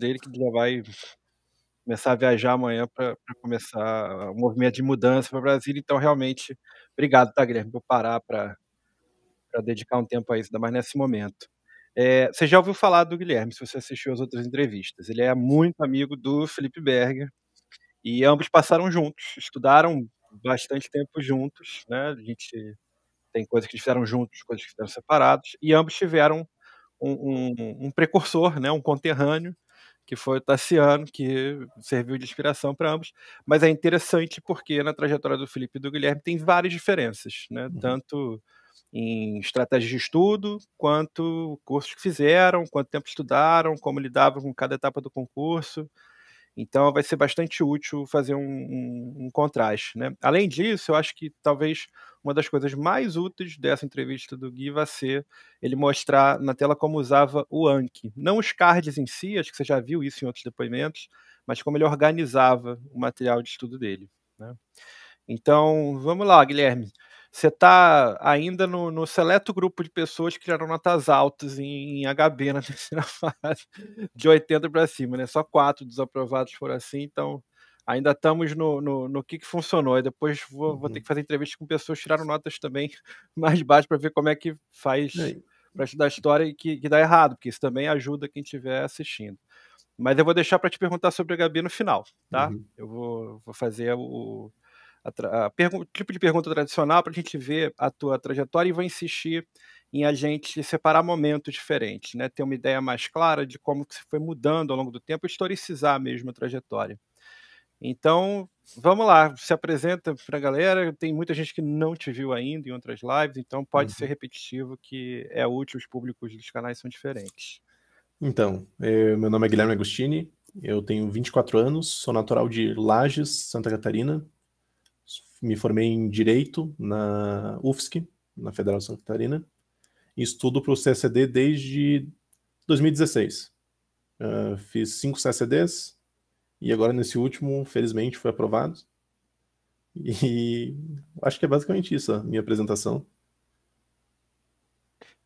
dele que já vai começar a viajar amanhã para começar o movimento de mudança para o Brasil Então, realmente, obrigado, tá, Guilherme, por parar para dedicar um tempo a isso, ainda mais nesse momento. É, você já ouviu falar do Guilherme, se você assistiu as outras entrevistas. Ele é muito amigo do Felipe Berger e ambos passaram juntos, estudaram bastante tempo juntos, né? A gente tem coisas que fizeram juntos, coisas que fizeram separados, e ambos tiveram um, um, um precursor, né? um conterrâneo, que foi o Tassiano, que serviu de inspiração para ambos. Mas é interessante porque na trajetória do Felipe e do Guilherme tem várias diferenças, né? Uhum. Tanto em estratégias de estudo, quanto cursos que fizeram, quanto tempo estudaram, como lidavam com cada etapa do concurso. Então vai ser bastante útil fazer um, um, um, contraste. Né? Além disso, eu acho que talvez uma das coisas mais úteis dessa entrevista do Gui vai ser ele mostrar na tela como usava o Anki. Não os cards em si, acho que você já viu isso em outros depoimentos, mas como ele organizava o material de estudo dele. Né? Então, vamos lá, Guilherme você está ainda no, no, seleto grupo de pessoas que tiraram notas altas em, em HB na terceira fase, de 80 para cima, né? Só quatro dos aprovados foram assim, então ainda estamos no, no, no que, que funcionou. E depois vou, uhum. vou, ter uhum. que fazer entrevista com pessoas que tiraram notas também mais baixas para ver como é que faz é. para estudar história e que, que dá errado, porque isso também ajuda quem estiver assistindo. Mas eu vou deixar para te perguntar sobre a HB no final, tá? Uhum. Eu vou, vou fazer o, a, a tipo de pergunta tradicional para a gente ver a tua trajetória e vou insistir em a gente separar momentos diferentes, né? ter uma ideia mais clara de como que se foi mudando ao longo do tempo, historicizar mesmo a trajetória. Então, vamos lá, se apresenta para a galera. Tem muita gente que não te viu ainda em outras lives, então pode uhum. ser repetitivo, que é útil, os públicos dos canais são diferentes. Então, eh, meu nome é Guilherme Agostini, eu tenho 24 anos, sou natural de Lages, Santa Catarina, me formei em Direito na UFSC, na Federal de Santa Catarina, e estudo para o CCD desde 2016. Uh, ah, fiz cinco CCDs, e agora nesse último, felizmente, foi aprovado. E acho que é basicamente isso a minha apresentação.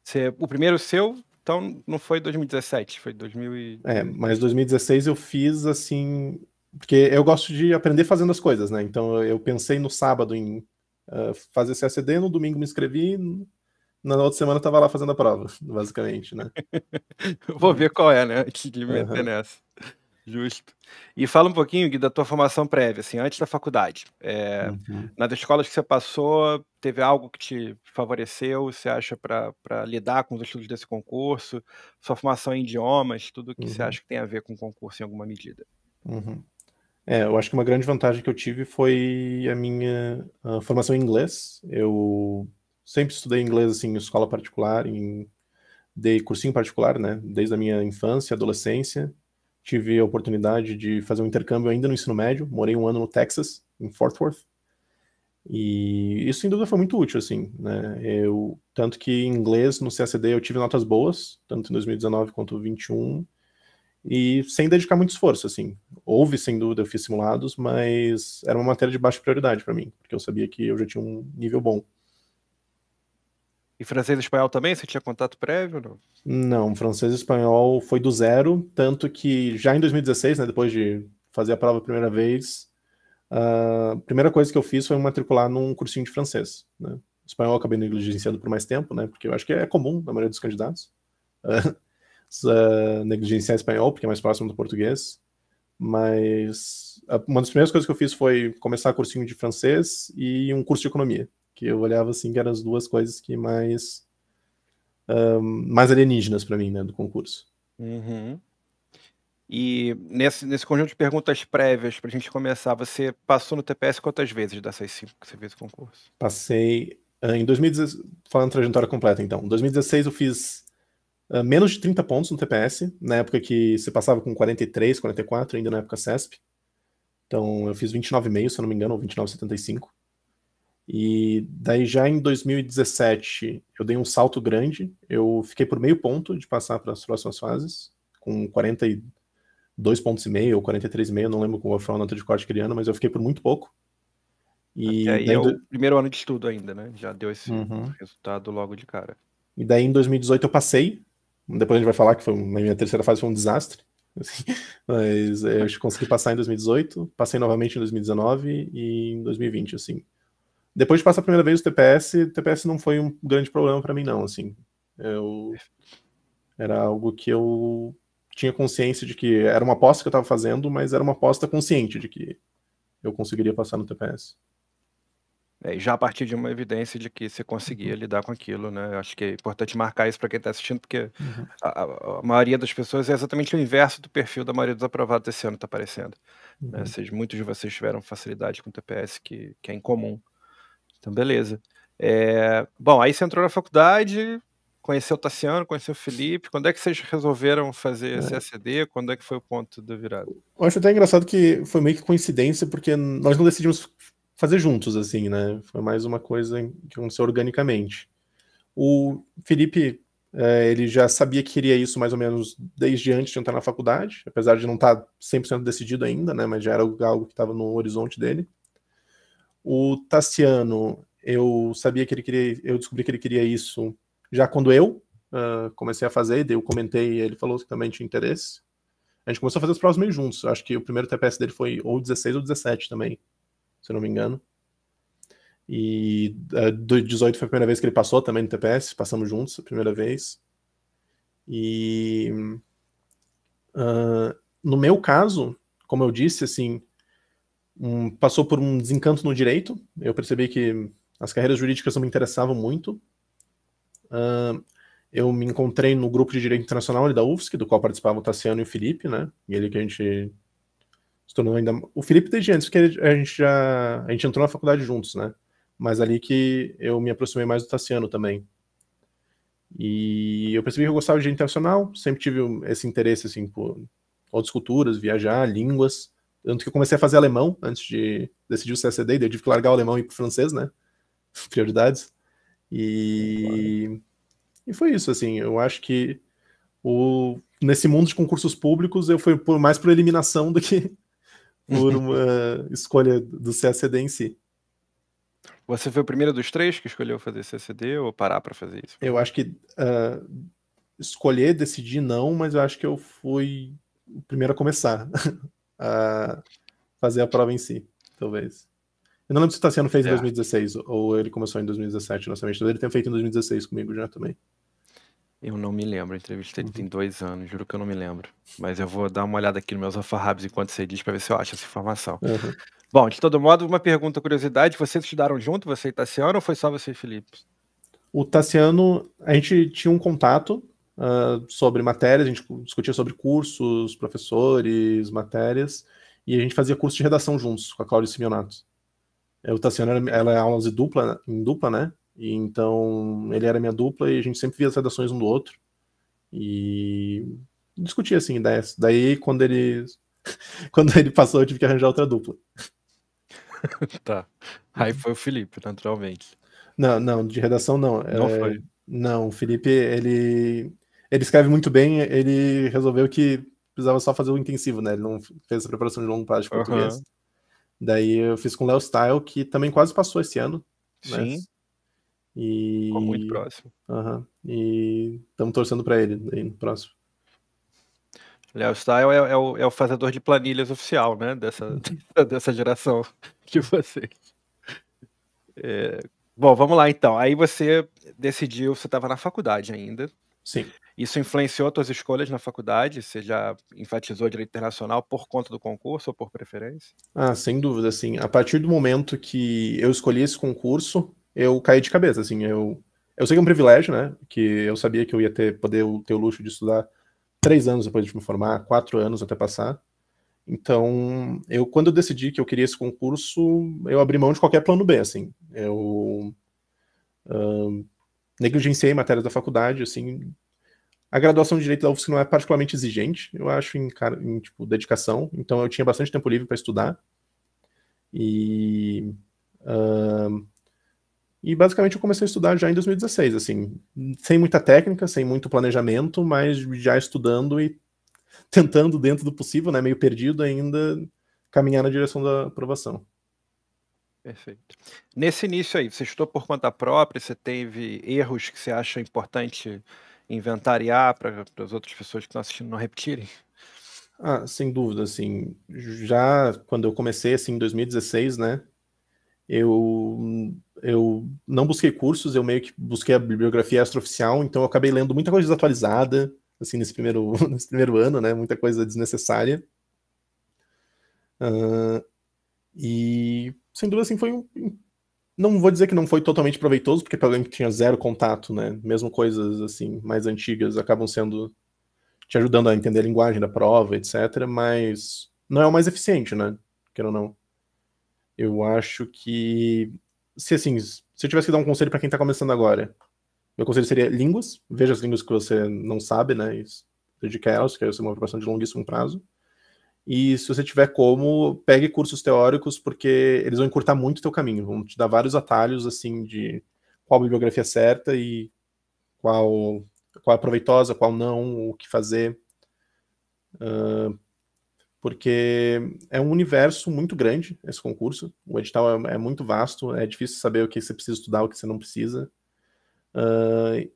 Você, o primeiro seu, então, não foi 2017, foi 2000 e... É, mas 2016 eu fiz, assim, porque eu gosto de aprender fazendo as coisas, né? Então eu pensei no sábado em uh, fazer CSD, no domingo me inscrevi, na outra semana eu tava lá fazendo a prova, basicamente, né? Vou ver qual é, né? Antes de me meter uhum. nessa. Justo. E fala um pouquinho, Gui, da tua formação prévia, assim, antes da faculdade. É, uhum. Nas escolas que você passou, teve algo que te favoreceu, você acha, para lidar com os estudos desse concurso? Sua formação em idiomas, tudo que uhum. você acha que tem a ver com o concurso em alguma medida? Uhum. É, eu acho que uma grande vantagem que eu tive foi a minha a formação em inglês. Eu sempre estudei inglês assim, em escola particular, em dei cursinho particular, né? Desde a minha infância, adolescência, tive a oportunidade de fazer um intercâmbio ainda no ensino médio. Morei um ano no Texas, em Fort Worth. E isso sem dúvida foi muito útil, assim, né? Eu tanto que em inglês no CACD eu tive notas boas, tanto em 2019 quanto 21 e sem dedicar muito esforço, assim. Houve, sem dúvida, eu fiz simulados, mas era uma matéria de baixa prioridade para mim, porque eu sabia que eu já tinha um nível bom. E francês e espanhol também? Você tinha contato prévio? Não, não francês e espanhol foi do zero, tanto que já em 2016, né, depois de fazer a prova a primeira vez, a primeira coisa que eu fiz foi me matricular num cursinho de francês. Né? Espanhol eu acabei negligenciando por mais tempo, né, porque eu acho que é comum na maioria dos candidatos uh, eh, negligenciar espanhol, porque é mais próximo do português. Mas uma das primeiras coisas que eu fiz foi começar cursinho de francês e um curso de economia, que eu olhava assim que eram as duas coisas que mais um, mais alienígenas para mim, né, do concurso. Uhum. E nesse, nesse conjunto de perguntas prévias, para a gente começar, você passou no TPS quantas vezes dessas cinco que você fez o concurso? Passei ah, em 2016, falando trajetória completa então, em 2016 eu fiz ah, menos de 30 pontos no TPS, na época que você passava com 43, 44, ainda na época CESP. Então eu fiz 29,5, se eu não me engano, ou 29,75. E daí já em 2017 eu dei um salto grande, eu fiquei por meio ponto de passar para as próximas fases, com 42 pontos e meio ou 43,5, não lembro qual foi a nota de corte criando, mas eu fiquei por muito pouco. E Até aí é o do... primeiro ano de estudo ainda, né? Já deu esse uhum. resultado logo de cara. E daí em 2018 eu passei depois a gente vai falar que foi, na minha terceira fase foi um desastre. Assim, mas é, eu consegui passar em 2018, passei novamente em 2019 e em 2020, assim. Depois de passar a primeira vez o TPS, o TPS não foi um grande problema para mim, não, assim. Eu... Era algo que eu tinha consciência de que era uma aposta que eu estava fazendo, mas era uma aposta consciente de que eu conseguiria passar no TPS. É, já a partir de uma evidência de que você conseguia uhum. lidar com aquilo, né? Acho que é importante marcar isso para quem está assistindo, porque uhum. a, a, maioria das pessoas é exatamente o inverso do perfil da maioria dos aprovados desse ano, está aparecendo. Né, uhum. Né? Seja, muitos de vocês tiveram facilidade com o TPS, que, que é incomum. Então, beleza. É, bom, aí você entrou na faculdade, conheceu o Tassiano, conheceu o Felipe. Quando é que vocês resolveram fazer é. CSD? Quando é que foi o ponto da virada? Eu acho até engraçado que foi meio que coincidência, porque nós não decidimos fazer juntos, assim, né? Foi mais uma coisa que aconteceu organicamente. O Felipe, é, ele já sabia que queria isso mais ou menos desde antes de entrar na faculdade, apesar de não tá estar 100% decidido ainda, né? Mas já era algo que estava no horizonte dele. O Tassiano, eu sabia que ele queria, eu descobri que ele queria isso já quando eu uh, comecei a fazer, eu comentei, ele falou que também tinha interesse. A gente começou a fazer os próximos meio juntos. Acho que o primeiro TPS dele foi ou 16 ou 17 também se eu não me engano. E uh, é, 18 foi a primeira vez que ele passou também no TPS, passamos juntos a primeira vez. E uh, no meu caso, como eu disse, assim, um, passou por um desencanto no direito. Eu percebi que as carreiras jurídicas não me interessavam muito. Uh, eu me encontrei no grupo de direito internacional da UFSC, do qual participavam o Tassiano e o Felipe, né? E ele que a gente se tornou ainda. O Felipe desde antes, que a gente já. A gente entrou na faculdade juntos, né? Mas ali que eu me aproximei mais do Tassiano também. E eu percebi que eu gostava de internacional, sempre tive esse interesse assim por outras culturas, viajar, línguas. Tanto que eu comecei a fazer alemão antes de decidir o CSD, daí eu tive que largar o alemão e ir pro francês, né? Prioridades. E, claro. e foi isso, assim, eu acho que o, nesse mundo de concursos públicos eu fui por mais por eliminação do que por uma escolha do CACD em si. Você foi o primeiro dos três que escolheu fazer CACD ou parar para fazer isso? Eu acho que uh, escolher, decidir não, mas eu acho que eu fui o primeiro a começar a fazer a prova em si, talvez. Eu não lembro se o Tassiano fez é. em 2016 ou ele começou em 2017, nossa mente. Ele tem feito em 2016 comigo já também. Eu não me lembro, a entrevista tem uhum. dois anos, juro que eu não me lembro. Mas eu vou dar uma olhada aqui nos meus alfarrabes enquanto você diz para ver se eu acho essa informação. Uhum. Bom, de todo modo, uma pergunta, curiosidade, vocês estudaram junto, você e Tassiano, ou foi só você e Felipe? O Tassiano, a gente tinha um contato uh, sobre matérias, a gente discutia sobre cursos, professores, matérias, e a gente fazia curso de redação juntos com a Cláudia Simeonato. É, o Tassiano, ela é aula de dupla, em dupla, né? E então ele era minha dupla e a gente sempre via as redações um do outro. E discutia assim ideias. Daí quando ele quando ele passou, eu tive que arranjar outra dupla. tá. Aí foi o Felipe, naturalmente. Não, não, de redação não. É, não é... foi. Não, o Felipe, ele ele escreve muito bem, ele resolveu que precisava só fazer o intensivo, né? Ele não fez a preparação de longo prazo de português. Uhum. Daí eu fiz com o Léo Style, que também quase passou esse ano. Né? Sim. E... Ficou muito próximo. Uhum. E estamos torcendo para ele aí no próximo. Léo Style é, é, o, é o fazedor de planilhas oficial, né? Dessa, dessa geração que você. É... Bom, vamos lá então. Aí você decidiu, você estava na faculdade ainda. Sim. Isso influenciou suas escolhas na faculdade? Você já enfatizou direito internacional por conta do concurso ou por preferência? Ah, sem dúvida, sim. A partir do momento que eu escolhi esse concurso, eu caí de cabeça, assim, eu, eu sei que é um privilégio, né, que eu sabia que eu ia ter, poder ter o luxo de estudar três anos depois de me formar, quatro anos até passar, então, eu quando eu decidi que eu queria esse concurso, eu abri mão de qualquer plano B, assim, eu uh, negligenciei matérias da faculdade, assim, a graduação de Direito da UFSC não é particularmente exigente, eu acho, em, em tipo, dedicação, então eu tinha bastante tempo livre para estudar, e... Uh, e basicamente eu comecei a estudar já em 2016, assim, sem muita técnica, sem muito planejamento, mas já estudando e tentando dentro do possível, né, meio perdido ainda, caminhar na direção da aprovação. Perfeito. Nesse início aí, você estudou por conta própria, você teve erros que você acha importante inventariar para as outras pessoas que estão assistindo não repetirem? Ah, sem dúvida, assim, já quando eu comecei, assim, em 2016, né, eu, eu não busquei cursos, eu meio que busquei a bibliografia extraoficial, então eu acabei lendo muita coisa desatualizada, assim, nesse primeiro, nesse primeiro ano, né? Muita coisa desnecessária. Uh, e, sem dúvida, assim, foi um... Não vou dizer que não foi totalmente proveitoso, porque para alguém que tinha zero contato, né? Mesmo coisas, assim, mais antigas acabam sendo... Te ajudando a entender a linguagem da prova, etc. Mas não é o mais eficiente, né? Quero ou não. Eu acho que. Se assim, se eu tivesse que dar um conselho para quem tá começando agora, meu conselho seria línguas. Veja as línguas que você não sabe, né? E dedique a elas, que é uma preparação de longuíssimo prazo. E se você tiver como, pegue cursos teóricos, porque eles vão encurtar muito o teu caminho. Vão te dar vários atalhos, assim, de qual bibliografia é certa e qual, qual é proveitosa, qual não, o que fazer. Uh, porque é um universo muito grande esse concurso. O edital é, é, muito vasto, é difícil saber o que você precisa estudar, o que você não precisa. Uh,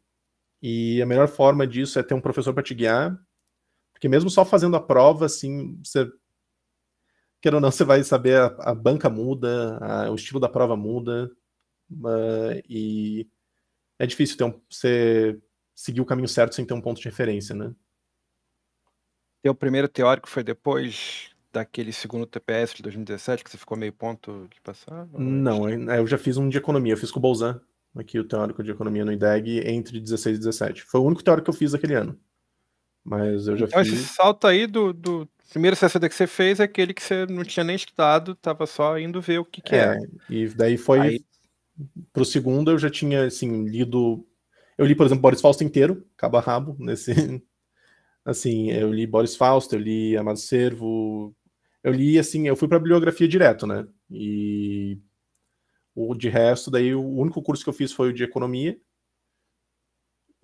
e a melhor forma disso é ter um professor para te guiar, porque mesmo só fazendo a prova, assim, você quer ou não, você vai saber a, a banca muda, a, o estilo da prova muda, uh, e é difícil ter um, você seguir o caminho certo sem ter um ponto de referência, né? Teu o primeiro teórico foi depois daquele segundo TPS de 2017 que você ficou meio ponto de passar? É não, eu já fiz um de economia, eu fiz com o Bolzan, aqui o teórico de economia no IDEG, entre 16 e 17. Foi o único teórico que eu fiz aquele ano. Mas eu já então, fiz. Esse salto aí do, do primeiro CCD que você fez é aquele que você não tinha nem estudado, tava só indo ver o que, que é, era. E daí foi. Aí... Pro segundo eu já tinha, assim, lido. Eu li, por exemplo, Boris Fausto inteiro, caba rabo, nesse, Assim, eu li Boris Fausto, eu li Amado Servo, eu li, assim, eu fui para a bibliografia direto, né? E o de resto, daí o único curso que eu fiz foi o de economia.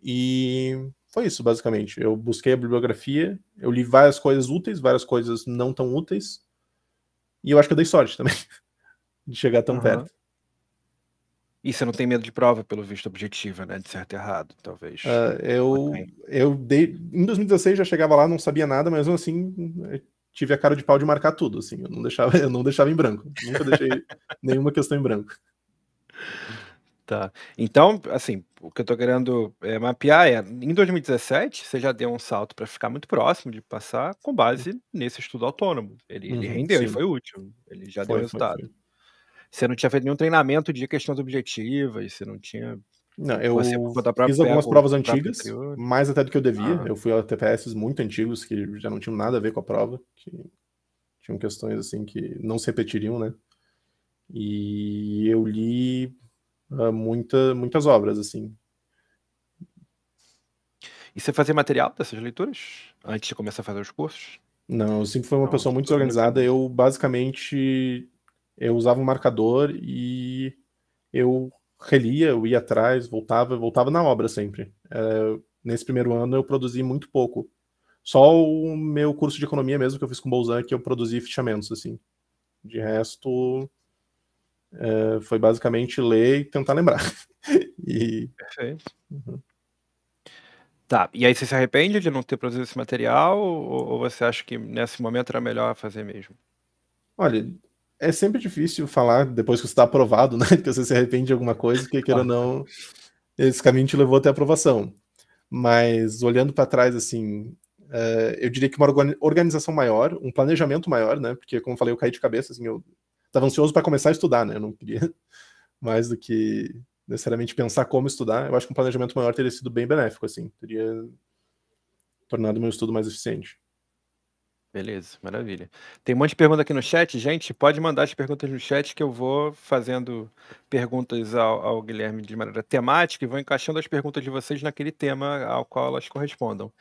E foi isso, basicamente. Eu busquei a bibliografia, eu li várias coisas úteis, várias coisas não tão úteis. E eu acho que eu dei sorte também de chegar tão uhum. perto. E você não tem medo de prova, pelo visto, objetiva, né? De certo e errado, talvez. Uh, eu, eu dei, em 2016 já chegava lá, não sabia nada, mas assim eh, tive a cara de pau de marcar tudo, assim. Eu não deixava, eu não deixava em branco. Nunca deixei nenhuma questão em branco. Tá. Então, assim, o que eu tô querendo é, mapear é, em 2017, você já deu um salto para ficar muito próximo de passar com base nesse estudo autônomo. Ele, uhum, ele rendeu, sim. ele foi útil, ele já foi, deu resultado. Foi, foi. Você não tinha feito nenhum treinamento de questões objetivas, você não tinha. Não, eu fiz algumas provas antigas, mais até do que eu devia. Ah. Eu fui a TPS muito antigos que já não tinham nada a ver com a prova, que tinham questões assim que não se repetiriam, né? E eu li uh, muita, muitas obras assim. E você fazia material dessas leituras antes de começar a fazer os cursos? Não, eu sempre fui uma não, pessoa muito desorganizada. Eu basicamente eu usava um marcador e eu relia, eu ia atrás, voltava, voltava na obra sempre. É, nesse primeiro ano eu produzi muito pouco. Só o meu curso de economia mesmo que eu fiz com Bolzan que eu produzi fichamentos assim. De resto é, foi basicamente ler e tentar lembrar. e... Perfeito. Uhum. Tá, e aí você se arrepende de não ter produzido esse material ou, ou você acha que nesse momento era melhor fazer mesmo? Olha, é sempre difícil falar depois que você está aprovado, né? Que você se arrepende de alguma coisa, que queira ou não, esse caminho te levou até a aprovação. Mas olhando para trás, assim, uh, eu diria que uma organização maior, um planejamento maior, né? Porque, como eu falei, eu caí de cabeça, assim, eu estava ansioso para começar a estudar, né? Eu não queria mais do que necessariamente pensar como estudar. Eu acho que um planejamento maior teria sido bem benéfico, assim, teria tornado meu estudo mais eficiente. Beleza, maravilha. Tem um monte de pergunta aqui no chat, gente. Pode mandar as perguntas no chat que eu vou fazendo perguntas ao, ao Guilherme de maneira temática e vou encaixando as perguntas de vocês naquele tema ao qual elas correspondam.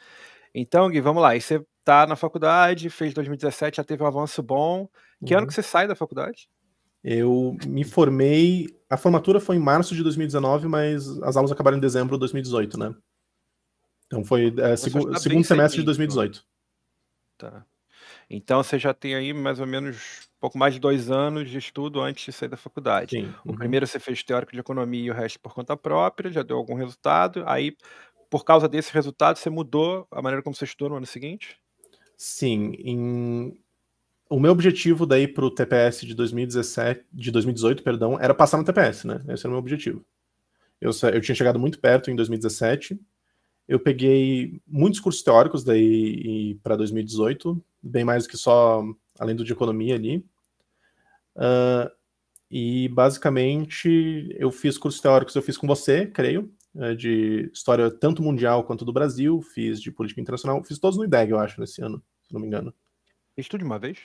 Então, Gui, vamos lá. E você está na faculdade, fez 2017, já teve um avanço bom. Que uhum. ano que você sai da faculdade? Eu me formei. A formatura foi em março de 2019, mas as aulas acabaram em dezembro de 2018, né? Então foi é, segu... Tá segundo semestre de 2018. Então. Tá. Então você já tem aí mais ou menos pouco mais de dois anos de estudo antes de sair da faculdade. Sim. O uhum. primeiro você fez teórico de economia e o resto por conta própria, já deu algum resultado. Aí, por causa desse resultado, você mudou a maneira como você estudou no ano seguinte? Sim. Em... O meu objetivo daí para o TPS de 2017, de 2018, perdão, era passar no TPS, né? Esse era o meu objetivo. Eu, eu tinha chegado muito perto em 2017 eu peguei muitos cursos teóricos daí para 2018, bem mais do que só além do de economia ali. Uh, e basicamente eu fiz cursos teóricos, eu fiz com você, creio, eh, de história tanto mundial quanto do Brasil, fiz de política internacional, fiz todos no IDEG, eu acho, nesse ano, se não me engano. Estude uma vez?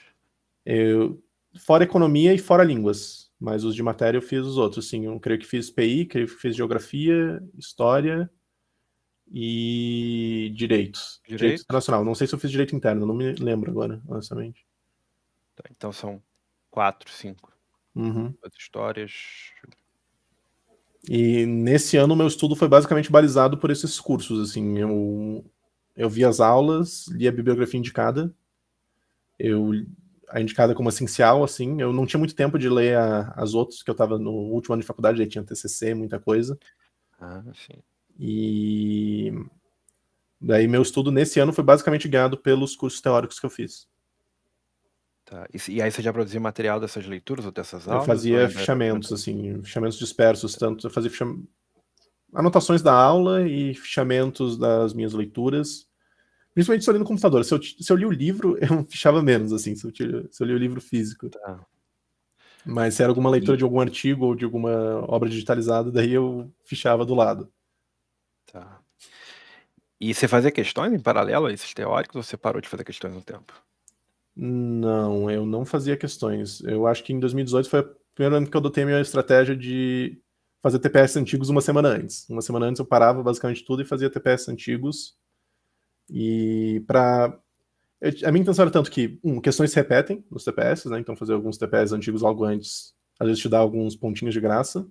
Eu, fora economia e fora línguas, mas os de matéria eu fiz os outros, sim. Eu creio que fiz PI, creio que fiz geografia, história e direitos. Direito? Direito internacional. Não sei se eu fiz direito interno, não me lembro agora, honestamente. Tá, então são quatro, cinco. Uhum. As histórias. E nesse ano meu estudo foi basicamente balizado por esses cursos, assim, eu eu vi as aulas, li a bibliografia indicada, eu a indicada como essencial, assim, eu não tinha muito tempo de ler a, as outras, que eu estava no último ano de faculdade, aí tinha TCC, muita coisa. Ah, sim. E daí meu estudo nesse ano foi basicamente guiado pelos cursos teóricos que eu fiz. Tá. E, e, aí você já produzia material dessas leituras ou dessas aulas? Eu fazia fichamentos, assim, fichamentos dispersos, tanto eu fazia ficham... anotações da aula e fichamentos das minhas leituras, principalmente se eu li no computador. Se eu, se eu li o livro, eu fichava menos, assim, se eu, se eu li o livro físico. Tá. Mas se era alguma leitura de algum artigo ou de alguma obra digitalizada, daí eu fichava do lado. Tá. E você fazia questões em paralelo a esses teóricos ou você parou de fazer questões no tempo? Não, eu não fazia questões. Eu acho que em 2018 foi o primeiro ano que eu adotei a minha estratégia de fazer TPS antigos uma semana antes. Uma semana antes eu parava basicamente tudo e fazia TPS antigos. E para a minha intenção era tanto que, um, questões se repetem nos TPS, né? Então fazer alguns TPS antigos logo antes, às vezes te dá alguns pontinhos de graça.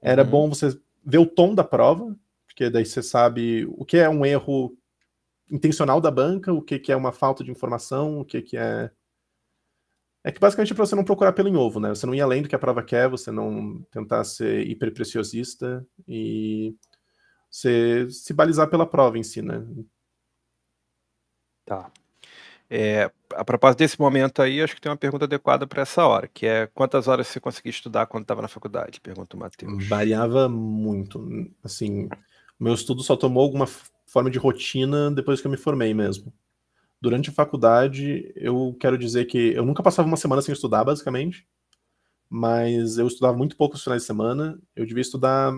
Era uhum. bom você ver o tom da prova, porque daí você sabe o que é um erro intencional da banca, o que, que é uma falta de informação, o que, que é. É que basicamente é para você não procurar pelo em ovo, né? Você não ir além do que a prova quer, você não tentar ser hiperpreciosista e você se balizar pela prova em si, né? Tá. É, a propósito desse momento aí, acho que tem uma pergunta adequada para essa hora, que é quantas horas você conseguia estudar quando estava na faculdade? Pergunta o Matheus. Variava muito. Assim, meu estudo só tomou alguma forma de rotina depois que eu me formei mesmo. Durante a faculdade, eu quero dizer que eu nunca passava uma semana sem estudar, basicamente, mas eu estudava muito pouco os finais de semana. Eu devia estudar,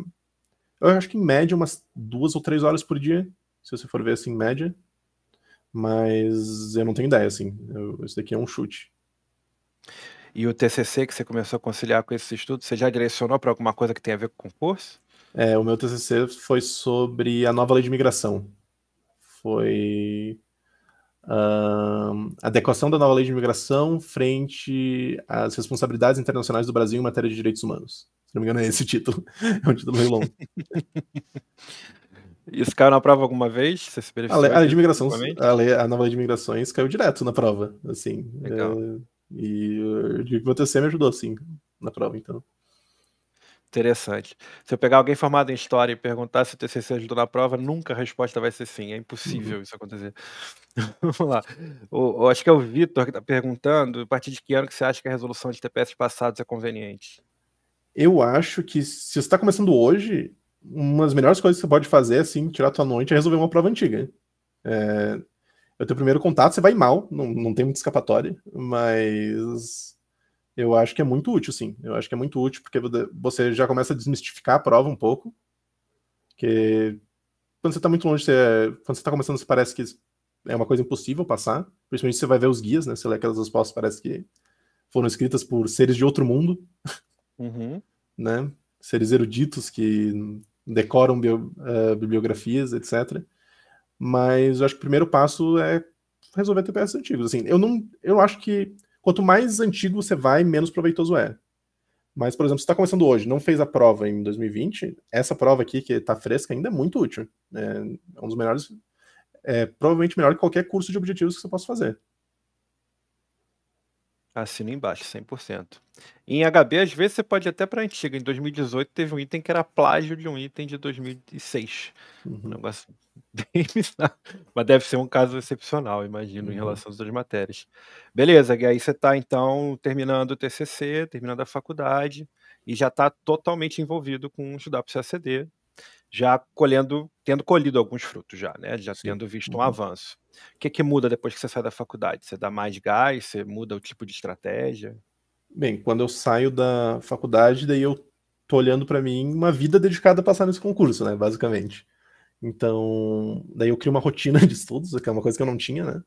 eu acho que em média, umas duas ou três horas por dia, se você for ver assim, em média. Mas eu não tenho ideia, assim. Eu, isso daqui é um chute. E o TCC que você começou a conciliar com esse estudo, você já direcionou para alguma coisa que tem a ver com o concurso? É, o meu TCC foi sobre a nova lei de imigração. Foi uh, adequação da nova lei de imigração frente às responsabilidades internacionais do Brasil em matéria de direitos humanos. Se não me engano, é esse título. É um título meio longo. Isso caiu na prova alguma vez? Você se a, lei, a lei de imigração, a, lei, a, nova lei de imigrações caiu direto na prova, assim. É, e eu digo que o meu TCC me ajudou, assim, na prova, então. Interessante. Se eu pegar alguém formado em história e perguntar se o TCC ajudou na prova, nunca a resposta vai ser sim. É impossível uhum. isso acontecer. Vamos lá. O, o, acho que é o Vitor que está perguntando a partir de que ano que você acha que a resolução de TPS passados é conveniente? Eu acho que se você está começando hoje, uma das melhores coisas que você pode fazer é assim, tirar a tua noite é resolver uma prova antiga. É, é o teu primeiro contato, você vai mal, não, não tem muita escapatória, mas eu acho que é muito útil, sim. Eu acho que é muito útil, porque você já começa a desmistificar a prova um pouco. Porque quando você está muito longe, você, é, quando você está começando, você parece que é uma coisa impossível passar. Principalmente você vai ver os guias, né? Você lê aquelas respostas, parece que foram escritas por seres de outro mundo, uhum. né? Seres eruditos que decoram bio, uh, bibliografias, etc. Mas eu acho que o primeiro passo é resolver TPS antigos. Assim, eu não, eu acho que Quanto mais antigo você vai, menos proveitoso é. Mas, por exemplo, se está começando hoje, não fez a prova em 2020, essa prova aqui, que está fresca ainda, é muito útil. Né? É um dos melhores. É provavelmente melhor que qualquer curso de objetivos que você possa fazer. Assino embaixo, 100%. Em HB, às vezes você pode ir até para antiga. Em 2018 teve um item que era plágio de um item de 2006. Uhum. Um negócio assim. Né? mas deve ser um caso excepcional, imagino, uhum. em relação às outras matérias. Beleza, e aí você está, então, terminando o TCC, terminando a faculdade, e já está totalmente envolvido com estudar para o CACD, já colhendo, tendo colhido alguns frutos já, né? Já Sim. tendo visto uhum. um avanço. O que, que muda depois que você sai da faculdade? Você dá mais gás? Você muda o tipo de estratégia? Bem, quando eu saio da faculdade, daí eu tô olhando para mim uma vida dedicada a passar nesse concurso, né? Basicamente. Então, daí eu crio uma rotina de estudos, que é uma coisa que eu não tinha, né?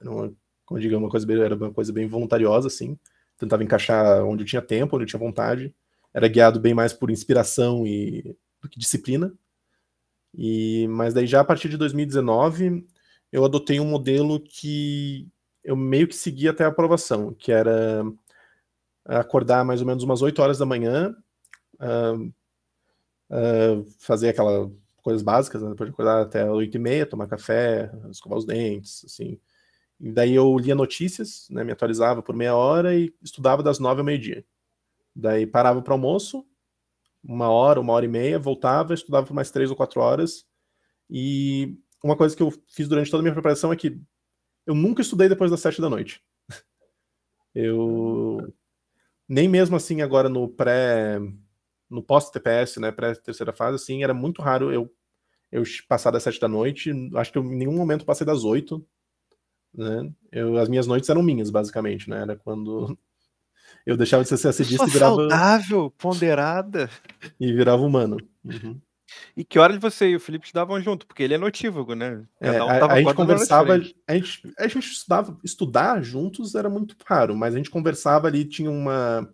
Era uma, como digo, é uma coisa bem, era uma coisa bem voluntariosa, assim. Tentava encaixar onde eu tinha tempo, onde eu tinha vontade. Era guiado bem mais por inspiração e do que disciplina. E, mas daí já a partir de 2019, eu adotei um modelo que eu meio que segui até a aprovação, que era acordar mais ou menos umas 8 horas da manhã, uh, uh, fazer aquela coisas básicas, né? Depois de acordar até 8 e meia, tomar café, escovar os dentes, assim. E daí eu lia notícias, né? Me atualizava por meia hora e estudava das nove ao meio-dia. Daí parava para almoço, uma hora, uma hora e meia, voltava, estudava por mais três ou quatro horas. E uma coisa que eu fiz durante toda a minha preparação é que eu nunca estudei depois das sete da noite. Eu nem mesmo assim agora no pré no pós-TPS, né, pré-terceira fase, assim, era muito raro eu, eu passar das sete da noite. Acho que eu, em nenhum momento passei das oito. Né? Eu, as minhas noites eram minhas, basicamente, né? Era quando eu deixava de ser CSDista é e virava. Saudável, ponderada. E virava humano. Uhum. E que hora você e o Felipe estudavam junto? Porque ele é notívago, né? É, um a, a, gente conversava, a gente, a gente estudava, estudar juntos era muito raro, mas a gente conversava ali, tinha uma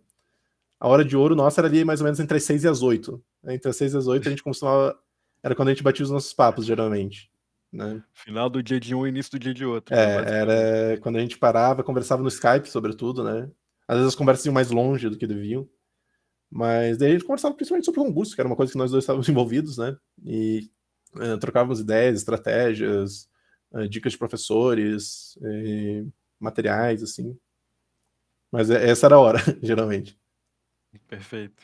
a hora de ouro nossa era ali mais ou menos entre as 6 e as 8. Né? Entre as 6 e as 8 a gente costumava. Era quando a gente batia os nossos papos, geralmente. Né? Final do dia de um, início do dia de outro. É, era quando a gente parava, conversava no Skype, sobretudo, né? Às vezes as conversas iam mais longe do que deviam. Mas daí a gente conversava principalmente sobre Augusto, que era uma coisa que nós dois estávamos envolvidos, né? E uh, trocávamos ideias, estratégias, uh, dicas de professores, eh, materiais, assim. Mas é, essa era a hora, geralmente. Perfeito.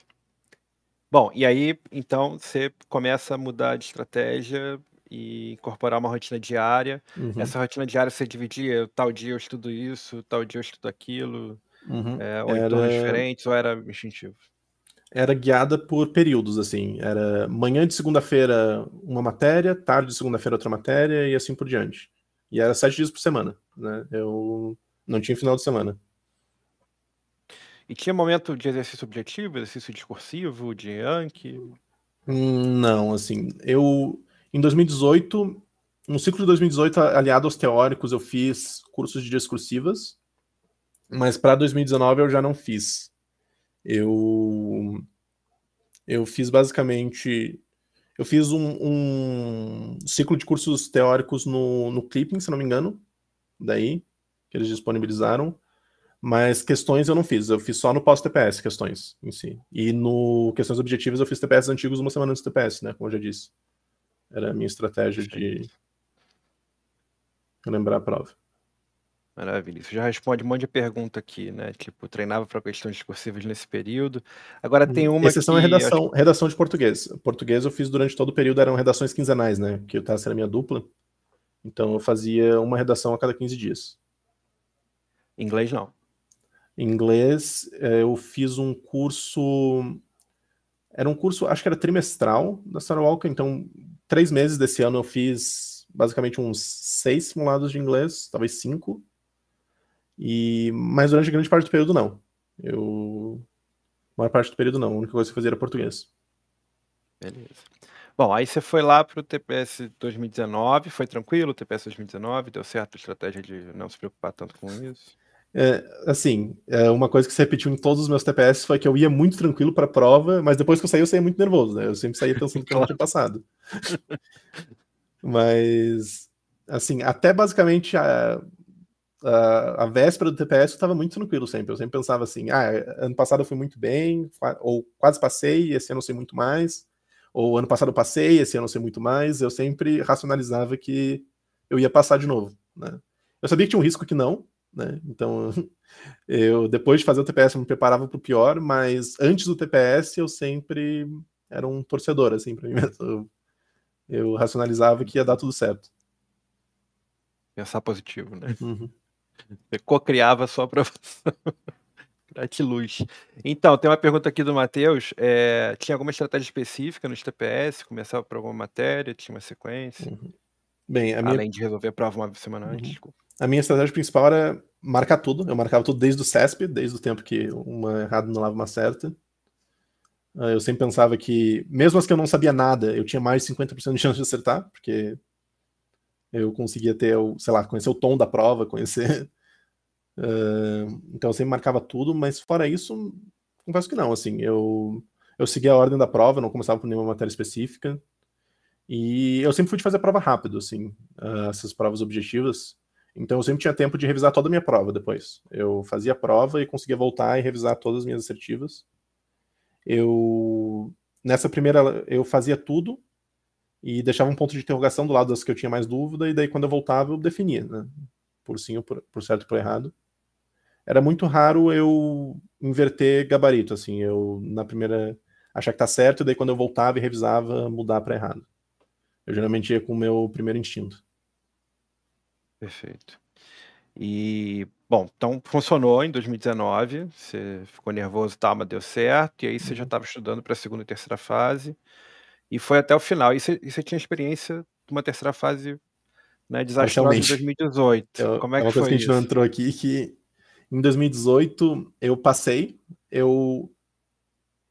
Bom, e aí, então, você começa a mudar de estratégia e incorporar uma rotina diária. Uhum. Essa rotina diária você dividia, tal dia eu estudo isso, tal dia eu estudo aquilo, uhum. é, ou então era... em turnos diferentes, ou era instintivo? Era guiada por períodos, assim. Era manhã de segunda-feira uma matéria, tarde de segunda-feira outra matéria, e assim por diante. E era sete dias por semana, né? Eu não tinha final de semana. E tinha momento de exercício objetivo, exercício discursivo, de Yankee? Hum, não, assim, eu em 2018, no ciclo de 2018 aliado aos teóricos, eu fiz cursos de discursivas, mas para 2019 eu já não fiz. Eu eu fiz basicamente eu fiz um, um ciclo de cursos teóricos no, no Clipping, se não me engano, daí que eles disponibilizaram. Mas questões eu não fiz, eu fiz só no pós-TPS questões em si. E no questões objetivas eu fiz TPS antigos uma semana antes do TPS, né? Como eu já disse. Era a minha estratégia de lembrar a prova. Maravilha. Isso já responde um monte de pergunta aqui, né? Tipo, treinava para questões discursivas nesse período. Agora tem uhum. uma. Exceção que... é redação, redação de português. Português eu fiz durante todo o período, eram redações quinzenais, né? Que eu estava sendo a minha dupla. Então eu fazia uma redação a cada 15 dias. Inglês não inglês, eh, eu fiz um curso. Era um curso, acho que era trimestral da Star Walker, então, três meses desse ano eu fiz basicamente uns seis simulados de inglês, talvez cinco. E, mas durante a grande parte do período, não. Eu. A maior parte do período, não. A única coisa que eu fazia era português. Beleza. Bom, aí você foi lá para o TPS 2019, foi tranquilo o TPS 2019, deu certo a estratégia de não se preocupar tanto com isso? É, assim, é uma coisa que se repetiu em todos os meus TPS foi que eu ia muito tranquilo para a prova, mas depois que eu saí, eu saía muito nervoso, né? Eu sempre saía pensando que eu não tinha passado. mas, assim, até basicamente a, a, a véspera do TPS eu estava muito tranquilo sempre. Eu sempre pensava assim: ah, ano passado eu fui muito bem, ou quase passei, esse ano eu sei muito mais, ou ano passado eu passei, esse ano eu sei muito mais. Eu sempre racionalizava que eu ia passar de novo, né? Eu sabia que tinha um risco que não, né? Então, eu depois de fazer o TPS eu me preparava para o pior, mas antes do TPS eu sempre era um torcedor assim para mim mesmo. Eu, eu, racionalizava que ia dar tudo certo. Pensar positivo, né? Uhum. co-criava só para Gratiluz. Então, tem uma pergunta aqui do Matheus. É, tinha alguma estratégia específica nos TPS? Começava por alguma matéria? Tinha uma sequência? Uhum. Bem, Além minha... de resolver a prova uma semana antes. Uhum. Desculpa a minha estratégia principal era marcar tudo. Eu marcava tudo desde o CESP, desde o tempo que uma errada não lava uma certa. Ah, eu sempre pensava que, mesmo as que eu não sabia nada, eu tinha mais de 50% de chance de acertar, porque eu conseguia ter, sei lá, conhecer o tom da prova, conhecer. Ah, então eu sempre marcava tudo, mas fora isso, confesso que não. Assim, eu, eu seguia a ordem da prova, não começava por nenhuma matéria específica. E eu sempre fui de fazer a prova rápido, assim, ah, essas provas objetivas. Então eu sempre tinha tempo de revisar toda a minha prova depois. Eu fazia a prova e conseguia voltar e revisar todas as minhas assertivas. Eu nessa primeira eu fazia tudo e deixava um ponto de interrogação do lado das que eu tinha mais dúvida e daí quando eu voltava eu definia, né? Por sim ou por, por certo ou por errado. Era muito raro eu inverter gabarito assim, eu na primeira achar que tá certo e daí quando eu voltava e revisava mudar para errado. Eu geralmente ia com o meu primeiro instinto. Perfeito. E, bom, então funcionou em 2019, você ficou nervoso, tá, mas deu certo, e aí você já estava uhum. estudando para a segunda e terceira fase, e foi até o final. E você, e você tinha experiência de uma terceira fase né, desastrosa em 2018. Eu, Como é, é uma que coisa que a gente não entrou aqui, que em 2018 eu passei, eu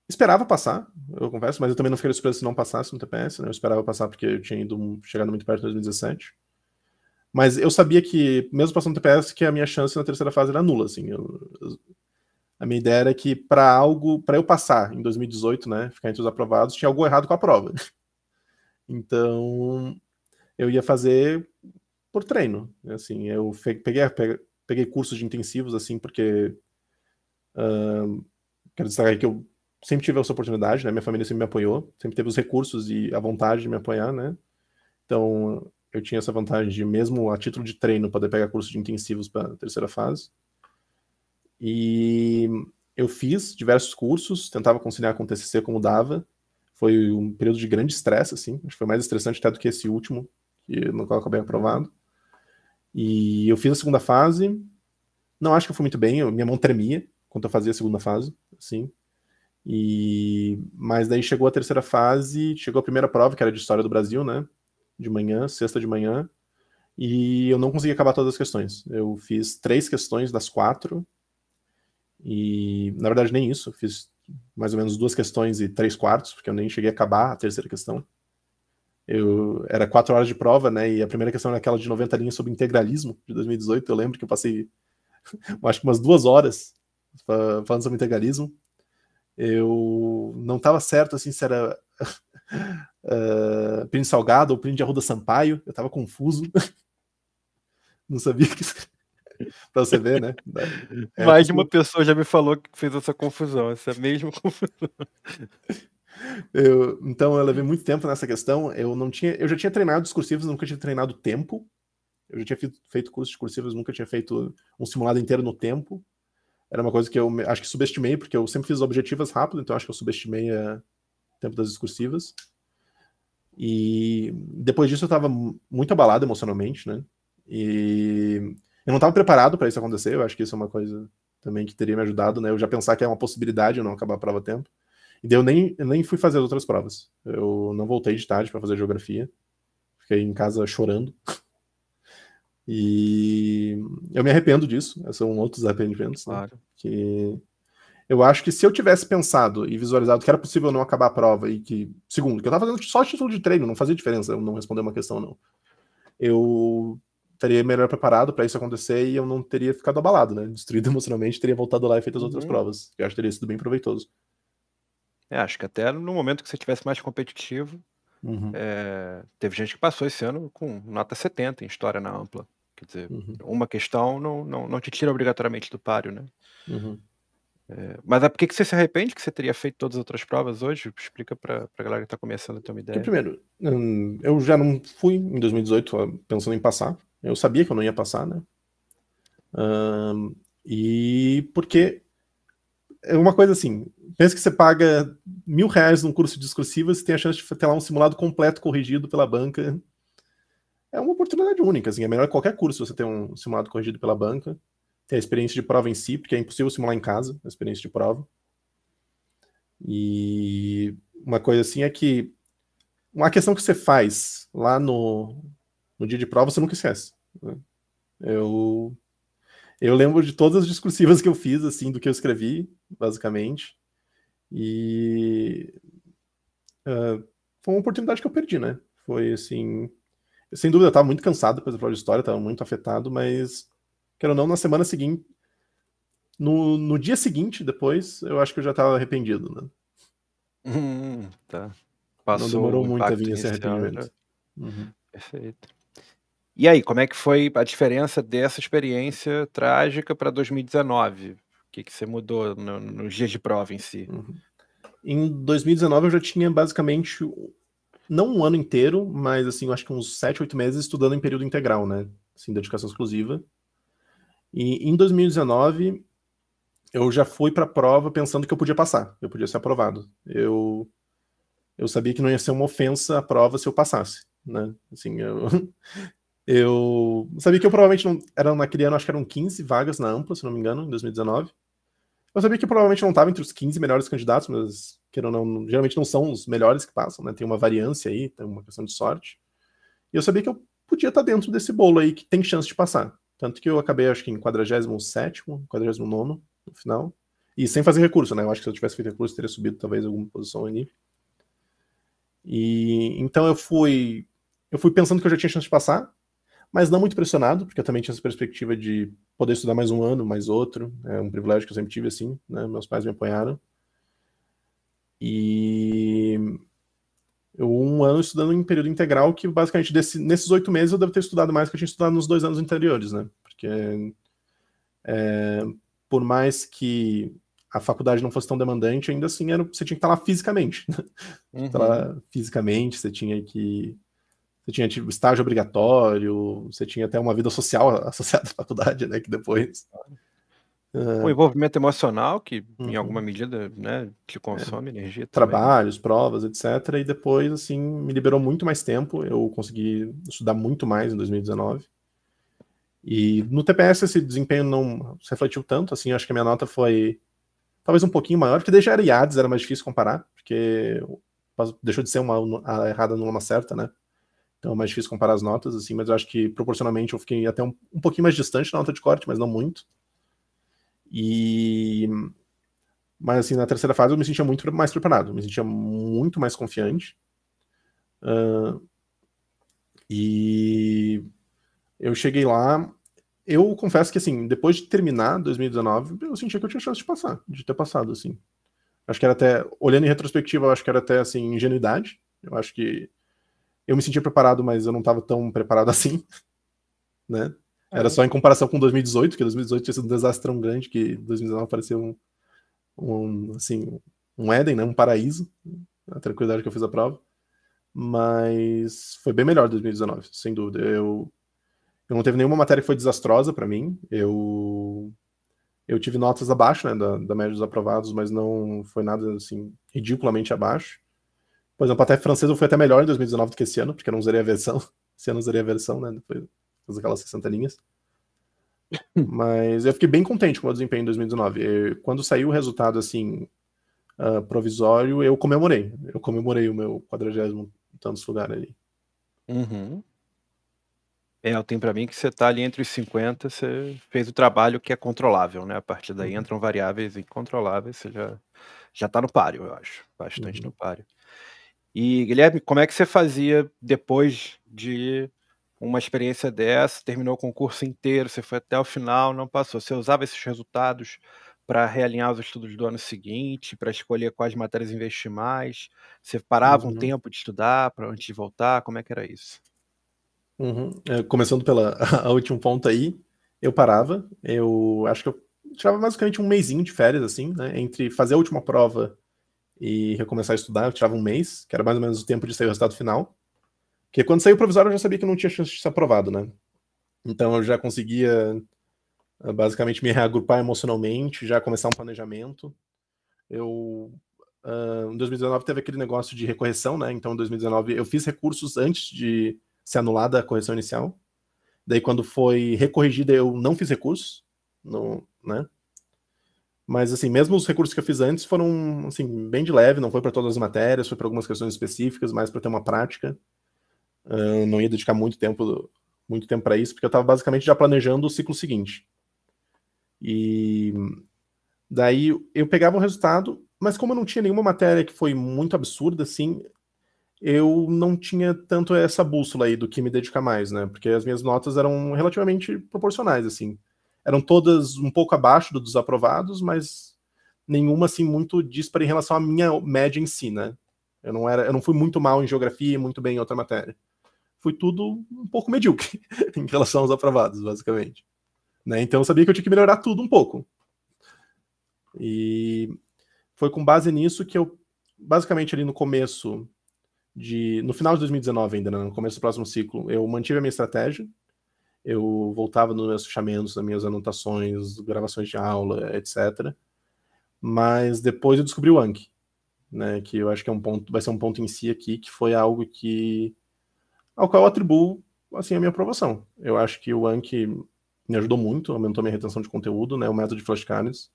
esperava passar, eu confesso, mas eu também não fiquei surpreso se não passasse no TPS, né? Eu esperava passar porque eu tinha ido chegado muito perto em 2017. Mas eu sabia que, mesmo passando o TPS, que a minha chance na terceira fase era nula, assim. Eu, a minha ideia era que para algo, para eu passar em 2018, né, ficar entre os aprovados, tinha algo errado com a prova. Então, eu ia fazer por treino, assim, eu peguei, peguei, peguei cursos de intensivos, assim, porque uh, quero destacar que eu sempre tive essa oportunidade, né, minha família sempre me apoiou, sempre teve os recursos e a vontade de me apoiar, né, então eu tinha essa vantagem de, mesmo a título de treino, poder pegar curso de intensivos para terceira fase. E eu fiz diversos cursos, tentava conciliar com o TCC como dava. Foi um período de grande estresse, assim. Acho que foi mais estressante até do que esse último, no qual eu acabei aprovado. E eu fiz a segunda fase. Não acho que eu fui muito bem, eu, minha mão tremia quando eu fazia a segunda fase, assim. E mas daí chegou a terceira fase, chegou a primeira prova, que era de história do Brasil, né? de manhã, sexta de manhã, e eu não consegui acabar todas as questões. Eu fiz três questões das quatro, e na verdade nem isso, fiz mais ou menos duas questões e três quartos, porque eu nem cheguei a acabar a terceira questão. Eu era quatro horas de prova, né? E a primeira questão era aquela de 90 linhas sobre integralismo de 2018. Eu lembro que eu passei acho que umas duas horas falando sobre integralismo. Eu não estava certo assim se era uh, ah, Plínio Salgado ou Plínio de Arruda Sampaio. Eu estava confuso. Não sabia que. pra você ver, né? É, Mais de uma pessoa já me falou que fez essa confusão, essa mesma confusão. Eu, então eu levei muito tempo nessa questão. Eu não tinha, eu já tinha treinado discursivos, nunca tinha treinado tempo. Eu já tinha feito, feito cursos discursivas nunca tinha feito um simulado inteiro no tempo. Era uma coisa que eu acho que subestimei, porque eu sempre fiz objetivas rápido, então acho que eu subestimei eh, o tempo das discursivas. E depois disso eu estava muito abalado emocionalmente, né? E eu não estava preparado para isso acontecer, eu acho que isso é uma coisa também que teria me ajudado, né? Eu já pensar que é uma possibilidade eu não acabar a prova a tempo. E daí eu nem, eu nem fui fazer as outras provas. Eu não voltei de tarde para fazer geografia. Fiquei em casa chorando. E eu me arrependo disso. São outros arrependimentos. Né? Claro. Que eu acho que se eu tivesse pensado e visualizado que era possível não acabar a prova e que, segundo, que eu estava fazendo só título de treino, não fazia diferença eu não responder uma questão, não. Eu estaria melhor preparado para isso acontecer e eu não teria ficado abalado, né? Destruído emocionalmente, teria voltado lá e feito as outras uhum. provas. Eu acho que teria sido bem proveitoso. É, acho que até no momento que você tivesse mais competitivo, uhum. é, teve gente que passou esse ano com nota 70 em história na ampla. Quer dizer, uhum. uma questão não, não, não te tira obrigatoriamente do páreo, né? Uhum. É, mas é por que você se arrepende que você teria feito todas as outras provas hoje? Explica para a galera que está começando a ter uma ideia. Porque primeiro, hum, eu já não fui em 2018 pensando em passar. Eu sabia que eu não ia passar, né? Um, e porque é uma coisa assim: pensa que você paga mil reais num curso de discursivas e tem a chance de ter lá um simulado completo corrigido pela banca. É uma oportunidade única, assim, é melhor qualquer curso você ter um simulado corrigido pela banca ter a experiência de prova em si, porque é impossível simular em casa a experiência de prova. E uma coisa assim é que uma questão que você faz lá no, no dia de prova, você nunca esquece. Né? Eu, eu lembro de todas as discursivas que eu fiz, assim, do que eu escrevi, basicamente. E uh, foi uma oportunidade que eu perdi, né? Foi assim. Sem dúvida, eu estava muito cansado depois da prova de história, estava muito afetado, mas Quero ou não, na semana seguinte. No, no dia seguinte, depois, eu acho que eu já tava arrependido, né? Hum, tá. Passou não demorou muito a vir esse arrependimento. Uhum. Perfeito. E aí, como é que foi a diferença dessa experiência trágica para 2019? O que, que você mudou nos dias de prova em si? Uhum. Em 2019 eu já tinha basicamente não um ano inteiro, mas assim, acho que uns 7, 8 meses estudando em período integral, né? Assim, dedicação exclusiva. E em 2019, eu já fui para a prova pensando que eu podia passar, eu podia ser aprovado. Eu, eu sabia que não ia ser uma ofensa a prova se eu passasse, né? Assim, eu, eu sabia que eu provavelmente não. Era naquele ano, acho que eram 15 vagas na Ampla, se não me engano, em 2019. Eu sabia que eu provavelmente não estava entre os 15 melhores candidatos, mas que não, geralmente não são os melhores que passam, né? Tem uma variância aí, tem uma questão de sorte. E eu sabia que eu podia estar tá dentro desse bolo aí que tem chance de passar. Tanto que eu acabei, acho que em 47, 49 no final. E sem fazer recurso, né? Eu acho que se eu tivesse feito recurso, teria subido talvez alguma posição ali. E então eu fui. Eu fui pensando que eu já tinha chance de passar, mas não muito pressionado, porque eu também tinha essa perspectiva de poder estudar mais um ano, mais outro. É um privilégio que eu sempre tive, assim, né? Meus pais me apoiaram. E eu, um ano estudando em período integral, que basicamente desse, nesses oito meses eu devo ter estudado mais que eu tinha estudado nos dois anos anteriores, né? Porque é, por mais que a faculdade não fosse tão demandante, ainda assim era, você tinha que estar lá fisicamente. Né? Uhum. Estar lá uhum. fisicamente, você tinha que. Você tinha tipo, estágio obrigatório, você tinha até uma vida social associada à faculdade, né? Que depois. O envolvimento emocional, que uhum. em alguma medida né, te é. consome é. energia. Também. Né? Trabalhos, provas, etc. E depois, assim, me liberou muito mais tempo. Eu consegui estudar muito mais em 2019. E no TPS esse desempenho não se refletiu tanto, assim, acho que a minha nota foi talvez um pouquinho maior, porque desde era IADES, era mais difícil comparar, porque deixou de ser uma a errada numa certa, né? Então é mais difícil comparar as notas, assim, mas eu acho que proporcionalmente eu fiquei até um, um pouquinho mais distante na nota de corte, mas não muito. E mas assim na terceira fase eu me sentia muito mais preparado, me sentia muito mais confiante. Uh, e eu cheguei lá, eu confesso que assim, depois de terminar 2019, eu sentia que eu tinha chance de passar, de ter passado assim. Acho que era até olhando em retrospectiva, eu acho que era até assim ingenuidade. Eu acho que eu me sentia preparado, mas eu não estava tão preparado assim, né? É, era só em comparação com 2018, que 2018 tinha sido um desastre tão grande que 2019 parecia um, um assim, um Éden, né? um paraíso, a tranquilidade que eu fiz a prova. Mas foi bem melhor 2019, sem dúvida. Eu, eu não teve nenhuma matéria que foi desastrosa para mim. Eu eu tive notas abaixo né, da, da média dos aprovados, mas não foi nada assim ridiculamente abaixo. Por exemplo, até francês eu fui até melhor em 2019 do que esse ano, porque eu não zerei a versão. Esse ano eu zerei a versão, né? Depois aquelas 60 linhas. Mas eu fiquei bem contente com o meu desempenho em 2019. Eu, quando saiu o resultado assim uh, provisório, eu comemorei. Eu comemorei o meu quadragésimo tantos lugar ali. Uhum. É, eu tenho para mim que você tá ali entre os 50, você fez o trabalho que é controlável, né? A partir daí uhum. entram variáveis incontroláveis, você já, já tá no páreo, eu acho. Bastante uhum. no páreo. E, Guilherme, como é que você fazia depois de uma experiência dessa, terminou o concurso inteiro, você foi até o final, não passou. Você usava esses resultados para realinhar os estudos do ano seguinte, para escolher quais matérias investir mais? Você parava uhum. um tempo de estudar para antes de voltar? Como é que era isso? Uhum. É, começando pela a último ponto aí, eu parava, eu acho que eu tirava basicamente um mêsinho de férias, assim, né? Entre fazer a última prova e recomeçar a estudar, eu tirava um mês, que era mais ou menos o tempo de sair o resultado final. Porque quando saiu o provisório eu já sabia que não tinha chance de ser aprovado, né? Então eu já conseguia ah, basicamente me reagrupar emocionalmente, já começar um planejamento. Eu uh, em 2019 teve aquele negócio de recorreção, né? Então em 2019 eu fiz recursos antes de ser anulada a correção inicial. Daí quando foi recorrigida eu não fiz recursos, não, né? Mas assim, mesmo os recursos que eu fiz antes foram assim bem de leve, não foi para todas as matérias, foi para algumas questões específicas, mais para ter uma prática. Eu não ia dedicar muito tempo muito tempo para isso, porque eu estava basicamente já planejando o ciclo seguinte. E daí eu pegava o resultado, mas como eu não tinha nenhuma matéria que foi muito absurda, assim, eu não tinha tanto essa bússola aí do que me dedicar mais, né? Porque as minhas notas eram relativamente proporcionais, assim. Eram todas um pouco abaixo do dos aprovados, mas nenhuma, assim, muito dispara em relação à minha média em si, né? Eu não, era, eu não fui muito mal em geografia e muito bem em outra matéria foi tudo um pouco medíocre em relação aos aprovados, basicamente. Né? Então eu sabia que eu tinha que melhorar tudo um pouco. E foi com base nisso que eu, basicamente ali no começo de. No final de 2019, ainda, né? no começo do próximo ciclo, eu mantive a minha estratégia. Eu voltava nos meus fechamentos, nas minhas anotações, gravações de aula, etc. Mas depois eu descobri o Anki, né? Que eu acho que é um ponto, vai ser um ponto em si aqui, que foi algo que ao qual eu atribuo assim, a minha aprovação. Eu acho que o Anki me ajudou muito, aumentou minha retenção de conteúdo, né? O método de flashcards.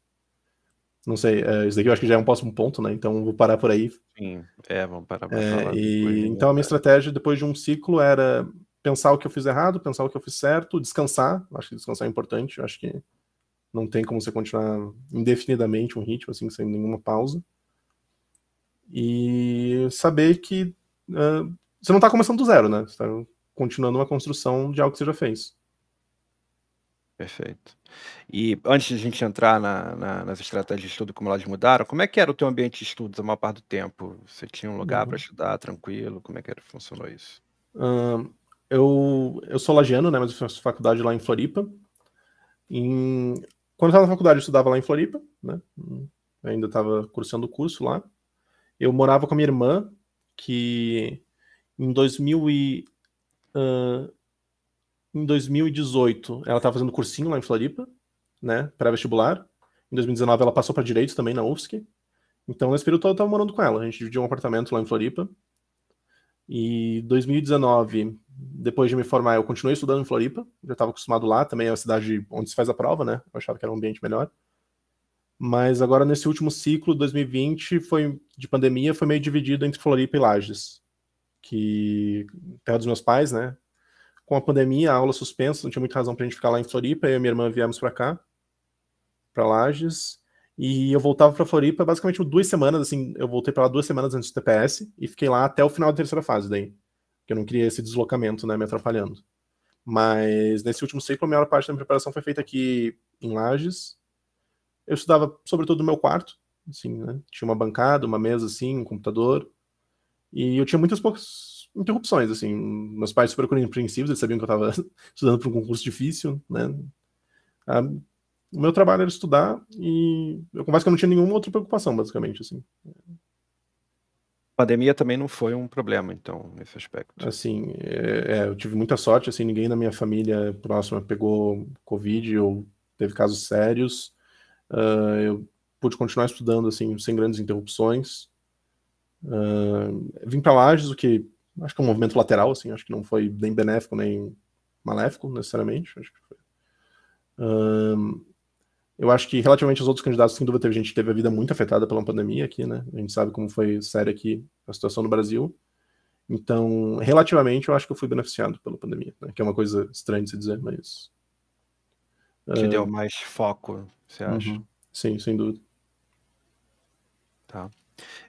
Não sei, é, isso daqui eu acho que já é um próximo ponto, né? Então vou parar por aí. Sim, é, vamos parar por é, falar. então a minha estratégia depois de um ciclo era pensar o que eu fiz errado, pensar o que eu fiz certo, descansar. Acho que descansar é importante. acho que não tem como você continuar indefinidamente um ritmo, assim, sem nenhuma pausa. E saber que uh, você não está começando do zero, né? Você está continuando uma construção de algo que você já fez. Perfeito. E antes de a gente entrar na, na, nas estratégias de estudo, como elas mudaram, como é que era o teu ambiente de estudos a maior parte do tempo? Você tinha um lugar uhum. para estudar tranquilo? Como é que era, funcionou isso? eu, eu sou lagiano, né? Mas eu faço faculdade lá em Floripa. Em... Quando eu estava na faculdade, eu estudava lá em Floripa, né? Eu ainda estava cursando o curso lá. Eu morava com a minha irmã, que em 2000 e, uh, em 2018, ela estava fazendo cursinho lá em Floripa, né, pré-vestibular. Em 2019 ela passou para direito também na UFSC. Então nesse período eu estava morando com ela, a gente dividiu um apartamento lá em Floripa. E 2019, depois de me formar, eu continuei estudando em Floripa, já estava acostumado lá, também é a cidade onde se faz a prova, né? Eu achava que era um ambiente melhor. Mas agora nesse último ciclo, 2020, foi de pandemia, foi meio dividido entre Floripa e Lages que terra dos meus pais, né? Com a pandemia, a aula suspensa, não tinha muita razão para a gente ficar lá em Floripa, eu e minha irmã viemos para cá, para Lages, e eu voltava para Floripa basicamente duas semanas, assim, eu voltei para lá duas semanas antes do TPS e fiquei lá até o final da terceira fase daí, porque eu não queria esse deslocamento, né, me atrapalhando. Mas nesse último ciclo, a maior parte da minha preparação foi feita aqui em Lages. Eu estudava sobretudo no meu quarto, assim, né? Tinha uma bancada, uma mesa assim, um computador, e eu tinha muitas poucas interrupções, assim. Meus pais super compreensivos, eles sabiam que eu estava estudando para um concurso difícil, né? A, ah, o meu trabalho era estudar e eu confesso que eu não tinha nenhuma outra preocupação, basicamente, assim. A pandemia também não foi um problema, então, nesse aspecto. Assim, é, é, eu tive muita sorte, assim, ninguém na minha família próxima pegou Covid ou teve casos sérios. Uh, eu pude continuar estudando, assim, sem grandes interrupções. Uh, vim para Lages, o que acho que é um movimento lateral, assim, acho que não foi nem benéfico nem maléfico, necessariamente. Acho que foi. Uh, eu acho que, relativamente aos outros candidatos, sem dúvida, a gente teve a vida muito afetada pela pandemia aqui, né? A gente sabe como foi séria aqui a situação no Brasil. Então, relativamente, eu acho que eu fui beneficiado pela pandemia, né? que é uma coisa estranha de se dizer, mas. Te deu mais foco, você acha? Uhum. Sim, sem dúvida. Tá.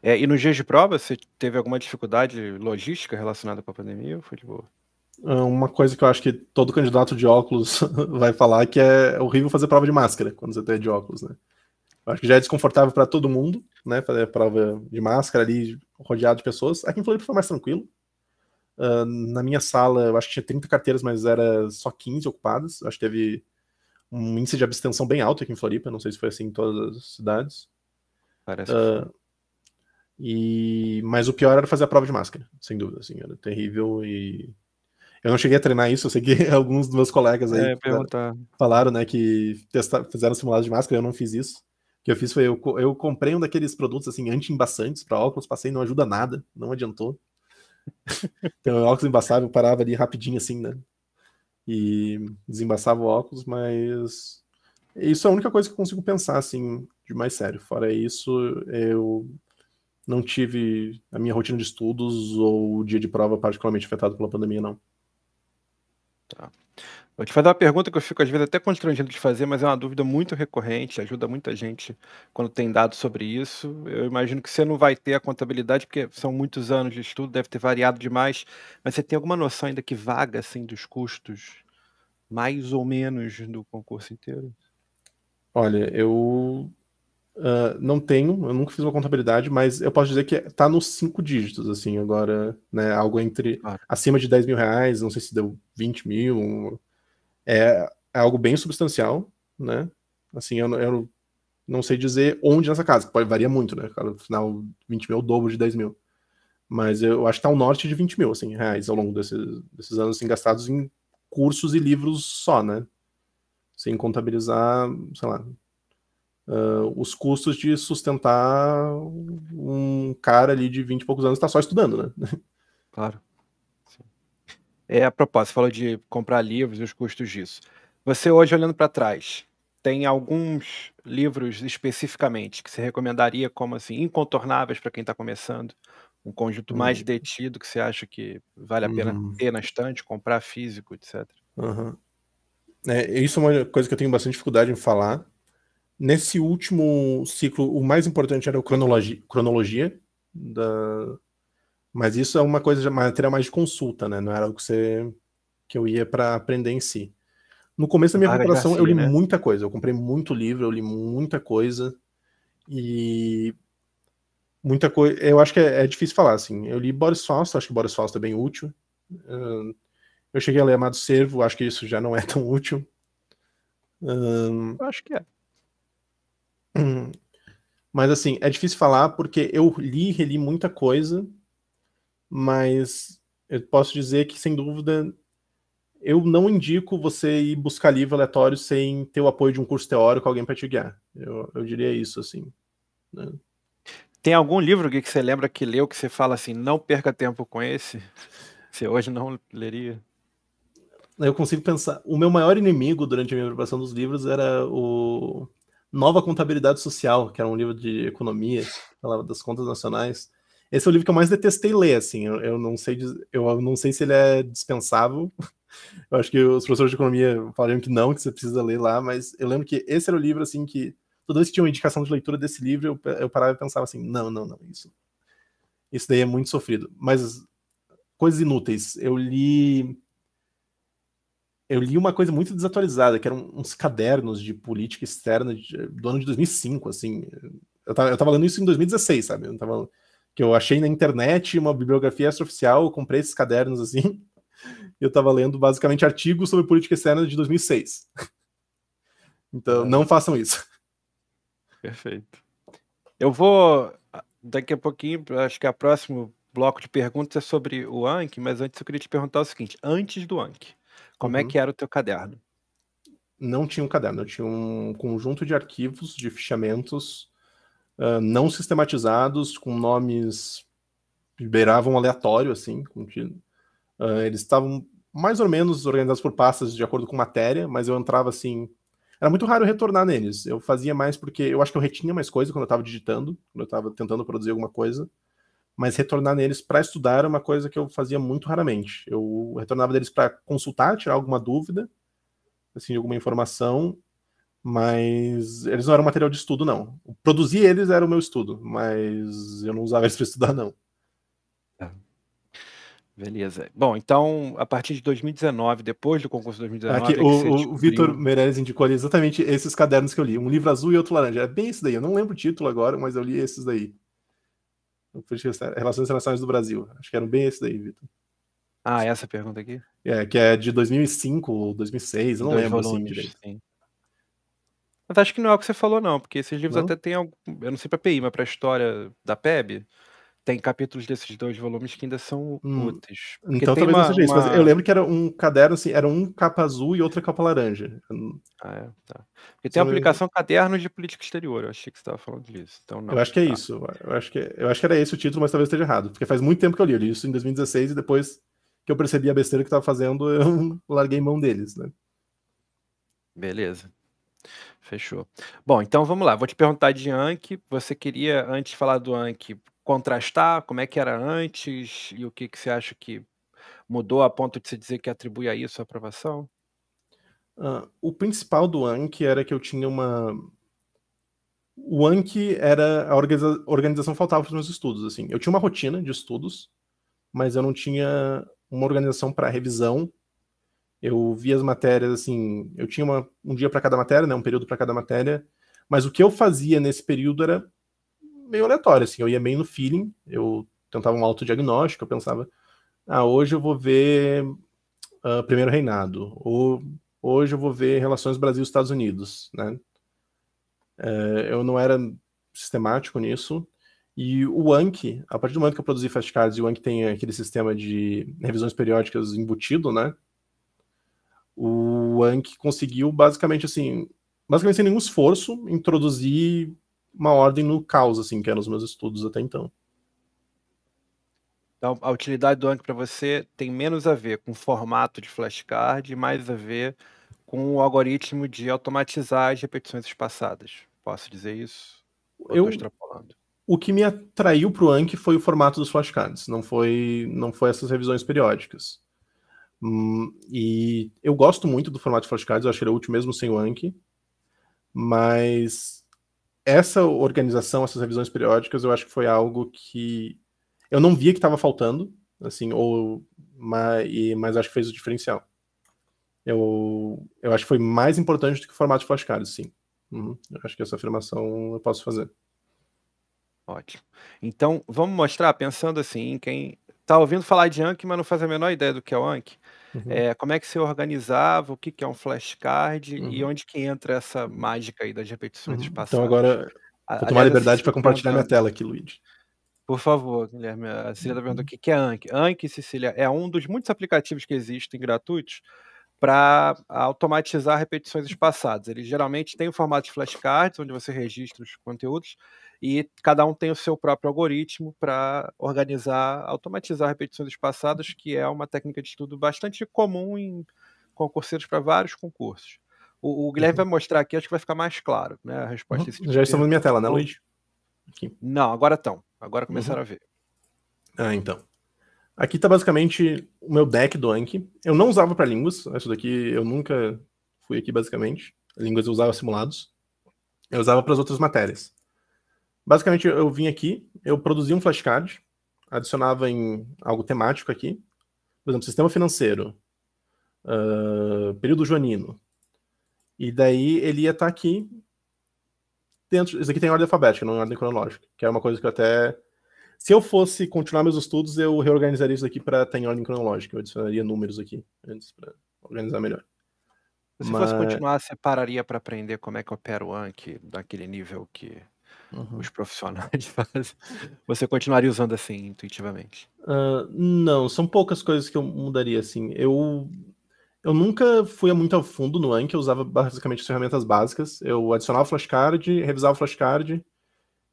É, e nos dias de prova, você teve alguma dificuldade logística relacionada com a pandemia ou foi de boa? É, uma coisa que eu acho que todo candidato de óculos vai falar que é horrível fazer prova de máscara quando você tem tá de óculos, né? Eu acho que já é desconfortável para todo mundo, né? Fazer prova de máscara ali, rodeado de pessoas. Aqui em Floripa foi mais tranquilo. Uh, na minha sala, eu acho que tinha 30 carteiras, mas era só 15 ocupadas. Eu acho que teve um índice de abstenção bem alto aqui em Floripa. Não sei se foi assim em todas as cidades. Parece. Uh, e... Mas o pior era fazer a prova de máscara, sem dúvida. Assim, era terrível e. Eu não cheguei a treinar isso, eu sei que alguns dos meus colegas aí é, falaram, né, que testaram, fizeram simulado de máscara, eu não fiz isso. O que eu fiz foi, eu, eu comprei um daqueles produtos, assim, anti-embaçantes para óculos, passei, não ajuda nada, não adiantou. então, o óculos embaçava, eu parava ali rapidinho, assim, né, e desembaçava o óculos, mas isso é a única coisa que eu consigo pensar, assim, de mais sério. Fora isso, eu não tive a minha rotina de estudos ou o dia de prova particularmente afetado pela pandemia, não. Tá. Vou te fazer uma pergunta que eu fico às vezes até constrangido de fazer, mas é uma dúvida muito recorrente, ajuda muita gente quando tem dados sobre isso. Eu imagino que você não vai ter a contabilidade, porque são muitos anos de estudo, deve ter variado demais, mas você tem alguma noção ainda que vaga assim dos custos, mais ou menos, do concurso inteiro? Olha, eu Uh, não tenho, eu nunca fiz uma contabilidade, mas eu posso dizer que está nos cinco dígitos, assim, agora, né? Algo entre claro. acima de 10 mil reais, não sei se deu 20 mil. É, é algo bem substancial, né? Assim, eu, eu, não sei dizer onde nessa casa, pode varia muito, né? No final, 20 mil é o dobro de 10 mil. Mas eu acho que tá ao norte de 20 mil, assim, reais ao longo desses, desses anos, assim, gastados em cursos e livros só, né? Sem contabilizar, sei lá, uh, os custos de sustentar um cara ali de 20 e poucos anos está só estudando, né? Claro. Sim. É a proposta, falou de comprar livros e os custos disso. Você hoje olhando para trás, tem alguns livros especificamente que você recomendaria como assim incontornáveis para quem está começando? Um conjunto mais uhum. detido que você acha que vale a pena uhum. ter na estante, comprar físico, etc. Uhum. É, isso é uma coisa que eu tenho bastante dificuldade em falar, Nesse último ciclo, o mais importante era a cronologia, cronologia da... mas isso é uma coisa, matéria mais de consulta, né? Não era o que você que eu ia para aprender em si. No começo da minha preparação, eu li né? muita coisa. Eu comprei muito livro, eu li muita coisa. E muita coisa. Eu acho que é, é, difícil falar, assim. Eu li Boris Fausto, acho que Boris Fausto é bem útil. eu cheguei a ler Amado Servo, acho que isso já não é tão útil. Um, acho que é. Mas assim, é difícil falar porque eu li e reli muita coisa, mas eu posso dizer que, sem dúvida, eu não indico você ir buscar livro aleatório sem ter o apoio de um curso teórico, alguém para te guiar. Eu, eu diria isso, assim. Né? Tem algum livro que você lembra que leu que você fala assim, não perca tempo com esse? Você hoje não leria? Eu consigo pensar. O meu maior inimigo durante a minha preparação dos livros era o Nova Contabilidade Social, que era um livro de economia, falava das contas nacionais. Esse é o livro que eu mais detestei ler, assim. Eu, eu não sei eu não sei se ele é dispensável. eu acho que os professores de economia falariam que não, que você precisa ler lá, mas eu lembro que esse era o livro assim que toda vez que tinha uma indicação de leitura desse livro, eu, eu parava e pensava assim: "Não, não, não, isso. Isso daí é muito sofrido". Mas coisas inúteis. Eu li eu li uma coisa muito desatualizada, que eram uns cadernos de política externa de, do ano de 2005, assim. Eu tava, eu tava lendo isso em 2016, sabe? Eu tava, que eu achei na internet uma bibliografia extraoficial, eu comprei esses cadernos, assim. eu tava lendo basicamente artigos sobre política externa de 2006. Então, é. não façam isso. Perfeito. Eu vou, daqui a pouquinho, acho que o próximo bloco de perguntas é sobre o Anki, mas antes eu queria te perguntar o seguinte: antes do Anki, como é uhum. é que era o teu caderno? Não tinha um caderno, eu tinha um conjunto de arquivos, de fichamentos uh, não sistematizados, com nomes beiravam aleatório, assim, Uh, eles estavam mais ou menos organizados por pastas de acordo com matéria, mas eu entrava assim. Era muito raro retornar neles. Eu fazia mais porque eu acho que eu retinha mais coisa quando eu estava digitando, quando eu estava tentando produzir alguma coisa mas retornar neles para estudar era é uma coisa que eu fazia muito raramente. Eu retornava deles para consultar, tirar alguma dúvida, assim, alguma informação, mas eles não eram material de estudo, não. Produzir eles era o meu estudo, mas eu não usava eles para estudar, não. Tá. Beleza. Bom, então, a partir de 2019, depois do concurso de 2019... Aqui, é o, o Vitor Meirelles indicou ali exatamente esses cadernos que eu li. Um livro azul e outro laranja. É bem esse daí. Eu não lembro o título agora, mas eu li esses daí no Política Relações Internacionais do Brasil. Acho que eram bem esse daí, Vitor. Ah, é essa pergunta aqui? É, que é de 2005 ou 2006, eu não Dois lembro assim, volumes, assim direito. Mas acho que não é o que você falou, não, porque esses livros não? até tem algum. Eu não sei pra PI, mas pra história da PEB, tem capítulos desses dois volumes que ainda são hum. úteis. então talvez uma, não seja isso, mas eu lembro que era um caderno, assim, era um capa azul e outra capa laranja. Ah, é? Tá. Porque tem a aplicação Cadernos de Política Exterior, eu achei que você estava falando disso. Então, não, eu acho que é tá. isso. Eu acho que, eu acho que era esse o título, mas talvez esteja errado. Porque faz muito tempo que eu li, eu li isso em 2016 e depois que eu percebi a besteira que estava fazendo, eu larguei mão deles, né? Beleza. Fechou. Bom, então vamos lá. Vou te perguntar de Anki. Você queria, antes de falar do Anki, contrastar como é que era antes e o que, que você acha que mudou a ponto de se dizer que atribui a isso a aprovação? Uh, o principal do Anki era que eu tinha uma. O Anki era a organiza... organização faltava para os meus estudos. Assim, eu tinha uma rotina de estudos, mas eu não tinha uma organização para revisão. Eu via as matérias assim, eu tinha uma... um dia para cada matéria, né, um período para cada matéria. Mas o que eu fazia nesse período era meio aleatório. Assim, eu ia meio no feeling. Eu tentava um autodiagnóstico. Eu pensava, ah, hoje eu vou ver uh, primeiro reinado ou Hoje eu vou ver relações Brasil-Estados Unidos, né? É, eu não era sistemático nisso. E o Anki, a partir do momento que eu produzi fastcards e o Anki tem aquele sistema de revisões periódicas embutido, né? O Anki conseguiu basicamente assim, basicamente sem nenhum esforço, introduzir uma ordem no caos, assim, que eram os meus estudos até então. Então, a utilidade do Anki para você tem menos a ver com o formato de flashcard e mais a ver com o algoritmo de automatizar as repetições espaçadas. Posso dizer isso? eu extrapolando? O que me atraiu para o Anki foi o formato dos flashcards, não foi, não foi essas revisões periódicas. Hum, e eu gosto muito do formato de flashcards, eu acho ele é útil mesmo sem o Anki, mas essa organização, essas revisões periódicas, eu acho que foi algo que eu não via que estava faltando, assim, ou mas, e, mas acho que fez o diferencial. Eu, eu acho que foi mais importante do que o formato de flashcards, sim. Uhum. acho que essa afirmação eu posso fazer. Ótimo. Então, vamos mostrar, pensando assim, quem está ouvindo falar de Anki, mas não faz a menor ideia do que é o Anki. Uhum. É, como é que você organizava, o que, que é um flashcard uhum. e onde que entra essa mágica aí das repetições uhum. Então agora vou tomar liberdade para compartilhar minha tela aqui, Luiz. Por favor, Guilherme, a Cecília está perguntando o que é Anki. Anki, Cecília, é um dos muitos aplicativos que existem gratuitos para automatizar repetições espaçadas. Ele geralmente tem o formato de flashcards, onde você registra os conteúdos, e cada um tem o seu próprio algoritmo para organizar, automatizar repetições espaçadas, que é uma técnica de estudo bastante comum em concurseiros para vários concursos. O, o Guilherme uhum. vai mostrar aqui, acho que vai ficar mais claro né, a resposta. Uhum. Já tipo estamos na minha tela, né, Luiz? Aqui. Não, agora estão. Agora começaram uhum. a ver. Ah, então. Aqui tá basicamente o meu deck do Anki. Eu não usava para línguas, isso daqui eu nunca fui aqui basicamente. Línguas eu usava simulados. Eu usava para as outras matérias. Basicamente eu vim aqui, eu produzia um flashcard, adicionava em algo temático aqui. Por exemplo, sistema financeiro, uh, período joanino. E daí ele ia estar tá aqui dentro. Isso aqui tem ordem alfabética, não em é ordem cronológica, que é uma coisa que eu até. Se eu fosse continuar meus estudos, eu reorganizaria isso aqui para ter tá em ordem cronológica. Eu adicionaria números aqui antes para organizar melhor. Se Mas... fosse continuar, você pararia para aprender como é que opera o Anki daquele nível que uhum. os profissionais fazem. Você continuaria usando assim intuitivamente? Uh, não, são poucas coisas que eu mudaria assim. Eu eu nunca fui muito a fundo no Anki, eu usava basicamente as ferramentas básicas. Eu adicionava o flashcard, revisava o flashcard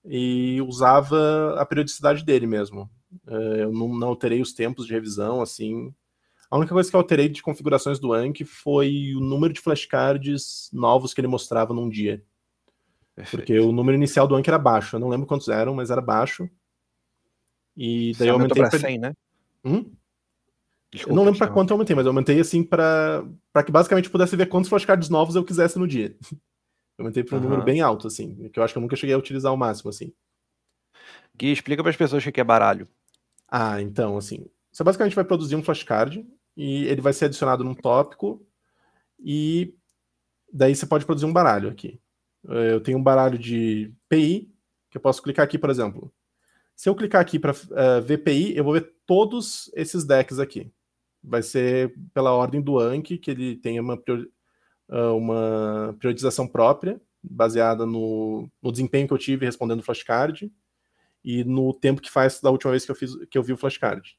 e usava a periodicidade dele mesmo. Eh, eu não, não alterei os tempos de revisão, assim. A única coisa que eu alterei de configurações do Anki foi o número de flashcards novos que ele mostrava num dia. Perfeito. Porque o número inicial do Anki era baixo. Eu não lembro quantos eram, mas era baixo. E daí Você eu aumentei para 100, né? Hum? Desculpa, eu não lembro para quanto eu aumentei, mas eu aumentei assim para que basicamente pudesse ver quantos flashcards novos eu quisesse no dia. Eu aumentei para um uhum. número bem alto, assim, que eu acho que eu nunca cheguei a utilizar ao máximo, assim. Gui, explica para as pessoas o que é baralho. Ah, então, assim, você basicamente vai produzir um flashcard e ele vai ser adicionado num tópico e daí você pode produzir um baralho aqui. Eh, eu tenho um baralho de PI que eu posso clicar aqui, por exemplo. Se eu clicar aqui para uh, eh, ver PI, eu vou ver todos esses decks aqui vai ser pela ordem do Anki, que ele tenha uma, ah, uma priorização própria, baseada no, no, desempenho que eu tive respondendo o flashcard e no tempo que faz da última vez que eu, fiz, que eu vi o flashcard.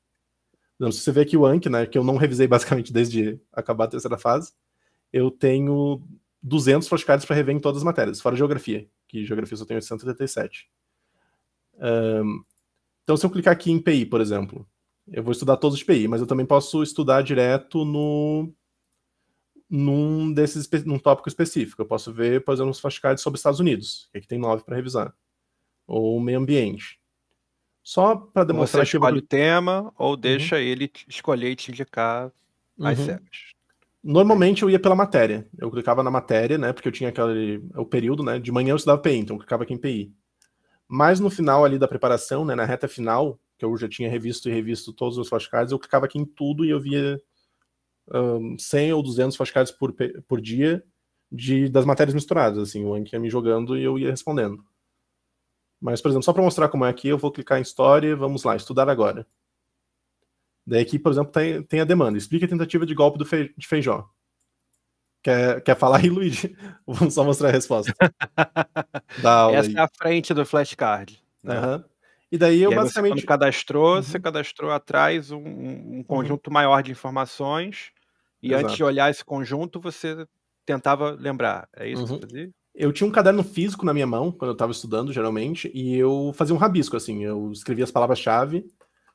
Então, se você vê aqui o Anki, né, que eu não revisei basicamente desde acabar a terceira fase, eu tenho 200 flashcards para rever em todas as matérias, fora geografia, que geografia eu só tenho 877. Um, então, se eu clicar aqui em PI, por exemplo, eu vou estudar todos os PI, mas eu também posso estudar direto no num desses num tópico específico. Eu posso ver, por exemplo, os flashcards sobre Estados Unidos, que aqui é tem nove para revisar, ou meio ambiente. Só para demonstrar Você escolhe que... o tema ou uhum. deixa uhum. ele escolher e te indicar as uhum. Normalmente eu ia pela matéria. Eu clicava na matéria, né? Porque eu tinha aquele o período, né? De manhã eu estudava PI, então eu clicava aqui em PI. Mas no final ali da preparação, né, na reta final, que eu já tinha revisto e revisto todos os flashcards, eu clicava aqui em tudo e eu via um, 100 ou 200 flashcards por, por dia de, das matérias misturadas, assim, o Anki ia me jogando e eu ia respondendo. Mas, por exemplo, só para mostrar como é aqui, eu vou clicar em História, vamos lá, estudar agora. Daí aqui, por exemplo, tem, tem a demanda, explica a tentativa de golpe do fei, de Feijó. Quer, quer falar aí, Luigi? Vamos só mostrar a resposta. Essa é aí. é a frente do flashcard. Né? Uhum. E daí eu e basicamente. Você, cadastrou, uhum. você cadastrou atrás um, um uhum. conjunto uhum. maior de informações. E Exato. antes de olhar esse conjunto, você tentava lembrar. É isso uhum. que você uhum. fazia? Eu tinha um caderno físico na minha mão, quando eu estava estudando, geralmente, e eu fazia um rabisco, assim. Eu escrevia as palavras-chave,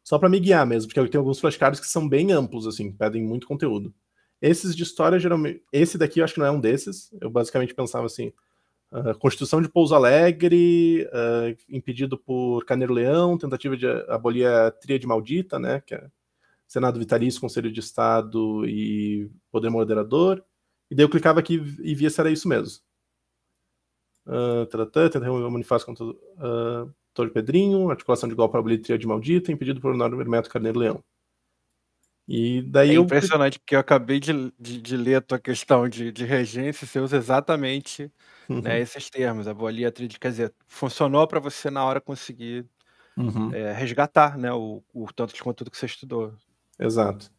só para me guiar mesmo, porque eu tenho alguns flashcards que são bem amplos, assim, pedem muito conteúdo. Esses de história, geralmente. Esse daqui eu acho que não é um desses. Eu basicamente pensava assim: ah, Constituição de Pouso Alegre, uh, impedido por Carneiro Leão, tentativa de abolir a tríade maldita, né, que é Senado Vitalício, Conselho de Estado e Poder Moderador. E daí eu clicava aqui e via se era isso mesmo. Uh, ah, taratã, tenta remover o manifesto contra o Torre Pedrinho, articulação de golpe para abolir a tríade maldita, impedido por Leonardo Hermeto Carneiro Leão. E daí é impressionante, eu... porque eu acabei de, de, de, ler a tua questão de, de regência, você usa exatamente né, uhum. né, esses termos, a bolia trídica, quer dizer, funcionou para você na hora conseguir uhum. é, resgatar né, o, o tanto de conteúdo que você estudou. Exato.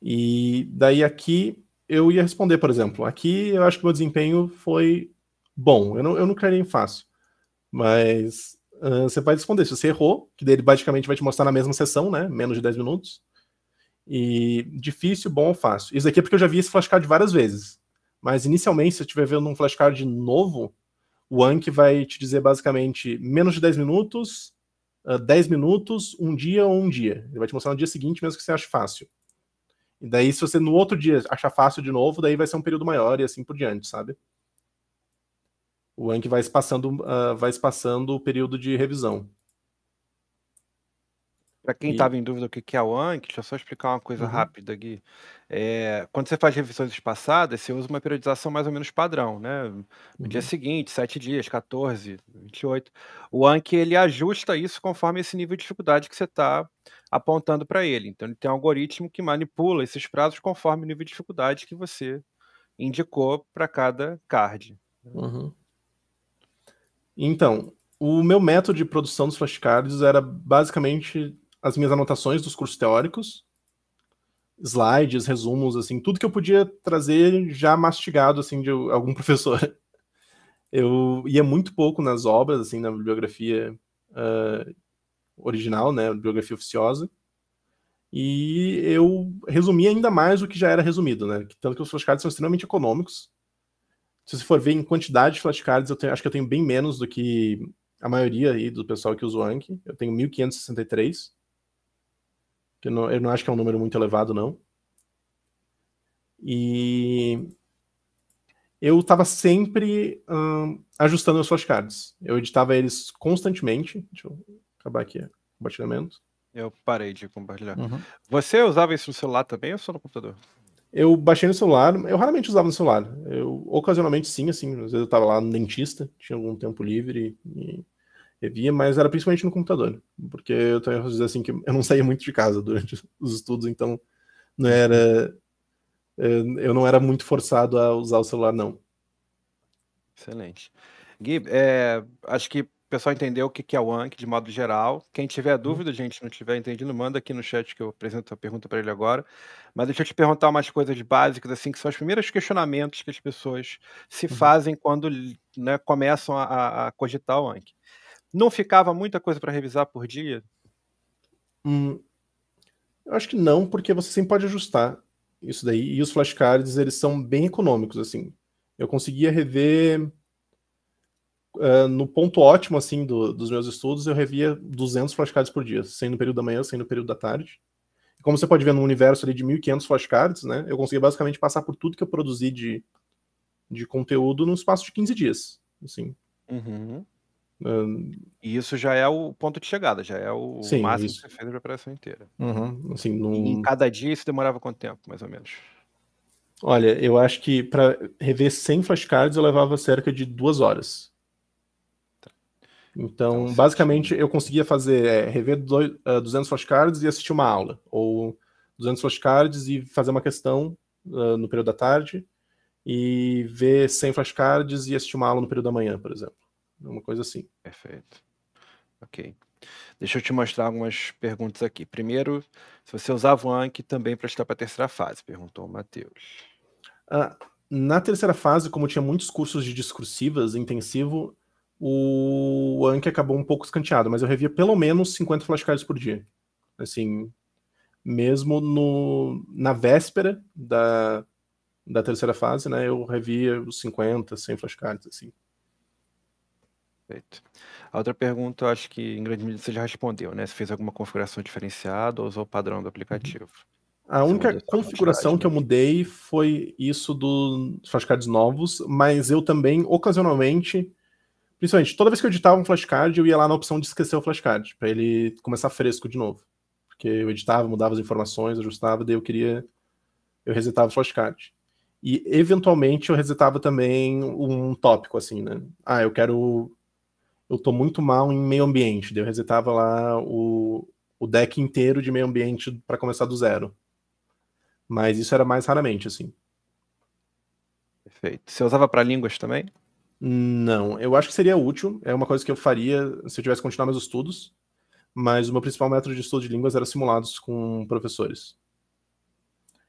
E daí aqui eu ia responder, por exemplo, aqui eu acho que meu desempenho foi bom, eu não, eu não criaria em fácil, mas uh, você vai responder, se você errou, que daí ele basicamente vai te mostrar na mesma sessão, né, menos de 10 minutos, e difícil, bom ou fácil. Isso aqui é porque eu já vi esse flashcard várias vezes. Mas inicialmente, se você estiver vendo um flashcard novo, o Anki vai te dizer basicamente menos de 10 minutos, uh, ah, 10 minutos, um dia ou um dia. Ele vai te mostrar no dia seguinte, mesmo que você ache fácil. E daí, se você no outro dia achar fácil de novo, daí vai ser um período maior e assim por diante, sabe? O Anki vai espaçando, uh, ah, vai espaçando o período de revisão. Para quem estava em dúvida o que é o Anki, deixa eu só explicar uma coisa uhum. rápida aqui. É, quando você faz revisões espaçadas, você usa uma periodização mais ou menos padrão, né? No uhum. dia seguinte, 7 dias, 14, 28. O Anki ele ajusta isso conforme esse nível de dificuldade que você está apontando para ele. Então ele tem um algoritmo que manipula esses prazos conforme o nível de dificuldade que você indicou para cada card. Né? Uhum. Então, o meu método de produção dos flashcards era basicamente as minhas anotações dos cursos teóricos, slides, resumos, assim, tudo que eu podia trazer já mastigado, assim, de algum professor. Eu ia muito pouco nas obras, assim, na bibliografia uh, original, né, bibliografia oficiosa, e eu resumi ainda mais o que já era resumido, né, tanto que os flashcards são extremamente econômicos, se você for ver em quantidade de flashcards, eu tenho, acho que eu tenho bem menos do que a maioria aí do pessoal que usa o Anki. Eu tenho 1563. Eu não, eu não acho que é um número muito elevado, não. E eu estava sempre hum, ajustando os flashcards. Eu editava eles constantemente. Deixa eu acabar aqui o compartilhamento. Eu parei de compartilhar. Uhum. Você usava isso no celular também ou só no computador? Eu baixei no celular, eu raramente usava no celular. Eu ocasionalmente sim, assim, às vezes eu estava lá no dentista, tinha algum tempo livre e via, mas era principalmente no computador, porque eu também posso dizer assim que eu não saía muito de casa durante os estudos, então não era eh, eu não era muito forçado a usar o celular não. Excelente. Gui, é, acho que o pessoal entendeu o que é o Anki de modo geral. Quem tiver uhum. dúvida, gente, não tiver entendido, manda aqui no chat que eu apresento a pergunta para ele agora. Mas deixa eu te perguntar umas coisas básicas, assim, que são os primeiros questionamentos que as pessoas se uhum. fazem uhum. quando né, começam a, a cogitar o Anki. Não ficava muita coisa para revisar por dia? Hum, eu acho que não, porque você sempre pode ajustar isso daí. E os flashcards, eles são bem econômicos, assim. Eu conseguia rever... Uh, no ponto ótimo, assim, do, dos meus estudos, eu revia 200 flashcards por dia. 100 no período da manhã, 100 no período da tarde. E como você pode ver, no universo ali de 1.500 flashcards, né? Eu conseguia basicamente passar por tudo que eu produzi de, de conteúdo num espaço de 15 dias, assim. Uhum. E isso já é o ponto de chegada, já é o Sim, máximo isso. que você fez a preparação inteira. Uhum, assim, num... E cada dia isso demorava quanto tempo, mais ou menos? Olha, eu acho que para rever 100 flashcards eu levava cerca de duas horas. Tá. Então, então, basicamente, eu conseguia fazer é, rever dois, uh, eh, 200 flashcards e assistir uma aula, ou 200 flashcards e fazer uma questão uh, no período da tarde, e ver 100 flashcards e assistir uma aula no período da manhã, por exemplo uma coisa assim. Perfeito. Ok. Deixa eu te mostrar algumas perguntas aqui. Primeiro, se você usava o Anki também para estudar para a terceira fase, perguntou o Matheus. Ah, na terceira fase, como tinha muitos cursos de discursivas intensivo, o Anki acabou um pouco escanteado, mas eu revia pelo menos 50 flashcards por dia. Assim, mesmo no, na véspera da, da terceira fase, né, eu revia os 50, 100 flashcards, assim. Perfeito. A outra pergunta, eu acho que em grande medida você já respondeu, né? Se fez alguma configuração diferenciada ou usou o padrão do uhum. aplicativo. A você única configuração que eu né? mudei foi isso dos flashcards novos, mas eu também, ocasionalmente, principalmente, toda vez que eu editava um flashcard, eu ia lá na opção de esquecer o flashcard, para ele começar fresco de novo. Porque eu editava, mudava as informações, ajustava, daí eu queria. Eu resetava o flashcard. E eventualmente eu resetava também um tópico, assim, né? Ah, eu quero eu tô muito mal em meio ambiente. Daí eu resetava lá o, o deck inteiro de meio ambiente para começar do zero. Mas isso era mais raramente, assim. Perfeito. Você usava para línguas também? Não, eu acho que seria útil. É uma coisa que eu faria se eu tivesse que continuar meus estudos. Mas o meu principal método de estudo de línguas era simulados com professores.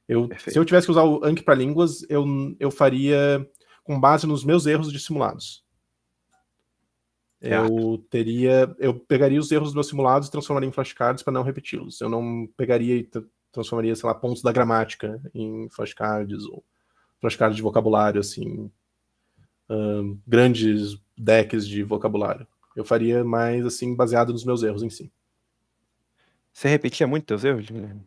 Eu, se eu tivesse que usar o Anki para línguas, eu, eu faria com base nos meus erros de simulados. É. Eu teria. Eu pegaria os erros dos meus simulados e transformaria em flashcards para não repeti-los. Eu não pegaria e transformaria, sei lá, pontos da gramática em flashcards ou flashcards de vocabulário, assim. Um, grandes decks de vocabulário. Eu faria mais, assim, baseado nos meus erros em si. Você repetia muito teus erros, Guilherme?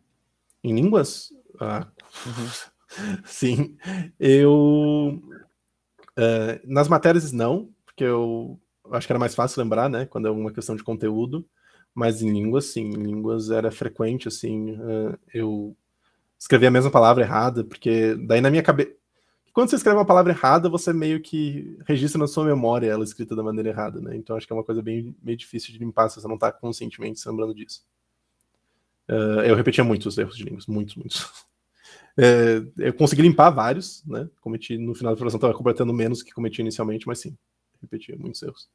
Em línguas? Ah. Uhum. Sim. Eu. Uh, nas matérias, não, porque eu acho que era mais fácil lembrar, né, quando é uma questão de conteúdo, mas em línguas, sim, em línguas era frequente, assim, eh, eu escrevia a mesma palavra errada, porque daí na minha cabeça, quando você escreve uma palavra errada, você meio que registra na sua memória ela escrita da maneira errada, né? Então acho que é uma coisa bem meio difícil de limpar se você não está conscientemente se lembrando disso. Uh, eu repetia muitos erros de línguas, muitos, muitos. Eh, eu consegui limpar vários, né? Cometi no final da apresentação, estava completando menos que cometi inicialmente, mas sim, repetia muitos erros.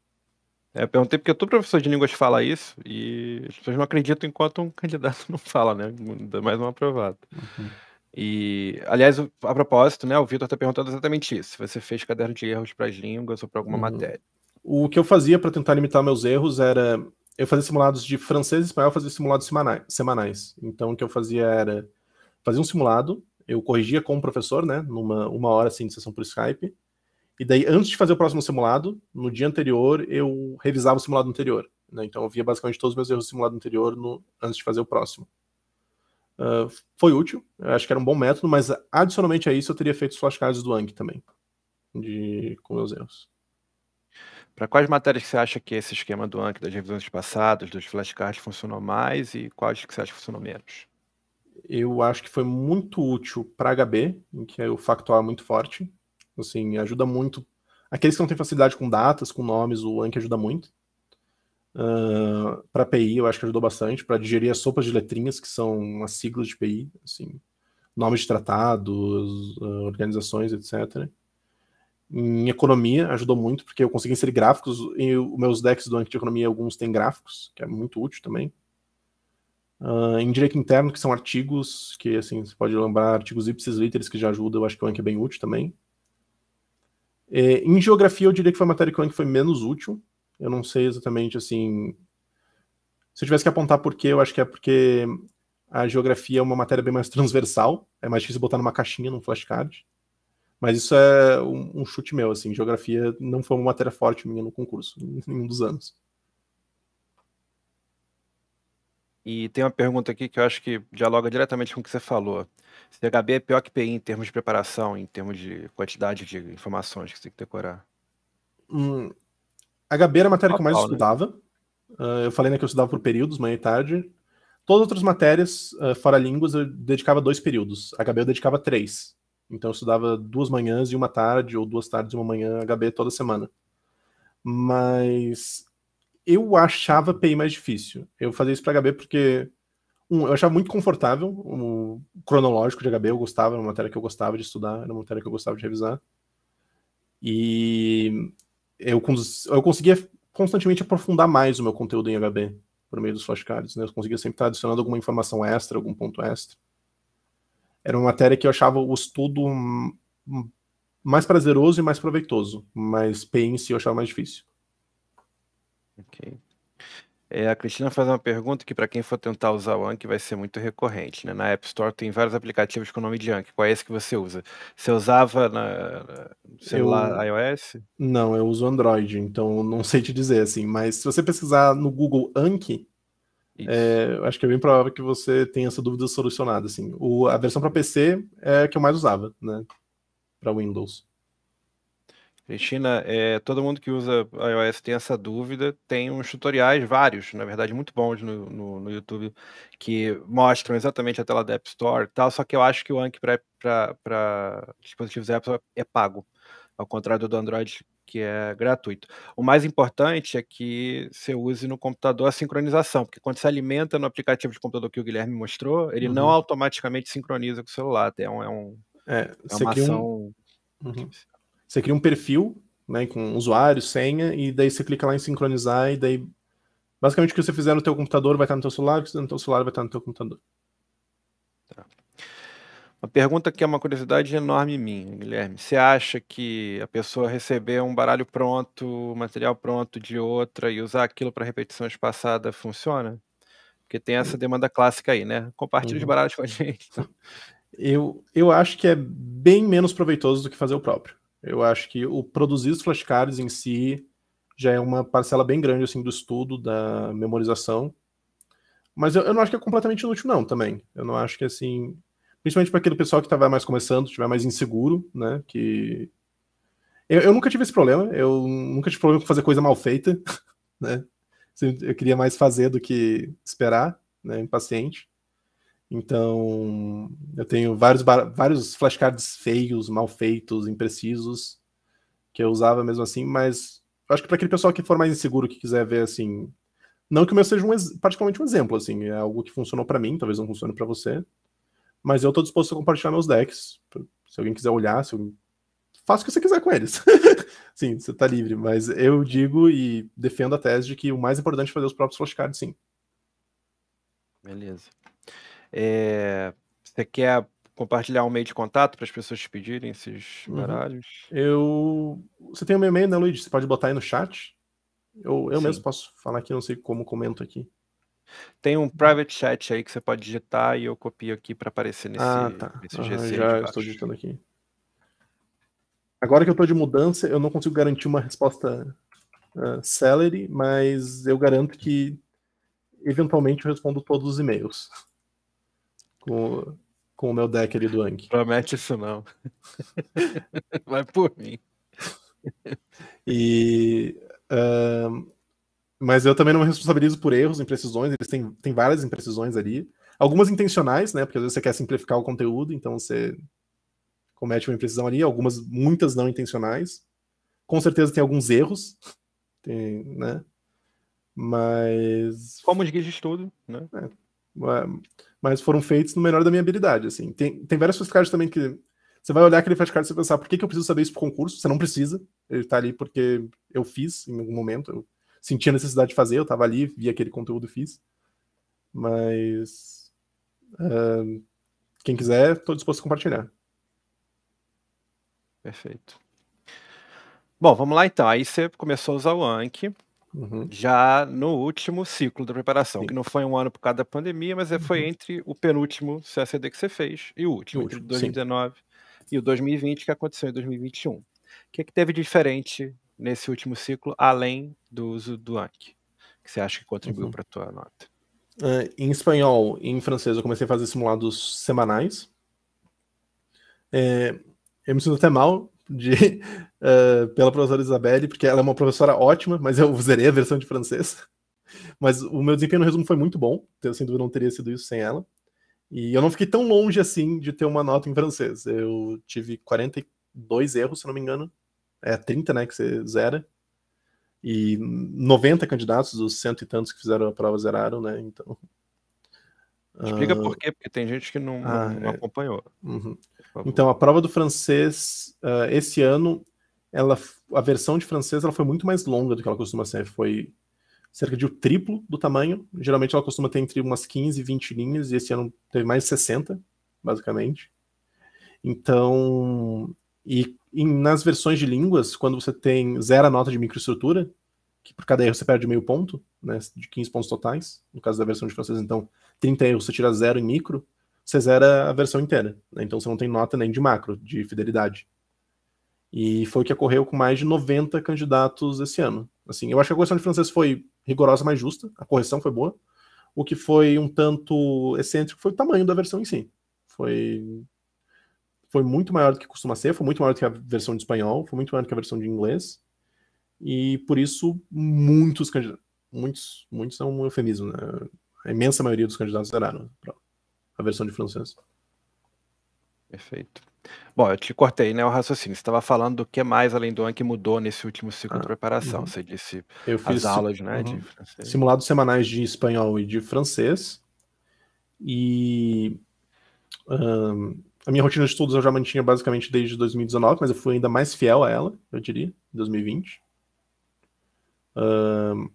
É, eu perguntei porque todo professor de línguas fala isso e as pessoas não acreditam enquanto um candidato não fala, né? Ainda mais uma aprovado. Uhum. E, aliás, a propósito, né, o Vitor está perguntando exatamente isso: se você fez caderno de erros para as línguas ou para alguma uhum. matéria. O que eu fazia para tentar limitar meus erros era. Eu fazia simulados de francês e espanhol, eu fazia simulados semanais. Então, o que eu fazia era. Fazia um simulado, eu corrigia com o professor, né, numa uma hora assim de sessão por Skype. E daí, antes de fazer o próximo simulado, no dia anterior, eu revisava o simulado anterior. Né? Então, eu via basicamente todos os meus erros do simulado anterior no, antes de fazer o próximo. Uh, foi útil, eu acho que era um bom método, mas adicionalmente a isso eu teria feito os flashcards do ang também, de, com meus erros. Para quais matérias que você acha que esse esquema do ang das revisões passadas, dos flashcards, funcionou mais e quais que você acha que funcionou menos? Eu acho que foi muito útil para HB, em que o factual é muito forte, Tipo assim, ajuda muito. Aqueles que não têm facilidade com datas, com nomes, o Anki ajuda muito. Uh, ah, para PI, eu acho que ajudou bastante. Para digerir as sopas de letrinhas, que são as siglas de PI, assim, nomes de tratados, uh, organizações, etc. Em economia, ajudou muito, porque eu consegui inserir gráficos. E os meus decks do Anki de Economia, alguns têm gráficos, que é muito útil também. Uh, em direito interno, que são artigos, que assim, você pode lembrar, artigos ipsis literis, que já ajuda, eu acho que o Anki é bem útil também. É, em geografia, eu diria que foi a matéria que foi menos útil. Eu não sei exatamente assim. Se eu tivesse que apontar por quê, eu acho que é porque a geografia é uma matéria bem mais transversal. É mais difícil botar numa caixinha, num flashcard. Mas isso é um, um chute meu, assim. Geografia não foi uma matéria forte minha no concurso, em nenhum dos anos. E tem uma pergunta aqui que eu acho que dialoga diretamente com o que você falou. Se HB é pior que PI em termos de preparação, em termos de quantidade de informações que você tem que decorar? Hum, HB era a matéria Total, que eu mais né? estudava. Uh, eu falei né, que eu estudava por períodos, manhã e tarde. Todas as outras matérias, uh, fora línguas, eu dedicava dois períodos. HB eu dedicava três. Então eu estudava duas manhãs e uma tarde, ou duas tardes e uma manhã, HB toda semana. Mas eu achava PI mais difícil. Eu fazia isso para HB porque um, eu achava muito confortável o cronológico de HB, eu gostava, era uma matéria que eu gostava de estudar, era uma matéria que eu gostava de revisar. E eu, eu conseguia constantemente aprofundar mais o meu conteúdo em HB por meio dos flashcards, né? Eu conseguia sempre estar adicionando alguma informação extra, algum ponto extra. Era uma matéria que eu achava o estudo mais prazeroso e mais proveitoso, mas PI em si eu achava mais difícil. Ok. É, a Cristina faz uma pergunta que, para quem for tentar usar o Anki, vai ser muito recorrente. Né? Na App Store tem vários aplicativos com o nome de Anki. Qual é esse que você usa? Você usava na, no celular eu... iOS? Não, eu uso Android, então não sei te dizer assim. Mas se você pesquisar no Google Anki, é, acho que é bem provável que você tenha essa dúvida solucionada. Assim. O, a versão para PC é a que eu mais usava, né? Para Windows. Cristina, é, eh, todo mundo que usa iOS tem essa dúvida, tem uns tutoriais, vários, na verdade, muito bons no, no, no YouTube, que mostram exatamente a tela da App Store e tal, só que eu acho que o Anki para dispositivos Apple é pago, ao contrário do Android, que é gratuito. O mais importante é que você use no computador a sincronização, porque quando você alimenta no aplicativo de computador que o Guilherme mostrou, ele uhum. não automaticamente sincroniza com o celular, é, um, é, um, é, é uma ação... Um... Uhum. Você cria um perfil, né, com usuário, senha, e daí você clica lá em sincronizar, e daí basicamente o que você fizer no teu computador vai estar no teu celular, o que você no teu celular vai estar no teu computador. Tá. Uma pergunta que é uma curiosidade enorme minha, Guilherme. Você acha que a pessoa receber um baralho pronto, material pronto de outra e usar aquilo para repetições passadas funciona? Porque tem essa demanda clássica aí, né? Compartilha uhum. os baralhos com a gente. Eu, eu acho que é bem menos proveitoso do que fazer o próprio. Eu acho que o produzir os flashcards em si já é uma parcela bem grande assim do estudo, da memorização. Mas eu, eu não acho que é completamente inútil, não, também. Eu não acho que assim. Principalmente para aquele pessoal que estava mais começando, estiver mais inseguro, né? Que. Eu, eu nunca tive esse problema. Eu nunca tive problema com fazer coisa mal feita, né? Assim, eu queria mais fazer do que esperar, né? Impaciente. Então, eu tenho vários, vários flashcards feios, mal feitos, imprecisos, que eu usava mesmo assim, mas acho que para aquele pessoal que for mais inseguro, que quiser ver assim. Não que o meu seja um, particularmente um exemplo, assim, é algo que funcionou para mim, talvez não funcione para você, mas eu tô disposto a compartilhar meus decks. Se alguém quiser olhar, se faça o que você quiser com eles. sim, você tá livre, mas eu digo e defendo a tese de que o mais importante é fazer os próprios flashcards, sim. Beleza. É, você quer compartilhar um meio de contato para as pessoas te pedirem esses baralhos? Uhum. Eu. Você tem o meu e-mail, né, Luiz? Você pode botar aí no chat. Eu, eu mesmo posso falar aqui, não sei como comento aqui. Tem um private chat aí que você pode digitar e eu copio aqui para aparecer nesse, ah, tá. nesse GC. Uhum, já estou digitando aqui. Agora que eu estou de mudança, eu não consigo garantir uma resposta uh, ah, salary, mas eu garanto que eventualmente eu respondo todos os e-mails com, com o meu deck ali do Anki. Promete isso não. Vai por mim. E. Uh, mas eu também não me responsabilizo por erros, imprecisões, eles têm, têm várias imprecisões ali. Algumas intencionais, né? Porque às vezes você quer simplificar o conteúdo, então você comete uma imprecisão ali, algumas, muitas não intencionais. Com certeza tem alguns erros, tem, né? Mas. Como de estudo né? É mas foram feitos no melhor da minha habilidade, assim. Tem, tem várias flashcards também que você vai olhar aquele flashcard e você pensar, por que, que eu preciso saber isso pro concurso? Você não precisa, ele tá ali porque eu fiz em algum momento, eu senti a necessidade de fazer, eu tava ali, vi aquele conteúdo, fiz. Mas... Uh, quem quiser, estou disposto a compartilhar. Perfeito. Bom, vamos lá então. Aí você começou a usar o Anki, Uhum. já no último ciclo da preparação, Sim. que não foi um ano por causa da pandemia, mas é, uhum. foi entre o penúltimo CSD que você fez e o último, o último. entre 2019 Sim. e o 2020, que aconteceu em 2021. O que, é que teve de diferente nesse último ciclo, além do uso do Anki, que você acha que contribuiu uhum. para a tua nota? Uh, em espanhol e em francês, eu comecei a fazer simulados semanais. É, eu me sinto até mal de, uh, pela professora Isabelle, porque ela é uma professora ótima, mas eu zerei a versão de francês. Mas o meu desempenho no resumo foi muito bom, eu sem dúvida não teria sido isso sem ela. E eu não fiquei tão longe assim de ter uma nota em francês. Eu tive 42 erros, se não me engano. É 30, né, que você zera. E 90 candidatos dos cento e tantos que fizeram a prova zeraram, né? Então, Explica ah, por quê, porque tem gente que não, ah, não, é. acompanhou. Uhum. Então, a prova do francês, uh, esse ano, ela, a versão de francês ela foi muito mais longa do que ela costuma ser. Foi cerca de o triplo do tamanho. Geralmente ela costuma ter entre umas 15 e 20 linhas, e esse ano teve mais de 60, basicamente. Então, e, e nas versões de línguas, quando você tem zero nota de microestrutura, que por cada erro você perde meio ponto, né, de 15 pontos totais, no caso da versão de francês, então 30 erros, você tira zero em micro, você zera a versão inteira. Né? Então você não tem nota nem de macro, de fidelidade. E foi o que ocorreu com mais de 90 candidatos esse ano. Assim, eu acho que a correção de francês foi rigorosa, mais justa, a correção foi boa. O que foi um tanto excêntrico foi o tamanho da versão em si. Foi foi muito maior do que costuma ser, foi muito maior do que a versão de espanhol, foi muito maior do que a versão de inglês. E por isso muitos candidatos, muitos, muitos é um eufemismo, né? A imensa maioria dos candidatos zeraram a versão de francês. Perfeito. Bom, eu te cortei, né, o raciocínio. Você estava falando do que mais além do ano que mudou nesse último ciclo ah, de preparação. Uhum. Você disse eu as aulas, né, uhum. de francês. Simulados semanais de espanhol e de francês. E um, a minha rotina de estudos eu já mantinha basicamente desde 2019, mas eu fui ainda mais fiel a ela, eu diria, em 2020. Um,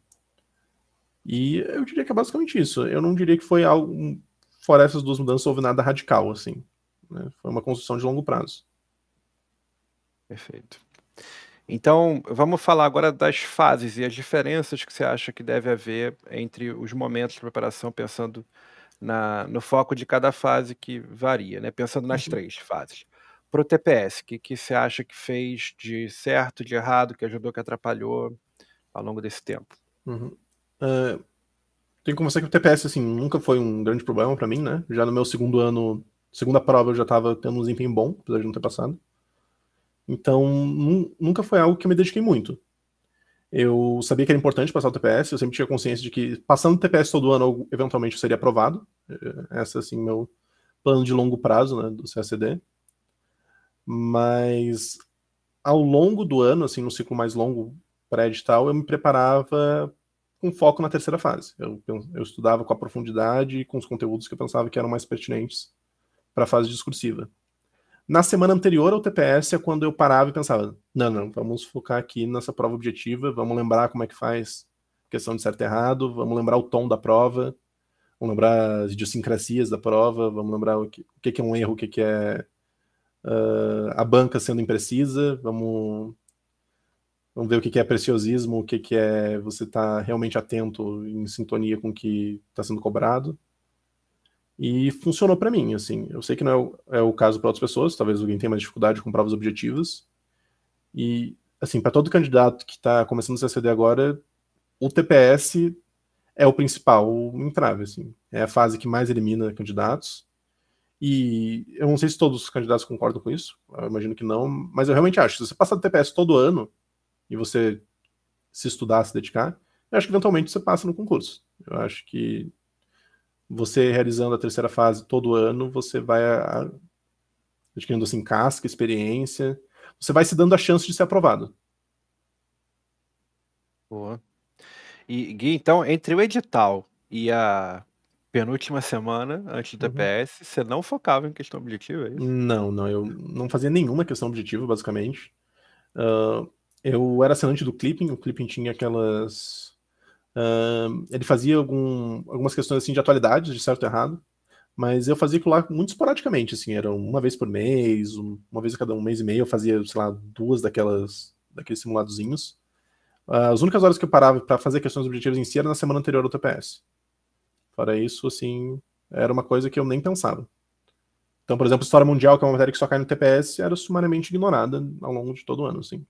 e eu diria que é basicamente isso. Eu não diria que foi algo. Fora essas duas mudanças, houve nada radical, assim. Né? Foi uma construção de longo prazo. Perfeito. Então, vamos falar agora das fases e as diferenças que você acha que deve haver entre os momentos de preparação, pensando na, no foco de cada fase que varia, né? Pensando nas uhum. três fases. Para o TPS, o que, que você acha que fez de certo, de errado, que ajudou, que atrapalhou ao longo desse tempo? Uhum. Uh, ah, tenho que começar que o TPS, assim, nunca foi um grande problema para mim, né? Já no meu segundo ano, segunda prova, eu já tava tendo um desempenho bom, apesar de não ter passado. Então, nunca foi algo que eu me dediquei muito. Eu sabia que era importante passar o TPS, eu sempre tinha consciência de que passando o TPS todo ano, eventualmente eu seria aprovado. É, Esse, assim, meu plano de longo prazo, né, do CACD. Mas ao longo do ano, assim, no ciclo mais longo pré-edital, eu me preparava com foco na terceira fase. Eu, eu estudava com a profundidade e com os conteúdos que eu pensava que eram mais pertinentes para a fase discursiva. Na semana anterior ao TPS é quando eu parava e pensava: não, não, vamos focar aqui nessa prova objetiva, vamos lembrar como é que faz questão de certo e errado, vamos lembrar o tom da prova, vamos lembrar as idiosincrasias da prova, vamos lembrar o que, o que é um erro, o que é uh, a banca sendo imprecisa, vamos Vamos ver o que é preciosismo, o que é você estar tá realmente atento, em sintonia com o que está sendo cobrado. E funcionou para mim, assim. Eu sei que não é o, é o caso para outras pessoas, talvez alguém tenha mais dificuldade com provas objetivas. E, assim, para todo candidato que está começando a se aceder agora, o TPS é o principal entrave, assim. É a fase que mais elimina candidatos. E eu não sei se todos os candidatos concordam com isso, eu imagino que não, mas eu realmente acho, se você passar do TPS todo ano, e você se estudar, se dedicar, eu acho que eventualmente você passa no concurso. Eu acho que você realizando a terceira fase todo ano, você vai adquirindo assim casca, experiência, você vai se dando a chance de ser aprovado. Boa. E Gui, então, entre o edital e a penúltima semana antes do uhum. TPS, você não focava em questão objetiva, é isso? Não, não, eu não fazia nenhuma questão objetiva, basicamente. Uh, eu era assinante do Clipping, o Clipping tinha aquelas. Uh, ele fazia algum, algumas questões assim de atualidade, de certo e errado, mas eu fazia aquilo lá muito esporadicamente, assim, era uma vez por mês, uma vez a cada um mês e meio, eu fazia, sei lá, duas daquelas, daqueles simuladozinhos. Uh, as únicas horas que eu parava para fazer questões objetivas em si era na semana anterior ao TPS. Fora isso, assim, era uma coisa que eu nem pensava. Então, por exemplo, História Mundial, que é uma matéria que só cai no TPS, era sumariamente ignorada ao longo de todo o ano, assim.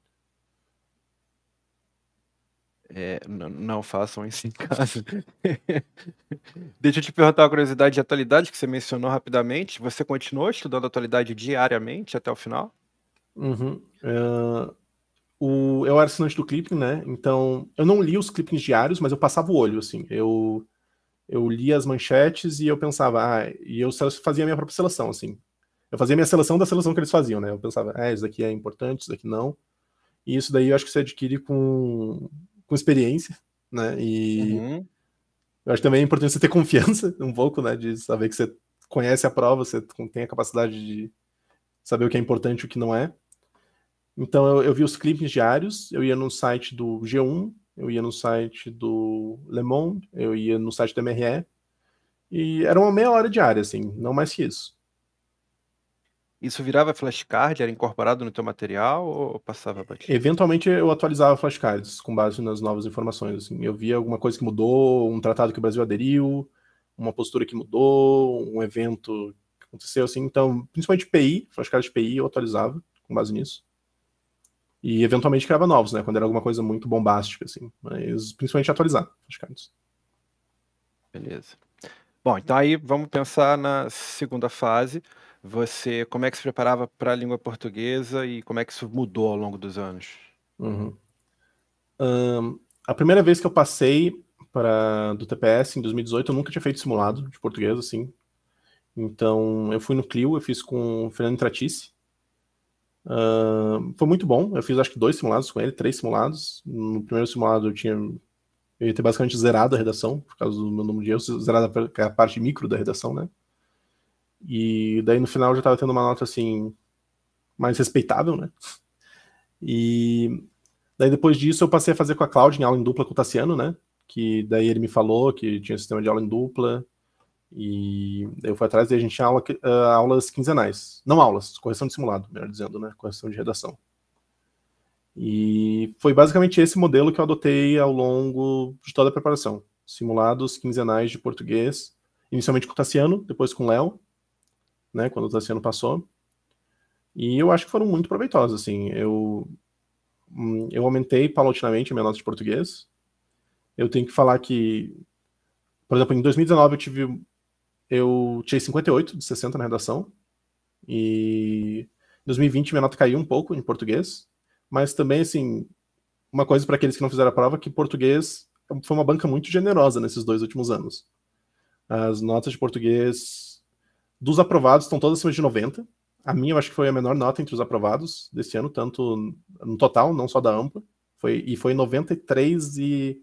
É, não façam isso em casa. Deixa eu te perguntar uma curiosidade de atualidade que você mencionou rapidamente. Você continuou estudando atualidade diariamente até o final? Uhum. É, o, eu era assinante do Clipping, né? Então, eu não li os clippings diários, mas eu passava o olho, assim. Eu, eu li as manchetes e eu pensava, ah, e eu fazia a minha própria seleção, assim. Eu fazia a minha seleção da seleção que eles faziam, né? Eu pensava, ah, isso daqui é importante, isso daqui não. E isso daí eu acho que você adquire com com experiência, né? E uhum. eu acho também é importante você ter confiança um pouco, né? De saber que você conhece a prova, você tem a capacidade de saber o que é importante e o que não é. Então eu, eu vi os clipes diários, eu ia no site do G1, eu ia no site do Le Monde, eu ia no site do MRE, e era uma meia hora diária, assim, não mais que isso. Isso virava flashcard, era incorporado no teu material ou passava batido? Eventualmente eu atualizava flashcards com base nas novas informações. Assim. Eu via alguma coisa que mudou, um tratado que o Brasil aderiu, uma postura que mudou, um evento que aconteceu, assim. Então, principalmente PI, flashcards de PI eu atualizava com base nisso. E eventualmente criava novos, né? Quando era alguma coisa muito bombástica, assim. Mas principalmente atualizar flashcards. Beleza. Bom, então aí vamos pensar na segunda fase. Você, como é que se preparava para a língua portuguesa e como é que isso mudou ao longo dos anos? Uhum. Um, a primeira vez que eu passei para do TPS em 2018, eu nunca tinha feito simulado de português assim. Então, eu fui no Clio, eu fiz com o Fernando Tratice. Uh, foi muito bom. Eu fiz acho que dois simulados com ele, três simulados. No primeiro simulado eu tinha. Eu ia ter basicamente zerado a redação, por causa do meu número de erros, zerado a parte micro da redação, né? E daí no final já estava tendo uma nota assim mais respeitável, né? E daí depois disso eu passei a fazer com a Cláudia em aula em dupla com o Tassiano, né? Que daí ele me falou que tinha sistema de aula em dupla. E eu fui atrás e a gente tinha aula, uh, aulas quinzenais. Não aulas, correção de simulado, melhor dizendo, né? Correção de redação. E foi basicamente esse modelo que eu adotei ao longo de toda a preparação. Simulados quinzenais de português, inicialmente com o Tassiano, depois com o Léo, né, quando o Tassiano passou. E eu acho que foram muito proveitosas, assim. Eu, hum, eu aumentei paulatinamente a minha nota de português. Eu tenho que falar que, por exemplo, em 2019 eu tive eu tirei 58 de 60 na redação. E em 2020 minha nota caiu um pouco em português, mas também assim, uma coisa para aqueles que não fizeram a prova é que português foi uma banca muito generosa nesses dois últimos anos. As notas de português dos aprovados estão todas acima de 90. A minha eu acho que foi a menor nota entre os aprovados desse ano, tanto no total, não só da ampla. Foi, e foi 93 e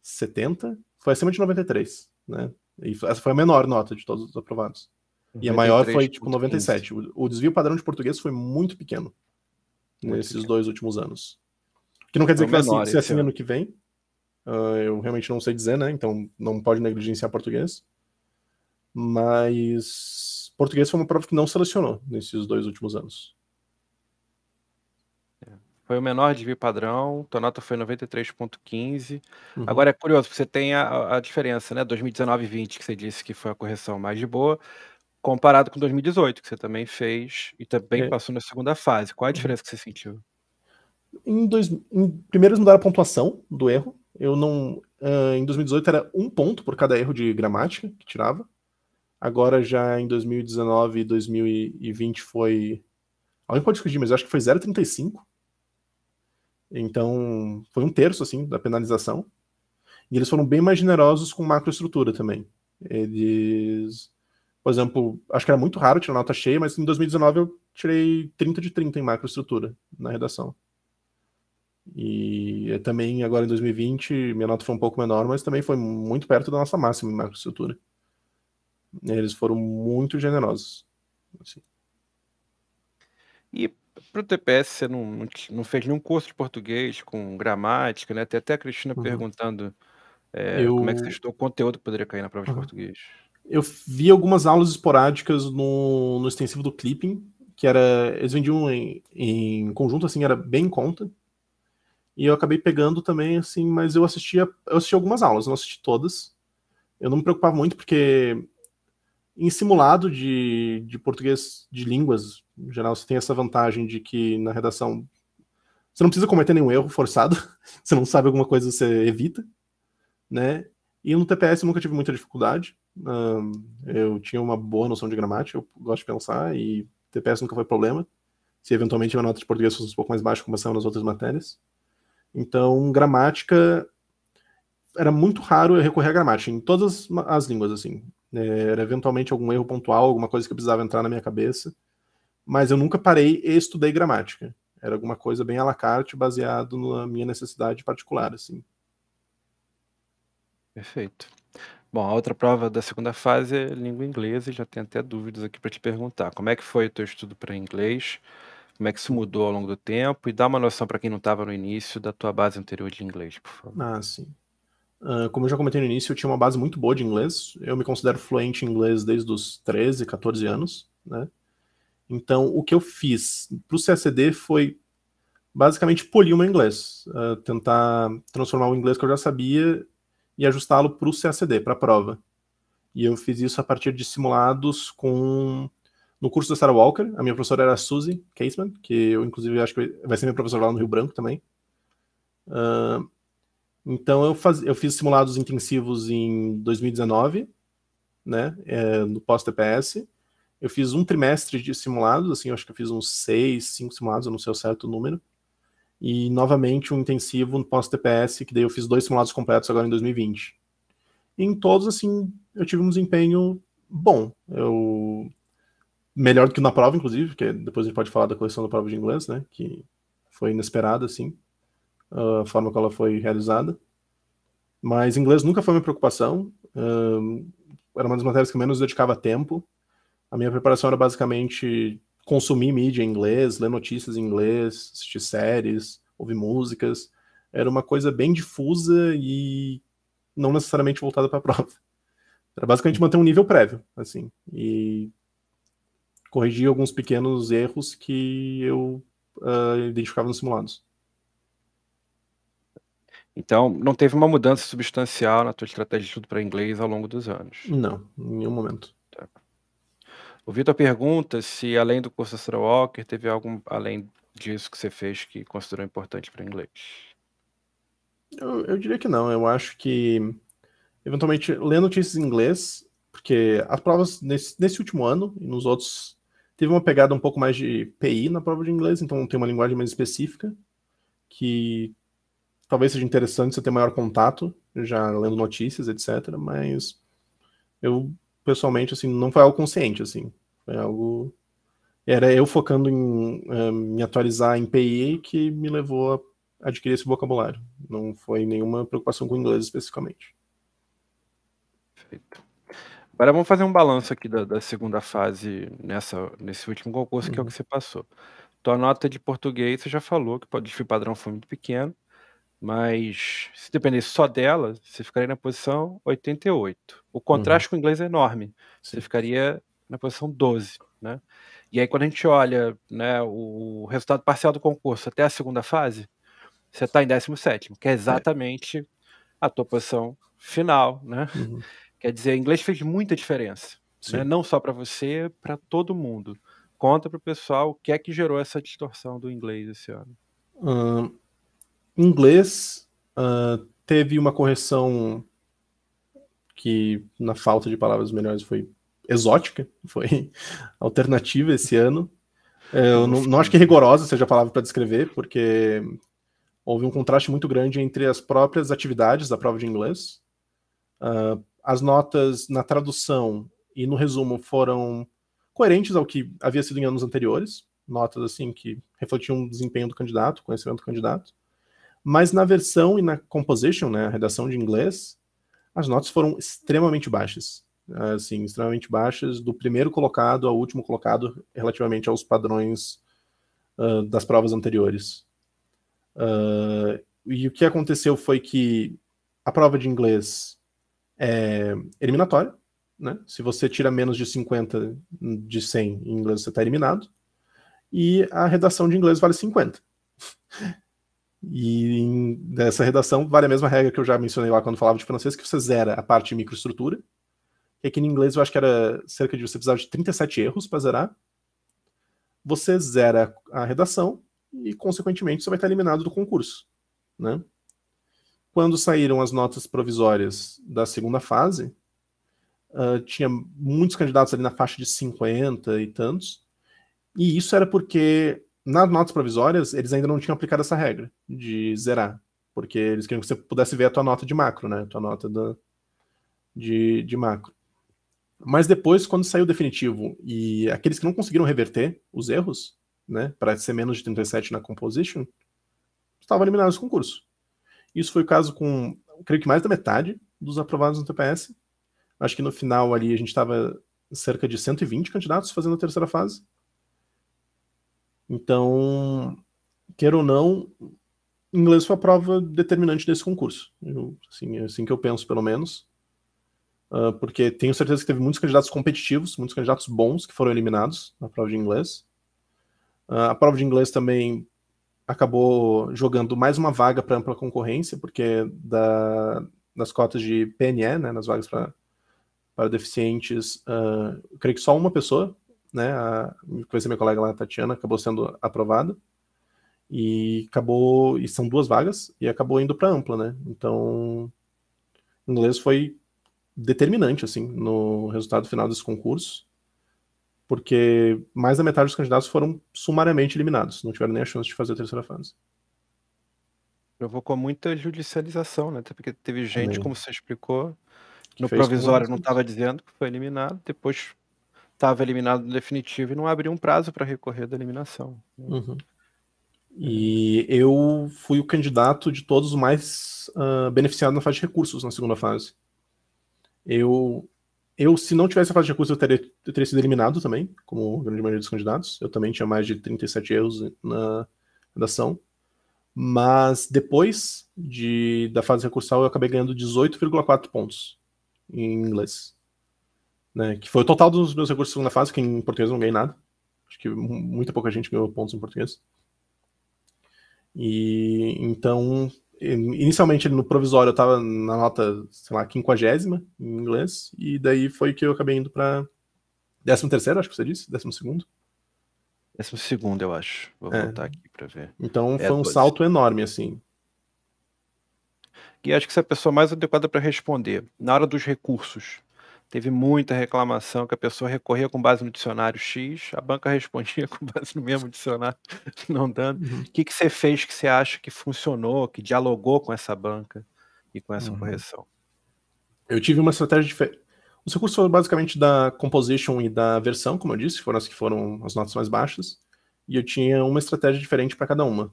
70. Foi acima de 93, né? E essa foi a menor nota de todos os aprovados. 93, e a maior foi tipo 97. O, o desvio padrão de português foi muito pequeno muito nesses pequeno. dois últimos anos. Que não quer dizer é que vai ser é assim ano que vem. Uh, eu realmente não sei dizer, né? Então não pode negligenciar português mas português foi uma prova que não selecionou nesses dois últimos anos. É, foi o menor desvio padrão, tua nota foi 93,15. Uhum. Agora é curioso, porque você tem a, a diferença, né? 2019 e 20, que você disse que foi a correção mais de boa, comparado com 2018, que você também fez e também é. passou na segunda fase. Qual a uhum. diferença que você sentiu? Em dois, em, primeiro eles mudaram a pontuação do erro. Eu não. Uh, em 2018 era um ponto por cada erro de gramática que tirava. Agora já em 2019 e 2020 foi. Alguém pode discutir, mas eu acho que foi 0,35. Então, foi um terço, assim, da penalização. E eles foram bem mais generosos com macroestrutura também. Eles. Por exemplo, acho que era muito raro tirar nota cheia, mas em 2019 eu tirei 30 de 30 em macroestrutura na redação. E também agora em 2020, minha nota foi um pouco menor, mas também foi muito perto da nossa máxima em macroestrutura. Eles foram muito generosos. Assim. E para o TPS, você não, não, fez nenhum curso de português com gramática, né? Tem até a Cristina uhum. perguntando é, eu... como é que você estudou conteúdo que poderia cair na prova uhum. de português. Eu vi algumas aulas esporádicas no, no extensivo do Clipping, que era. Eles vendiam em, em conjunto, assim, era bem em conta. E eu acabei pegando também, assim, mas eu assistia, eu assisti algumas aulas, não assisti todas. Eu não me preocupava muito, porque em simulado de, de português de línguas, em geral, você tem essa vantagem de que na redação você não precisa cometer nenhum erro forçado. você não sabe alguma coisa, você evita. Né? E no TPS eu nunca tive muita dificuldade. Um, eu tinha uma boa noção de gramática, eu gosto de pensar, e TPS nunca foi problema. Se eventualmente a nota de português fosse um pouco mais baixa, como são nas outras matérias. Então, gramática. Era muito raro eu recorrer à gramática, em todas as línguas, assim. É, era eventualmente algum erro pontual, alguma coisa que precisava entrar na minha cabeça, mas eu nunca parei e estudei gramática. Era alguma coisa bem à la carte, baseado na minha necessidade particular, assim. Perfeito. Bom, a outra prova da segunda fase é língua inglesa, e já tenho até dúvidas aqui para te perguntar. Como é que foi o teu estudo para inglês? Como é que se mudou ao longo do tempo? E dá uma noção para quem não estava no início da tua base anterior de inglês, por favor. Ah, sim. Ah, como eu já comentei no início, eu tinha uma base muito boa de inglês. Eu me considero fluente em inglês desde os 13, 14 anos, né? Então, o que eu fiz para o CACD foi basicamente polir o meu inglês, uh, tentar transformar o inglês que eu já sabia e ajustá-lo para o CACD, para a prova. E eu fiz isso a partir de simulados com no curso da Sarah Walker. A minha professora era a Suzy Caseman, que eu inclusive acho que vai ser minha professora lá no Rio Branco também. Ah, então eu, faz, eu fiz simulados intensivos em 2019, né, é, no pós-TPS. Eu fiz um trimestre de simulados, assim, acho que eu fiz uns seis, cinco simulados, eu não sei o certo número. E novamente um intensivo no pós-TPS, que daí eu fiz dois simulados completos agora em 2020. E em todos, assim, eu tive um desempenho bom. Eu melhor do que na prova, inclusive, porque depois a gente pode falar da coleção da prova de inglês, né? Que foi inesperada, assim a forma como ela foi realizada. Mas inglês nunca foi minha preocupação. era uma das matérias que menos dedicava tempo. A minha preparação era basicamente consumir mídia em inglês, ler notícias em inglês, assistir séries, ouvir músicas. Era uma coisa bem difusa e não necessariamente voltada para a prova. Era basicamente manter um nível prévio, assim, e corrigir alguns pequenos erros que eu uh, identificava nos simulados. Então, não teve uma mudança substancial na tua estratégia de estudo para inglês ao longo dos anos? Não, em nenhum momento. Tá. O Vitor pergunta se, além do curso da Walker, teve algo além disso que você fez que considerou importante para inglês? Eu, eu, diria que não. Eu acho que, eventualmente, ler notícias em inglês, porque as provas nesse, nesse último ano e nos outros teve uma pegada um pouco mais de PI na prova de inglês, então tem uma linguagem mais específica que talvez seja interessante você ter maior contato, já lendo notícias, etc. Mas eu, pessoalmente, assim, não foi algo consciente, assim. Foi algo... Era eu focando em eh, me atualizar em PI que me levou a adquirir esse vocabulário. Não foi nenhuma preocupação com o inglês especificamente. Perfeito. Agora vamos fazer um balanço aqui da, da, segunda fase nessa, nesse último concurso uhum. que é o uhum. que você passou. Tua nota de português, você já falou que o desfile padrão foi muito pequeno. Mas se dependesse só dela, você ficaria na posição 88. O uhum. contraste uhum. com o inglês é enorme. Você ficaria na posição 12, né? E aí quando a gente olha, né, o resultado parcial do concurso até a segunda fase, você está em 17, que é, é. exatamente é. a tua posição final, né? Uhum. Quer dizer, inglês fez muita diferença, né? não só para você, para todo mundo. Conta para o pessoal o que é que gerou essa distorção do inglês esse ano. Hum, Inglês uh, teve uma correção que, na falta de palavras melhores, foi exótica, foi alternativa esse ano. Eu não, não acho que rigorosa seja a palavra para descrever, porque houve um contraste muito grande entre as próprias atividades da prova de inglês. Uh, as notas na tradução e no resumo foram coerentes ao que havia sido em anos anteriores, notas assim que refletiam o desempenho do candidato, conhecimento do candidato. Mas na versão e na composition, né, a redação de inglês, as notas foram extremamente baixas. Assim, extremamente baixas, do primeiro colocado ao último colocado, relativamente aos padrões uh, das provas anteriores. Uh, e o que aconteceu foi que a prova de inglês é eliminatória, né? Se você tira menos de 50 de 100 em inglês, você está eliminado. E a redação de inglês vale 50. E nessa redação vale a mesma regra que eu já mencionei lá quando falava de francês, que você zera a parte de microestrutura. E aqui em inglês eu acho que era cerca de você precisava de 37 erros para zerar. Você zera a redação e, consequentemente, você vai estar eliminado do concurso. Né? Quando saíram as notas provisórias da segunda fase, uh, tinha muitos candidatos ali na faixa de 50 e tantos. E isso era porque nas notas provisórias, eles ainda não tinham aplicado essa regra de zerar, porque eles queriam que você pudesse ver a tua nota de macro, né? A tua nota de, de macro. Mas depois, quando saiu o definitivo e aqueles que não conseguiram reverter os erros, né, para ser menos de 37 na composition, estavam eliminados do concurso. Isso foi o caso com, creio que mais da metade dos aprovados no TPS. Acho que no final ali a gente estava cerca de 120 candidatos fazendo a terceira fase. Então, queira ou não, inglês foi a prova determinante desse concurso. Eu, assim, é assim que eu penso, pelo menos. Uh, porque tenho certeza que teve muitos candidatos competitivos, muitos candidatos bons que foram eliminados na prova de inglês. Uh, a prova de inglês também acabou jogando mais uma vaga para ampla concorrência, porque da, das cotas de PNE, né, nas vagas para deficientes, uh, creio que só uma pessoa né? A, conheci minha colega lá, a Tatiana, acabou sendo aprovada e acabou e são duas vagas e acabou indo para ampla, né? Então, inglês foi determinante assim no resultado final desse concurso, porque mais da metade dos candidatos foram sumariamente eliminados, não tiveram nem a chance de fazer a terceira fase. Provocou muita judicialização, né? Porque teve gente, Amém. como você explicou, no provisório não estava dizendo que foi eliminado, depois estava eliminado no definitivo e não abriu um prazo para recorrer da eliminação. Uhum. E eu fui o candidato de todos os mais uh, ah, beneficiados na fase de recursos na segunda fase. Eu, eu se não tivesse a fase de recursos, eu teria, eu teria sido eliminado também, como a grande maioria dos candidatos. Eu também tinha mais de 37 erros na redação. Mas depois de, da fase recursal, eu acabei ganhando 18,4 pontos em inglês né, que foi o total dos meus recursos segunda fase, que em português não ganhei nada. Acho que muita pouca gente ganhou pontos em português. E então, inicialmente no provisório eu estava na nota, sei lá, quinquagésima em inglês, e daí foi que eu acabei indo para décimo terceiro, acho que você disse, décimo segundo. Décimo segundo, eu acho. Vou é. voltar aqui para ver. Então é foi um salto enorme, assim. E acho que você é a pessoa mais adequada para responder. Na hora dos recursos, Teve muita reclamação que a pessoa recorria com base no dicionário X, a banca respondia com base no mesmo dicionário, não dando. Uhum. O uhum. que, que você fez que você acha que funcionou, que dialogou com essa banca e com essa uhum. correção? Eu tive uma estratégia diferente. Os recursos foram basicamente da composition e da versão, como eu disse, foram as que foram as notas mais baixas, e eu tinha uma estratégia diferente para cada uma.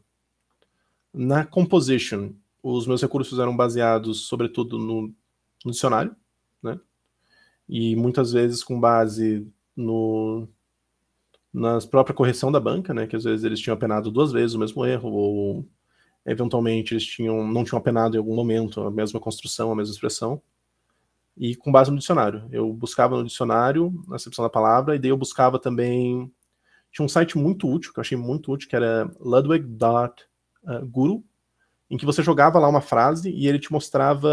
Na composition, os meus recursos eram baseados sobretudo no, no dicionário, né? e muitas vezes com base no na própria correção da banca, né, que às vezes eles tinham apenado duas vezes o mesmo erro ou eventualmente eles tinham não tinham apenado em algum momento a mesma construção, a mesma expressão. E com base no dicionário. Eu buscava no dicionário a acepção da palavra e daí eu buscava também tinha um site muito útil, que eu achei muito útil, que era ludwig.guru, em que você jogava lá uma frase e ele te mostrava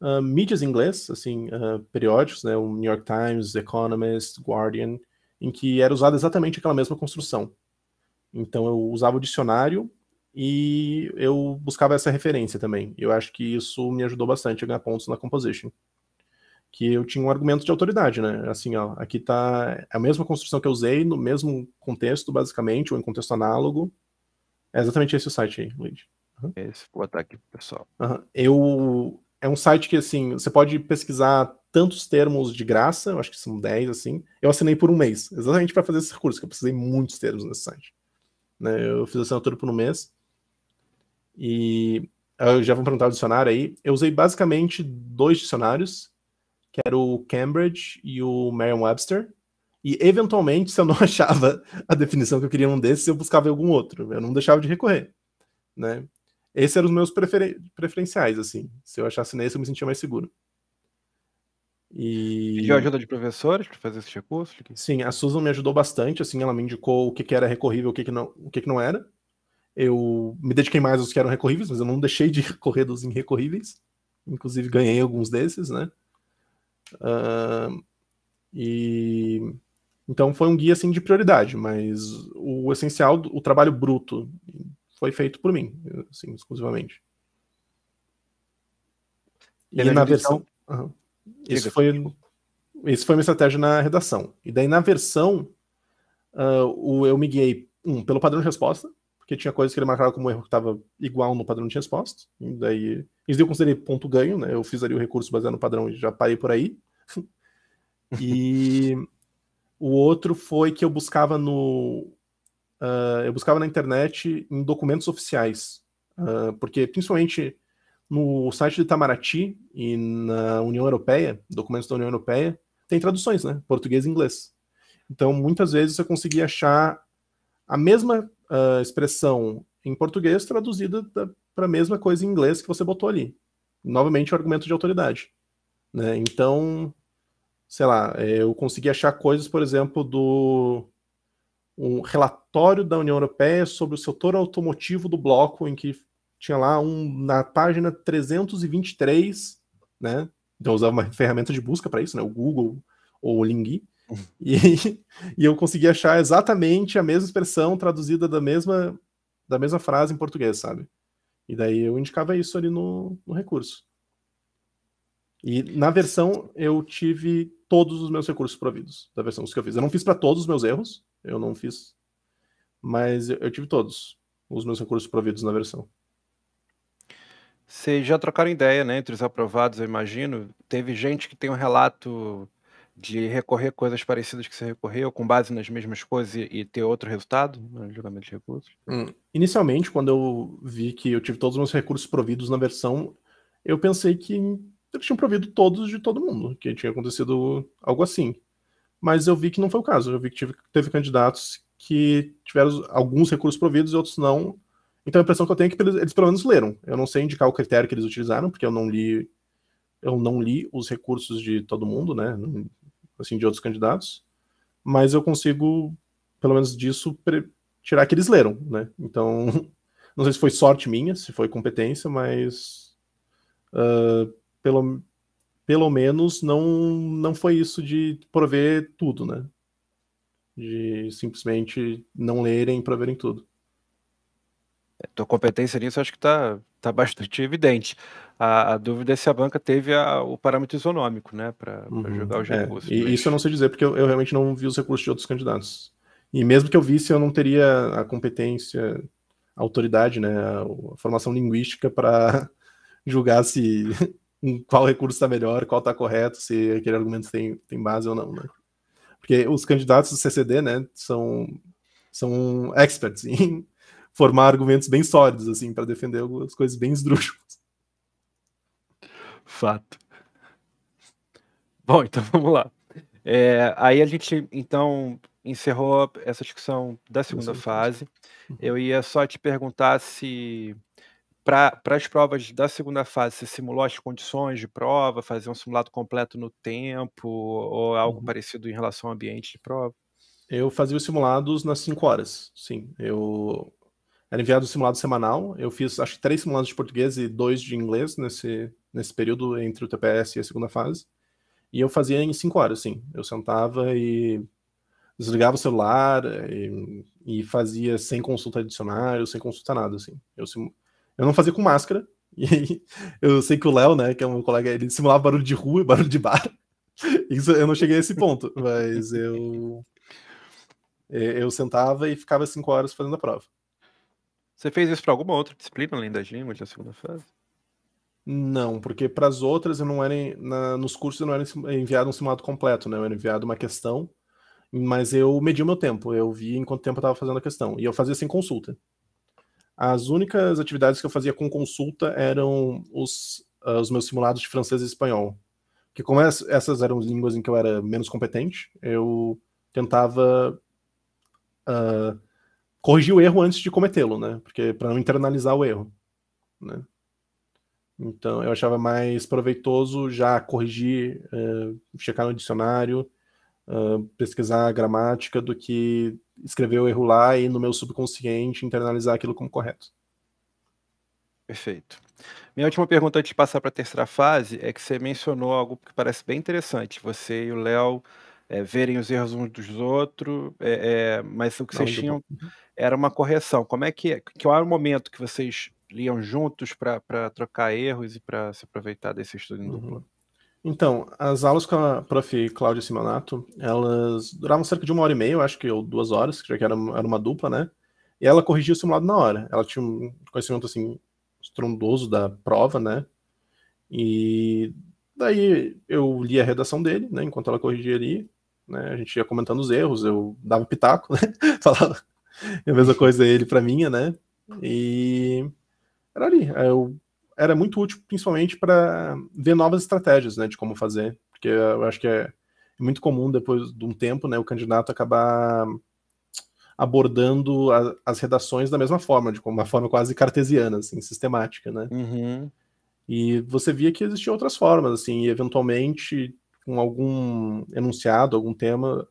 uh, mídias em inglês, assim, uh, periódicos, né, o New York Times, Economist, Guardian, em que era usada exatamente aquela mesma construção. Então eu usava o dicionário e eu buscava essa referência também. Eu acho que isso me ajudou bastante a ganhar pontos na composition. Que eu tinha um argumento de autoridade, né? Assim, ó, aqui tá é a mesma construção que eu usei, no mesmo contexto, basicamente, ou em contexto análogo. É exatamente esse o site aí, Luiz. Uhum. Esse, aqui pro pessoal. Uhum. Eu é um site que, assim, você pode pesquisar tantos termos de graça, acho que são 10, assim. Eu assinei por um mês, exatamente para fazer esse recurso, que eu precisei muitos termos nesse site. Né? Eu fiz a assinatura por um mês. E ah, eu já vou perguntar o dicionário aí. Eu usei basicamente dois dicionários, que era o Cambridge e o Merriam-Webster. E, eventualmente, se eu não achava a definição que eu queria em um desses, eu buscava em algum outro. Eu não deixava de recorrer. Né? Esses eram os meus preferen preferenciais, assim. Se eu achasse nesse, eu me sentia mais seguro. E... Pediu ajuda de professores para fazer esse recursos? Sim, a Susan me ajudou bastante, assim, ela me indicou o que, que era recorrível e o, que, que, não, o que, que não era. Eu me dediquei mais aos que eram recorríveis, mas eu não deixei de correr dos irrecorríveis. Inclusive ganhei alguns desses, né? Uh, e então foi um guia assim de prioridade, mas o essencial, o trabalho bruto foi feito por mim, assim, exclusivamente. E, é na versão. Uhum. Isso foi, isso foi minha estratégia na redação. E daí, na versão, uh, o, eu me guiei, um, pelo padrão de resposta, porque tinha coisas que ele marcava como erro que estava igual no padrão de resposta. E daí, isso eu considerei ponto ganho, né? Eu fiz ali o recurso baseado no padrão e já parei por aí. e o outro foi que eu buscava no uh, eu buscava na internet em documentos oficiais, uh, porque principalmente no site do Itamaraty e na União Europeia, documentos da União Europeia, tem traduções, né? Português e inglês. Então, muitas vezes eu conseguia achar a mesma uh, expressão em português traduzida para a mesma coisa em inglês que você botou ali. Novamente, o argumento de autoridade. Né? Então, sei lá, eu consegui achar coisas, por exemplo, do um relatório da União Europeia sobre o setor automotivo do bloco, em que tinha lá um, na página 323, né? Então, eu usava uma ferramenta de busca para isso, né? O Google ou o Lingui. E, e, eu consegui achar exatamente a mesma expressão traduzida da mesma, da mesma frase em português, sabe? E daí eu indicava isso ali no, no recurso. E na versão eu tive todos os meus recursos providos da versão que eu fiz. Eu não fiz para todos os meus erros, eu não fiz. Mas eu tive todos os meus recursos providos na versão. Vocês já trocaram ideia, né? Entre os aprovados, eu imagino. Teve gente que tem um relato de recorrer coisas parecidas que você recorreu, com base nas mesmas coisas e, e ter outro resultado no né, julgamento de recursos? Hum. Inicialmente, quando eu vi que eu tive todos os meus recursos providos na versão, eu pensei que eles tinham provido todos de todo mundo, que tinha acontecido algo assim mas eu vi que não foi o caso. Eu vi que tive, teve candidatos que tiveram alguns recursos providos e outros não. Então a impressão que eu tenho é que eles, eles pelo menos leram. Eu não sei indicar o critério que eles utilizaram, porque eu não li eu não li os recursos de todo mundo, né? Assim, de outros candidatos, mas eu consigo, pelo menos disso, tirar que eles leram, né? Então, não sei se foi sorte minha, se foi competência, mas uh, pelo, pelo menos não, não foi isso de prover tudo, né? De simplesmente não lerem e proverem tudo. A é, tua competência nisso acho que está tá bastante evidente. A, a, dúvida é se a banca teve a, o parâmetro isonômico, né, para uhum, jogar os é, recursos. E, isso eu não sei dizer, porque eu, eu, realmente não vi os recursos de outros candidatos. E mesmo que eu visse, eu não teria a competência, a autoridade, né, a, a formação linguística para julgar se qual recurso está melhor, qual está correto, se aquele argumento tem, tem base ou não, né? Porque os candidatos do CCD, né, são, são experts em formar argumentos bem sólidos, assim, para defender algumas coisas bem esdrúxulas. Fato. Bom, então vamos lá. É, aí a gente, então, encerrou essa discussão da segunda fase. Eu ia só te perguntar se para as provas da segunda fase, você simulou as condições de prova, fazer um simulado completo no tempo ou algo uhum. parecido em relação ao ambiente de prova? Eu fazia os simulados nas 5 horas, sim. Eu era enviado um simulado semanal, eu fiz acho que três simulados de português e dois de inglês nesse, nesse período entre o TPS e a segunda fase. E eu fazia em 5 horas, sim. Eu sentava e desligava o celular e, eh, e fazia sem consulta de dicionário, sem consulta nada, assim. Eu eu não fazia com máscara. E eu sei que o Léo, né, que é um colega, ele simulava barulho de rua, barulho de bar. Isso, eu não cheguei a esse ponto, mas eu é, eu sentava e ficava cinco horas fazendo a prova. Você fez isso para alguma outra disciplina além das línguas da segunda fase? Não, porque para as outras eu não era na, nos cursos eu não era enviado um simulado completo, né? Eu era enviado uma questão, mas eu medi o meu tempo, eu vi em quanto tempo eu estava fazendo a questão e eu fazia sem consulta. As únicas atividades que eu fazia com consulta eram os, uh, os meus simulados de francês e espanhol. Que como essas eram línguas em que eu era menos competente, eu tentava uh, corrigir o erro antes de cometê-lo, né? Porque para não internalizar o erro, né? Então eu achava mais proveitoso já corrigir, uh, checar no dicionário, uh, pesquisar a gramática do que escrever o erro lá e no meu subconsciente internalizar aquilo como correto. Perfeito. Minha última pergunta antes de passar para a terceira fase é que você mencionou algo que parece bem interessante. Você e o Léo é, verem os erros uns dos outros, é, é, mas o que vocês tinham uhum. era uma correção. Como é que, é? que era o momento que vocês liam juntos para trocar erros e para se aproveitar desse estudo em uhum. dupla? Então, as aulas com a prof. Cláudia Simonato, elas duravam cerca de uma hora e meia, eu acho que, ou duas horas, já que era, era uma dupla, né? E ela corrigia o simulado na hora. Ela tinha um conhecimento, assim, estrondoso da prova, né? E daí eu li a redação dele, né? Enquanto ela corrigia ali, né? A gente ia comentando os erros, eu dava pitaco, né? Falava a mesma coisa ele pra minha, né? E era ali. Eu era muito útil, principalmente para ver novas estratégias, né, de como fazer, porque eu acho que é muito comum depois de um tempo, né, o candidato acabar abordando a, as redações da mesma forma, de uma forma quase cartesiana, assim, sistemática, né? Uhum. E você via que existiam outras formas, assim, e eventualmente com algum enunciado, algum tema,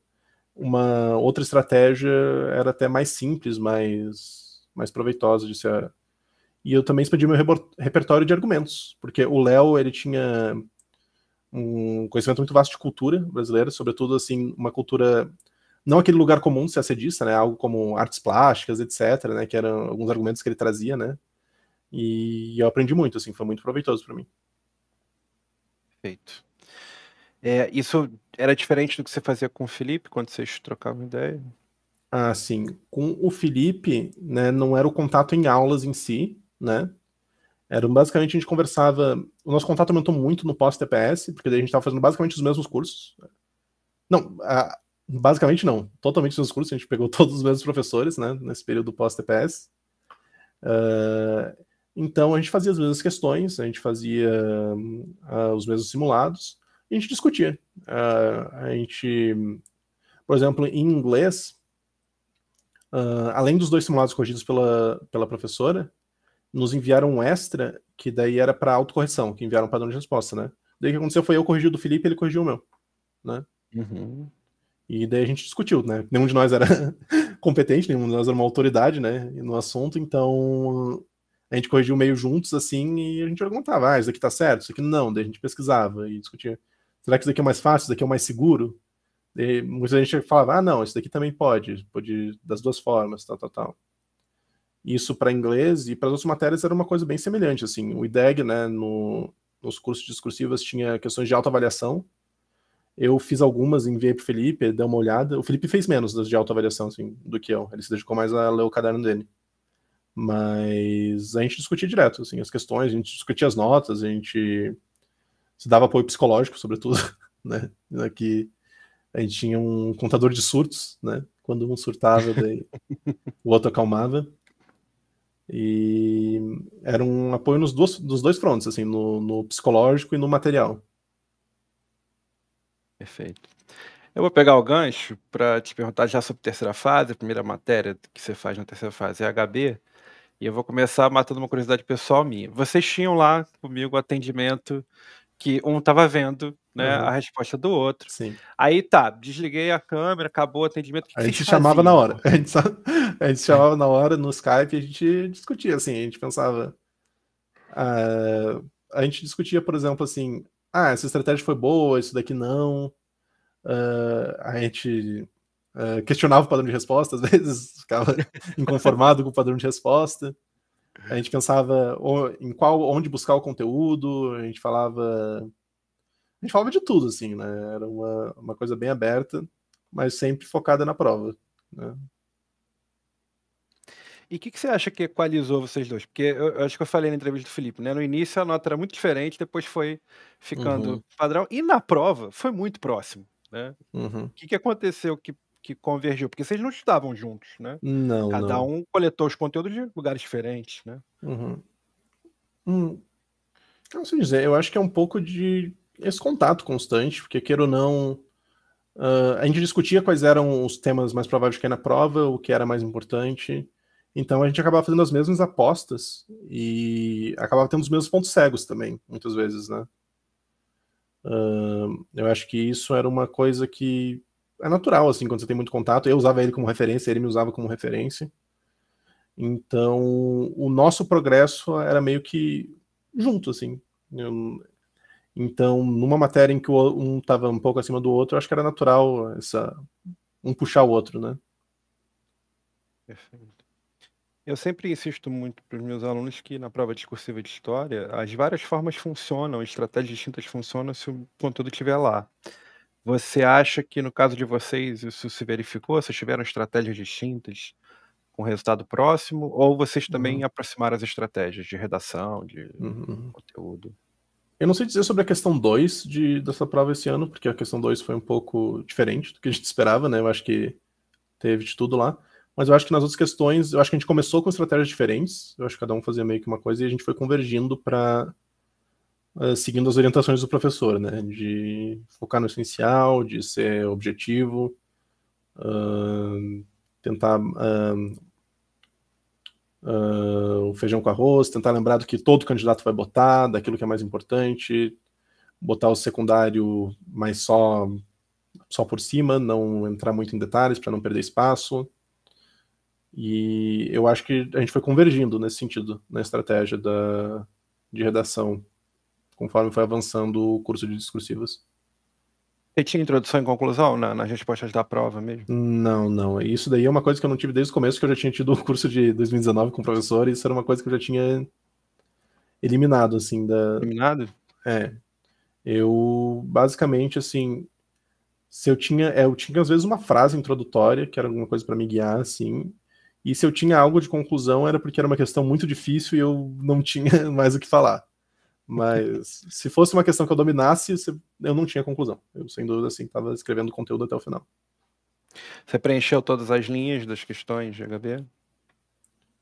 uma outra estratégia era até mais simples, mais mais proveitosa de ser e eu também expandi meu repertório de argumentos, porque o Léo, ele tinha um conhecimento muito vasto de cultura brasileira, sobretudo, assim, uma cultura não aquele lugar comum de se acedista, né? Algo como artes plásticas, etc, né? Que eram alguns argumentos que ele trazia, né? E eu aprendi muito, assim, foi muito proveitoso para mim. Perfeito. É, isso era diferente do que você fazia com o Felipe quando vocês trocavam ideia? Ah, sim. Com o Felipe, né, não era o contato em aulas em si, né? Era basicamente a gente conversava. O nosso contato aumentou muito no pós-TPS, porque daí a gente estava fazendo basicamente os mesmos cursos. Não, a, basicamente não, totalmente os mesmos cursos, a gente pegou todos os mesmos professores, né, nesse período pós-TPS. Uh, ah, então a gente fazia as mesmas questões, a gente fazia uh, os mesmos simulados, e a gente discutia. Uh, a gente, por exemplo, em inglês, além dos dois simulados corrigidos pela, pela professora, nos enviaram um extra que daí era para autocorreção, que enviaram um padrão de resposta, né? Daí o que aconteceu foi eu corrigi o do Felipe ele corrigiu o meu, né? Uhum. E daí a gente discutiu, né? Nenhum de nós era competente, nenhum de nós era uma autoridade, né, no assunto, então a gente corrigiu meio juntos, assim, e a gente perguntava, ah, isso aqui tá certo, isso aqui não, daí a gente pesquisava e discutia, será que isso daqui é mais fácil, isso daqui é mais seguro? E muita gente falava, ah, não, isso daqui também pode, pode das duas formas, tal, tal, tal. Isso para inglês e para as outras matérias era uma coisa bem semelhante. Assim, o IDEG, né, no, nos cursos discursivos tinha questões de autoavaliação. Eu fiz algumas, enviei para o Felipe, deu uma olhada. O Felipe fez menos das de autoavaliação assim, do que eu. Ele se dedicou mais a ler o caderno dele. Mas a gente discutia direto assim, as questões, a gente discutia as notas, a gente se dava apoio psicológico, sobretudo. Né, né? Que a gente tinha um contador de surtos, né? Quando um surtava, daí o outro acalmava. E era um apoio nos, dois dos dois frontes, assim, no, no psicológico e no material. Perfeito. Eu vou pegar o gancho para te perguntar já sobre terceira fase, a primeira matéria que você faz na terceira fase é HB, e eu vou começar matando uma curiosidade pessoal minha. Vocês tinham lá comigo atendimento que um estava vendo né, uhum. a resposta do outro. Sim. Aí tá, desliguei a câmera, acabou o atendimento. a gente chamava na hora. A gente, só, a gente chamava na hora no Skype e a gente discutia, assim, a gente pensava. Uh, a gente discutia, por exemplo, assim, ah, essa estratégia foi boa, isso daqui não. Uh, a gente uh, questionava o padrão de resposta, às vezes ficava inconformado com o padrão de resposta. A gente pensava em qual, onde buscar o conteúdo, a gente falava. A gente falava de tudo, assim, né? Era uma, uma coisa bem aberta, mas sempre focada na prova. Né? E o que, que, você acha que equalizou vocês dois? Porque eu, eu, acho que eu falei na entrevista do Felipe, né? No início a nota era muito diferente, depois foi ficando uhum. padrão. E na prova foi muito próximo, né? Uhum. O que, que aconteceu que que convergiu? Porque vocês não estudavam juntos, né? Não. Cada não. um coletou os conteúdos de lugares diferentes, né? Uhum. Hum. Não sei dizer, é, eu acho que é um pouco de esse contato constante, porque queira ou não. Uh, a gente discutia quais eram os temas mais prováveis que ia na prova, o que era mais importante. Então a gente acabava fazendo as mesmas apostas e acabava tendo os mesmos pontos cegos também, muitas vezes, né? Uh, eu acho que isso era uma coisa que é natural, assim, quando você tem muito contato. Eu usava ele como referência, ele me usava como referência. Então, o nosso progresso era meio que junto, assim. Eu, então, numa matéria em que um estava um pouco acima do outro, acho que era natural essa um puxar o outro, né? Perfeito. Eu sempre insisto muito para os meus alunos que na prova discursiva de história, as várias formas funcionam, estratégias distintas funcionam se o conteúdo estiver lá. Você acha que no caso de vocês isso se verificou? Vocês tiveram estratégias distintas com resultado próximo? Ou vocês também uhum. aproximaram as estratégias de redação, de uhum. conteúdo? Eu não sei dizer sobre a questão 2 de, dessa prova esse ano, porque a questão 2 foi um pouco diferente do que a gente esperava, né? Eu acho que teve de tudo lá. Mas eu acho que nas outras questões, eu acho que a gente começou com estratégias diferentes. Eu acho que cada um fazia meio que uma coisa e a gente foi convergindo para eh, seguindo as orientações do professor, né? De focar no essencial, de ser objetivo, uh, tentar Uh, o feijão com arroz, tentar lembrar do que todo candidato vai botar, daquilo que é mais importante, botar o secundário mais só só por cima, não entrar muito em detalhes para não perder espaço. E eu acho que a gente foi convergindo nesse sentido, na estratégia da, de redação conforme foi avançando o curso de discursivas. Você tinha introdução e conclusão na, nas respostas da prova mesmo? Não, não. Isso daí é uma coisa que eu não tive desde o começo, que eu já tinha tido o curso de 2019 com o professor, e isso era uma coisa que eu já tinha eliminado, assim, da... Eliminado? É. Eu, basicamente, assim, se eu tinha... É, eu tinha, às vezes, uma frase introdutória, que era alguma coisa para me guiar, assim, e se eu tinha algo de conclusão era porque era uma questão muito difícil e eu não tinha mais o que falar. Mas se fosse uma questão que eu dominasse, eu não tinha conclusão. Eu, sem dúvida, assim, estava escrevendo conteúdo até o final. Você preencheu todas as linhas das questões de HB?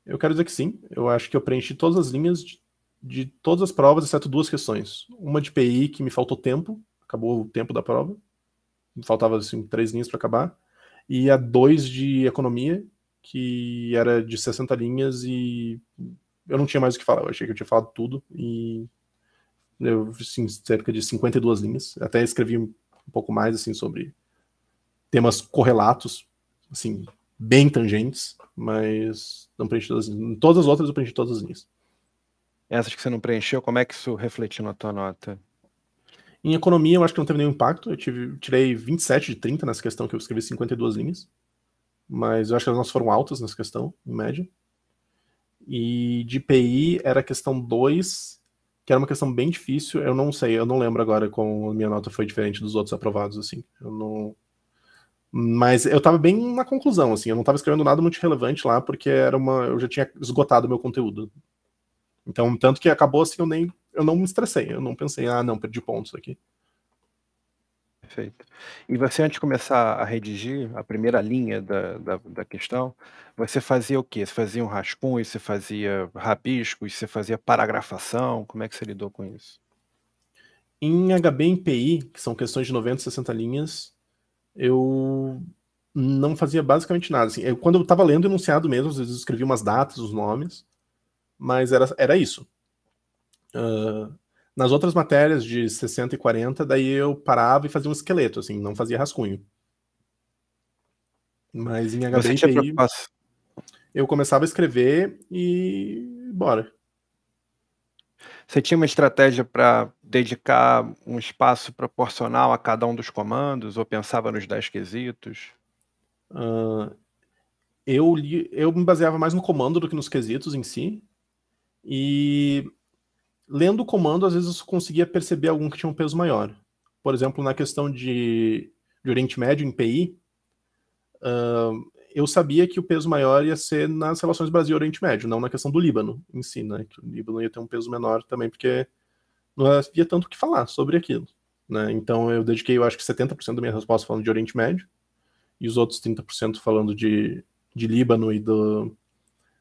Eu quero dizer que sim. Eu acho que eu preenchi todas as linhas de, de todas as provas, exceto duas questões. Uma de PI, que me faltou tempo, acabou o tempo da prova. Faltava, assim, três linhas para acabar. E a dois de economia, que era de 60 linhas e eu não tinha mais o que falar. Eu achei que eu tinha falado tudo e eu assim, cerca de 52 linhas. Até escrevi um pouco mais assim sobre temas correlatos, assim, bem tangentes, mas não preenchi todas as linhas. Todas as outras eu preenchi todas as linhas. Essas que você não preencheu, como é que isso refletiu na tua nota? Em economia, eu acho que não teve nenhum impacto. Eu tive, tirei 27 de 30 nessa questão que eu escrevi 52 linhas. Mas eu acho que elas foram altas nessa questão, em média. E de PI era questão 2, que era uma questão bem difícil. Eu não sei, eu não lembro agora como minha nota foi diferente dos outros aprovados, assim. Eu não. Mas eu tava bem na conclusão, assim, eu não tava escrevendo nada muito relevante lá, porque era uma. Eu já tinha esgotado o meu conteúdo. Então, tanto que acabou assim, eu nem. Eu não me estressei, eu não pensei, ah, não, perdi pontos aqui. Perfeito. E você, antes de começar a redigir a primeira linha da, da, da questão, você fazia o quê? Você fazia um rascunho, você fazia rabiscos, você fazia paragrafação? Como é que você lidou com isso? Em HB PI, que são questões de 90, 60 linhas, eu não fazia basicamente nada. Assim, eu, quando eu estava lendo o enunciado mesmo, às vezes eu escrevia umas datas, os nomes, mas era, era isso. Nas outras matérias de 60 e 40, daí eu parava e fazia um esqueleto, assim, não fazia rascunho. Mas em HDI eu começava a escrever e bora. Você tinha uma estratégia para dedicar um espaço proporcional a cada um dos comandos ou pensava nos 10 quesitos? Uh, eu, li, eu me baseava mais no comando do que nos quesitos em si. E lendo o comando, às vezes eu conseguia perceber algum que tinha um peso maior. Por exemplo, na questão de, de Oriente Médio, em PI, uh, eu sabia que o peso maior ia ser nas relações Brasil-Oriente Médio, não na questão do Líbano em si, né? Que o Líbano ia ter um peso menor também, porque não havia tanto o que falar sobre aquilo. Né? Então eu dediquei, eu acho que 70% da minha resposta falando de Oriente Médio, e os outros 30% falando de, de Líbano e do,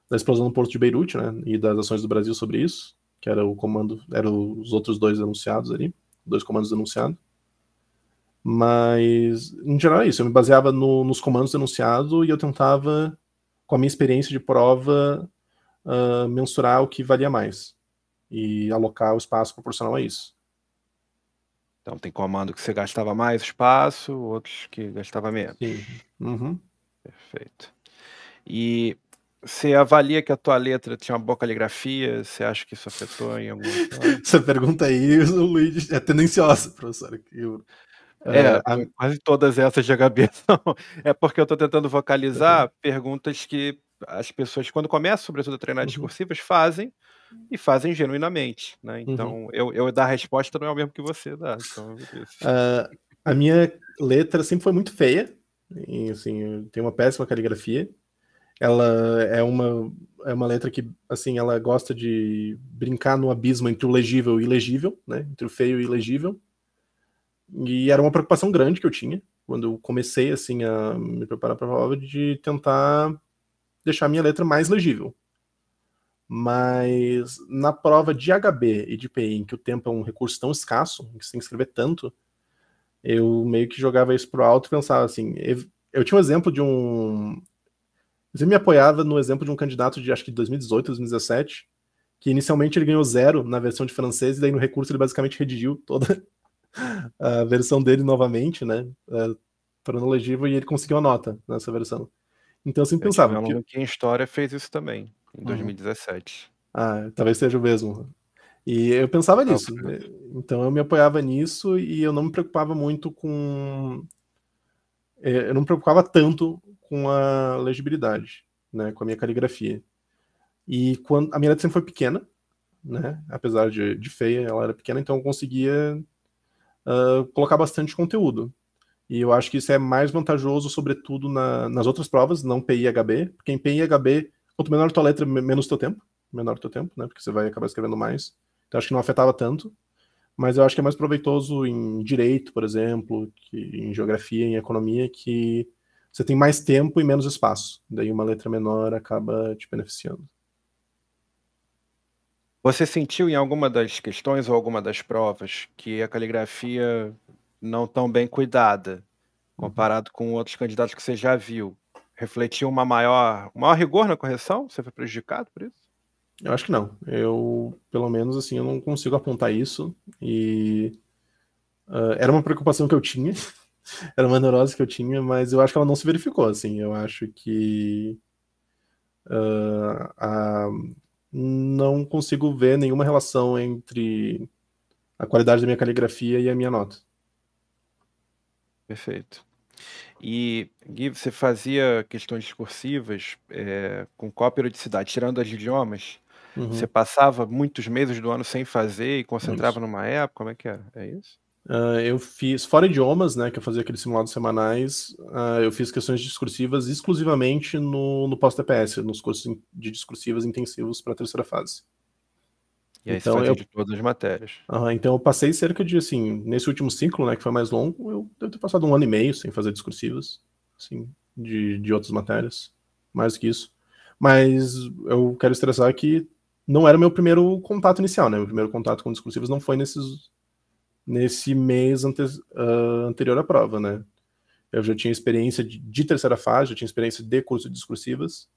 da explosão no porto de Beirute, né? E das ações do Brasil sobre isso que era o comando, eram os outros dois anunciados ali, dois comandos anunciados. Mas, em geral, é isso. Eu me baseava no, nos comandos anunciados e eu tentava, com a minha experiência de prova, uh, mensurar o que valia mais e alocar o espaço proporcional a isso. Então, tem comando que você gastava mais espaço, outros que gastava menos. Sim. Uhum. Perfeito. E você avalia que a tua letra tinha uma boa caligrafia? Você acha que isso afetou em algum. Essa pergunta aí, o Luiz, é tendenciosa, professor. Eu, é, eh, a... quase todas essas de HB são. É porque eu estou tentando vocalizar uhum. perguntas que as pessoas, quando começam, sobretudo, a treinar uhum. discursivas, fazem e fazem genuinamente. Né? Então, uhum. eu, eu dar a resposta não é o mesmo que você dá. Então, uh, a minha letra sempre foi muito feia. E, assim, tem uma péssima caligrafia ela é uma é uma letra que assim ela gosta de brincar no abismo entre o legível e ilegível, né? Entre o feio e ilegível. E era uma preocupação grande que eu tinha quando eu comecei assim a me preparar para a prova de tentar deixar a minha letra mais legível. Mas na prova de HB e de PI, em que o tempo é um recurso tão escasso, em que você tem que escrever tanto, eu meio que jogava isso pro alto e pensava assim, eu tinha um exemplo de um eu me apoiava no exemplo de um candidato de acho que 2018, 2017, que inicialmente ele ganhou zero na versão de francês, e daí no recurso ele basicamente redigiu toda a versão dele novamente, né? Para não legível, e ele conseguiu a nota nessa versão. Então eu sempre é, eu pensava. Tive um que... que em história fez isso também, em 2017. Uhum. Ah, talvez seja o mesmo. E eu pensava nisso. Então eu me apoiava nisso e eu não me preocupava muito com. É, eu não me preocupava tanto com a legibilidade, né, com a minha caligrafia. E quando a minha letra sempre foi pequena, né, apesar de, de feia, ela era pequena, então eu conseguia uh, colocar bastante conteúdo. E eu acho que isso é mais vantajoso, sobretudo na, nas outras provas, não PI e HB, porque em PI e HB, quanto menor a tua letra, menos teu tempo, menor teu tempo, né, porque você vai acabar escrevendo mais. Então acho que não afetava tanto, mas eu acho que é mais proveitoso em direito, por exemplo, que em geografia, em economia, que você tem mais tempo e menos espaço. Daí uma letra menor acaba te beneficiando. Você sentiu em alguma das questões ou alguma das provas que a caligrafia não tão bem cuidada, uhum. comparado com outros candidatos que você já viu? Refletiu uma maior, um maior rigor na correção? Você foi prejudicado por isso? Eu acho que não. Eu, pelo menos, assim, eu não consigo apontar isso. E uh, era uma preocupação que eu tinha, Era uma neurose que eu tinha, mas eu acho que ela não se verificou, assim. Eu acho que. Uh, a, não consigo ver nenhuma relação entre a qualidade da minha caligrafia e a minha nota. Perfeito. E, Gui, você fazia questões discursivas é, com qual periodicidade? Tirando as idiomas, uhum. você passava muitos meses do ano sem fazer e concentrava isso. numa época? Como é que era? É isso? Uh, eu fiz, fora idiomas, né, que eu fazia aqueles simulados semanais, uh, eu fiz questões discursivas exclusivamente no, no pós-TPS, nos cursos de discursivas intensivos para a terceira fase. E aí então, eu... de todas as matérias. então eu passei cerca de, assim, nesse último ciclo, né, que foi mais longo, eu devo ter passado um ano e meio sem fazer discursivas, assim, de, de outras matérias, mais do que isso. Mas eu quero estressar que não era meu primeiro contato inicial, né, meu primeiro contato com discursivas não foi nesses nesse mês ante uh, anterior à prova, né? Eu já tinha experiência de, de terceira fase, já tinha experiência de curso de discursivas,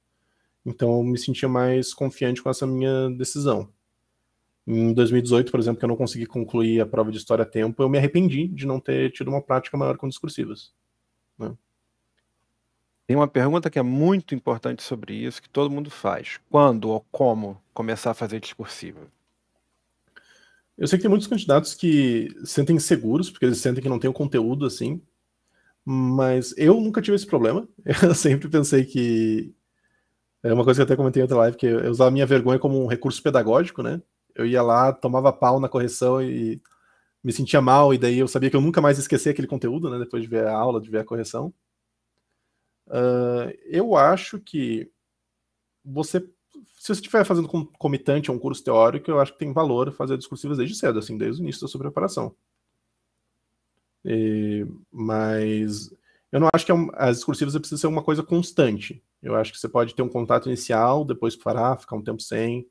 então eu me sentia mais confiante com essa minha decisão. Em 2018, por exemplo, que eu não consegui concluir a prova de história a tempo, eu me arrependi de não ter tido uma prática maior com discursivas. Né? Tem uma pergunta que é muito importante sobre isso, que todo mundo faz. Quando ou como começar a fazer discursiva? Eu sei que tem muitos candidatos que sentem seguros, porque eles sentem que não tem o conteúdo assim, mas eu nunca tive esse problema. Eu sempre pensei que. É uma coisa que eu até comentei em outra live, que eu usava a minha vergonha como um recurso pedagógico, né? Eu ia lá, tomava pau na correção e me sentia mal, e daí eu sabia que eu nunca mais esquecer aquele conteúdo, né? Depois de ver a aula, de ver a correção. Uh, eu acho que você se você estiver fazendo comitante a um curso teórico, eu acho que tem valor fazer discursivas desde cedo, assim, desde o início da sua preparação. E, mas eu não acho que é as discursivas precisam ser uma coisa constante. Eu acho que você pode ter um contato inicial, depois parar, ficar um tempo sem.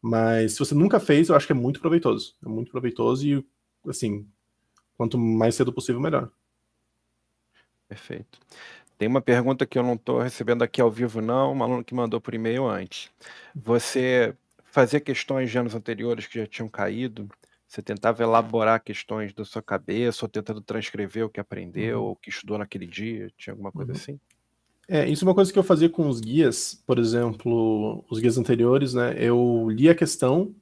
Mas se você nunca fez, eu acho que é muito proveitoso. É muito proveitoso e, assim, quanto mais cedo possível, melhor. Perfeito. Tem uma pergunta que eu não estou recebendo aqui ao vivo, não, um aluno que mandou por e-mail antes. Você fazia questões de anos anteriores que já tinham caído? Você tentava elaborar questões da sua cabeça, ou tentando transcrever o que aprendeu, uhum. ou que estudou naquele dia? Tinha alguma coisa uhum. assim? É, isso é uma coisa que eu fazia com os guias, por exemplo, os guias anteriores, né? Eu li a questão,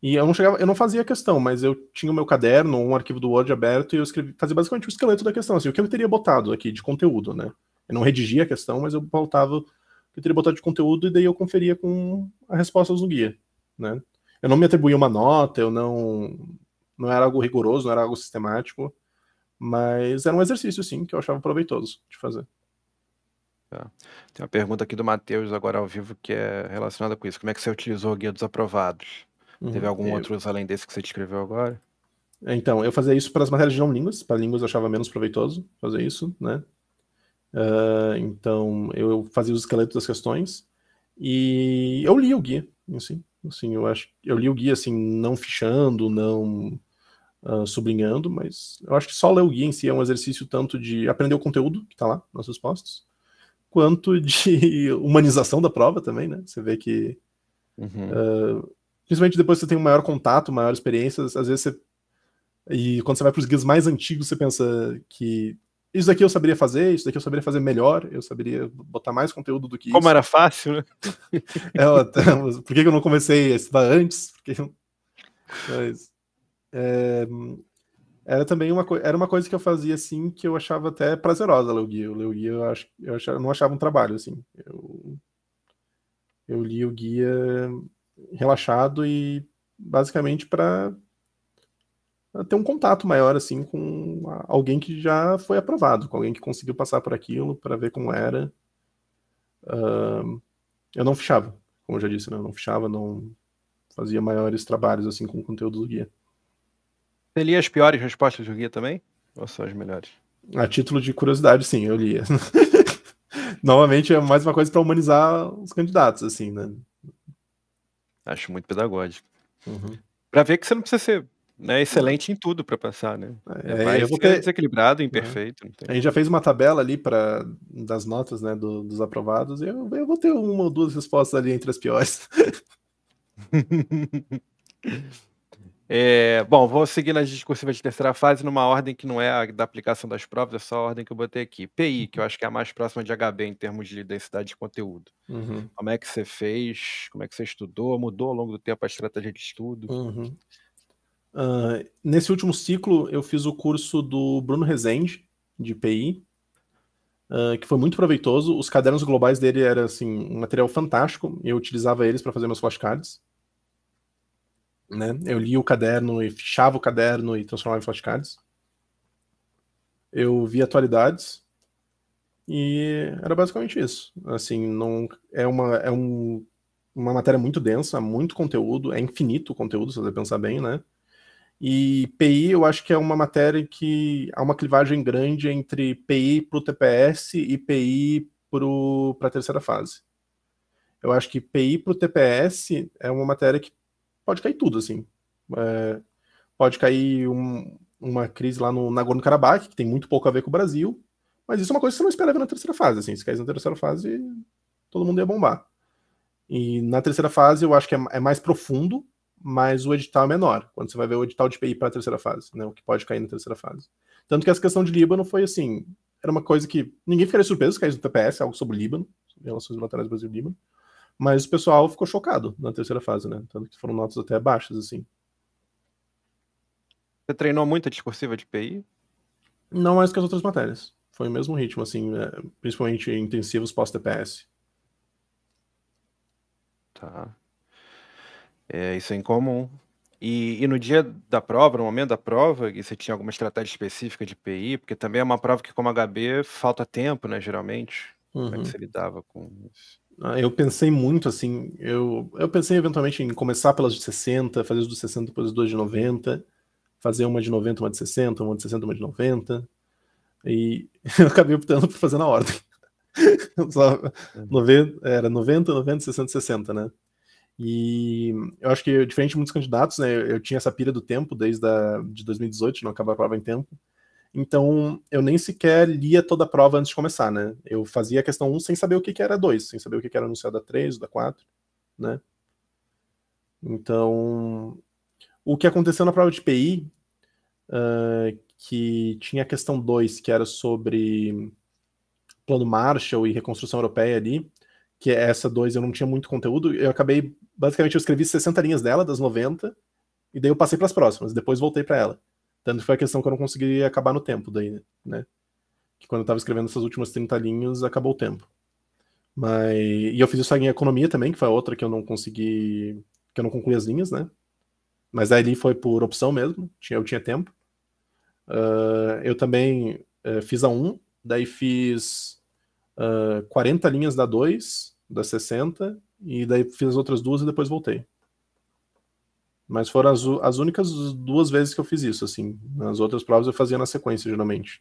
e eu não chegava, eu não fazia questão, mas eu tinha o meu caderno, um arquivo do Word aberto e eu escrevi, fazia basicamente o esqueleto da questão, assim, o que eu teria botado aqui de conteúdo, né? Eu não redigia a questão, mas eu pautava o que eu teria botado de conteúdo e daí eu conferia com as respostas do guia, né? Eu não me atribuía uma nota, eu não não era algo rigoroso, não era algo sistemático, mas era um exercício sim que eu achava proveitoso de fazer. Tá. Tem uma pergunta aqui do Matheus agora ao vivo que é relacionada com isso. Como é que você utilizou o guia dos aprovados? Uhum. Teve algum eu... outros além desse que você descreveu agora? É, então, eu fazia isso para as matérias de não línguas, para línguas eu achava menos proveitoso fazer isso, né? Uh, então, eu fazia os esqueletos das questões e eu li o guia, assim, assim eu acho, eu li o guia assim, não fichando, não uh, sublinhando, mas eu acho que só ler o guia em si é um exercício tanto de aprender o conteúdo que está lá nas respostas, quanto de humanização da prova também, né? Você vê que uhum. uh, principalmente depois que você tem um maior contato, maior experiência, às vezes você. E quando você vai para os guias mais antigos, você pensa que isso daqui eu saberia fazer, isso daqui eu saberia fazer melhor, eu saberia botar mais conteúdo do que Como isso. Como era fácil, né? é, até, por que eu não comecei a estudar antes? Porque eu... Mas, é, era também uma, era uma coisa que eu fazia assim que eu achava até prazerosa ler o guia. Eu, ler o guia, eu, acho, eu achava, não achava um trabalho assim. Eu, eu li o guia relaxado e basicamente para ter um contato maior assim com alguém que já foi aprovado, com alguém que conseguiu passar por aquilo para ver como era. Uh, eu não fechava, como eu já disse, né? eu não fechava, não fazia maiores trabalhos assim com o conteúdo do guia. Você lia as piores respostas do guia também? Ou são as melhores? A título de curiosidade, sim, eu lia. Novamente é mais uma coisa para humanizar os candidatos, assim, né? Acho muito pedagógico. Uhum. Para ver que você não precisa ser né, excelente em tudo para passar, né? É, é mais ter... desequilibrado, uhum. imperfeito. Uhum. A gente já fez uma tabela ali para das notas, né, do, dos aprovados. E eu, eu, vou ter uma ou duas respostas ali entre as piores. É, bom, vou seguir nas discursivas de terceira fase numa ordem que não é a da aplicação das provas, é só a ordem que eu botei aqui. PI, uhum. que eu acho que é a mais próxima de HB em termos de densidade de conteúdo. Uhum. Como é que você fez? Como é que você estudou? Mudou ao longo do tempo a estratégia de estudo? Uhum. Uh, nesse último ciclo, eu fiz o curso do Bruno Rezende, de PI, uh, ah, que foi muito proveitoso. Os cadernos globais dele eram assim, um material fantástico, eu utilizava eles para fazer meus flashcards. Né? Eu lia o caderno e fechava o caderno e transformava em flashcards. Eu via atualidades e era basicamente isso. Assim, não é uma é um, uma matéria muito densa, muito conteúdo, é infinito o conteúdo, se você pensar bem, né? E PI eu acho que é uma matéria que há uma clivagem grande entre PI para o TPS e PI para a terceira fase. Eu acho que PI para o TPS é uma matéria que pode cair tudo, assim. É, pode cair um, uma crise lá no Nagorno-Karabakh, que tem muito pouco a ver com o Brasil, mas isso é uma coisa que você não espera ver na terceira fase, assim. Se cair na terceira fase, todo mundo ia bombar. E na terceira fase, eu acho que é, é mais profundo, mas o edital é menor, quando você vai ver o edital de PI para a terceira fase, né, o que pode cair na terceira fase. Tanto que essa questão de Líbano foi assim, era uma coisa que ninguém ficaria surpreso se caísse no TPS, algo sobre o Líbano, relações bilaterais Brasil-Líbano, mas o pessoal ficou chocado na terceira fase, né? Tanto que foram notas até baixas, assim. Você treinou muito a discursiva de PI? Não mais que as outras matérias. Foi o mesmo ritmo, assim, é, principalmente intensivos pós-TPS. Tá. É, isso é incomum. E, e, no dia da prova, no momento da prova, você tinha alguma estratégia específica de PI? Porque também é uma prova que, como HB, falta tempo, né, geralmente. Uhum. Como é que uhum. você lidava com isso? Ah, eu pensei muito assim, eu, eu pensei eventualmente em começar pelas de 60, fazer os dos 60, depois as duas de 90, fazer uma de 90, uma de 60, uma de 60, uma de 90, e eu acabei optando por fazer na ordem. Só, 90, uhum. era 90, 90, 60, 60, né? E eu acho que, diferente de muitos candidatos, né, eu tinha essa pira do tempo desde a, de 2018, não acabava em tempo, então, eu nem sequer lia toda a prova antes de começar, né? Eu fazia a questão 1 sem saber o que, que era 2, sem saber o que, que era anunciado da 3, da 4, né? Então, o que aconteceu na prova de PI, uh, que tinha a questão 2, que era sobre plano Marshall e reconstrução europeia ali, que essa 2 eu não tinha muito conteúdo, eu acabei, basicamente, eu escrevi 60 linhas dela, das 90, e daí eu passei para as próximas, depois voltei para ela. Tanto foi a questão que eu não consegui acabar no tempo daí, né? Que quando eu tava escrevendo essas últimas 30 linhas, acabou o tempo. Mas... E eu fiz isso em economia também, que foi outra que eu não consegui... Que eu não concluí as linhas, né? Mas ali foi por opção mesmo, eu tinha tempo. Uh, eu também uh, fiz a 1, daí fiz uh, ah, 40 linhas da 2, da 60, e daí fiz as outras duas e depois voltei. Mas foram as, as únicas duas vezes que eu fiz isso, assim. Nas outras provas eu fazia na sequência, geralmente.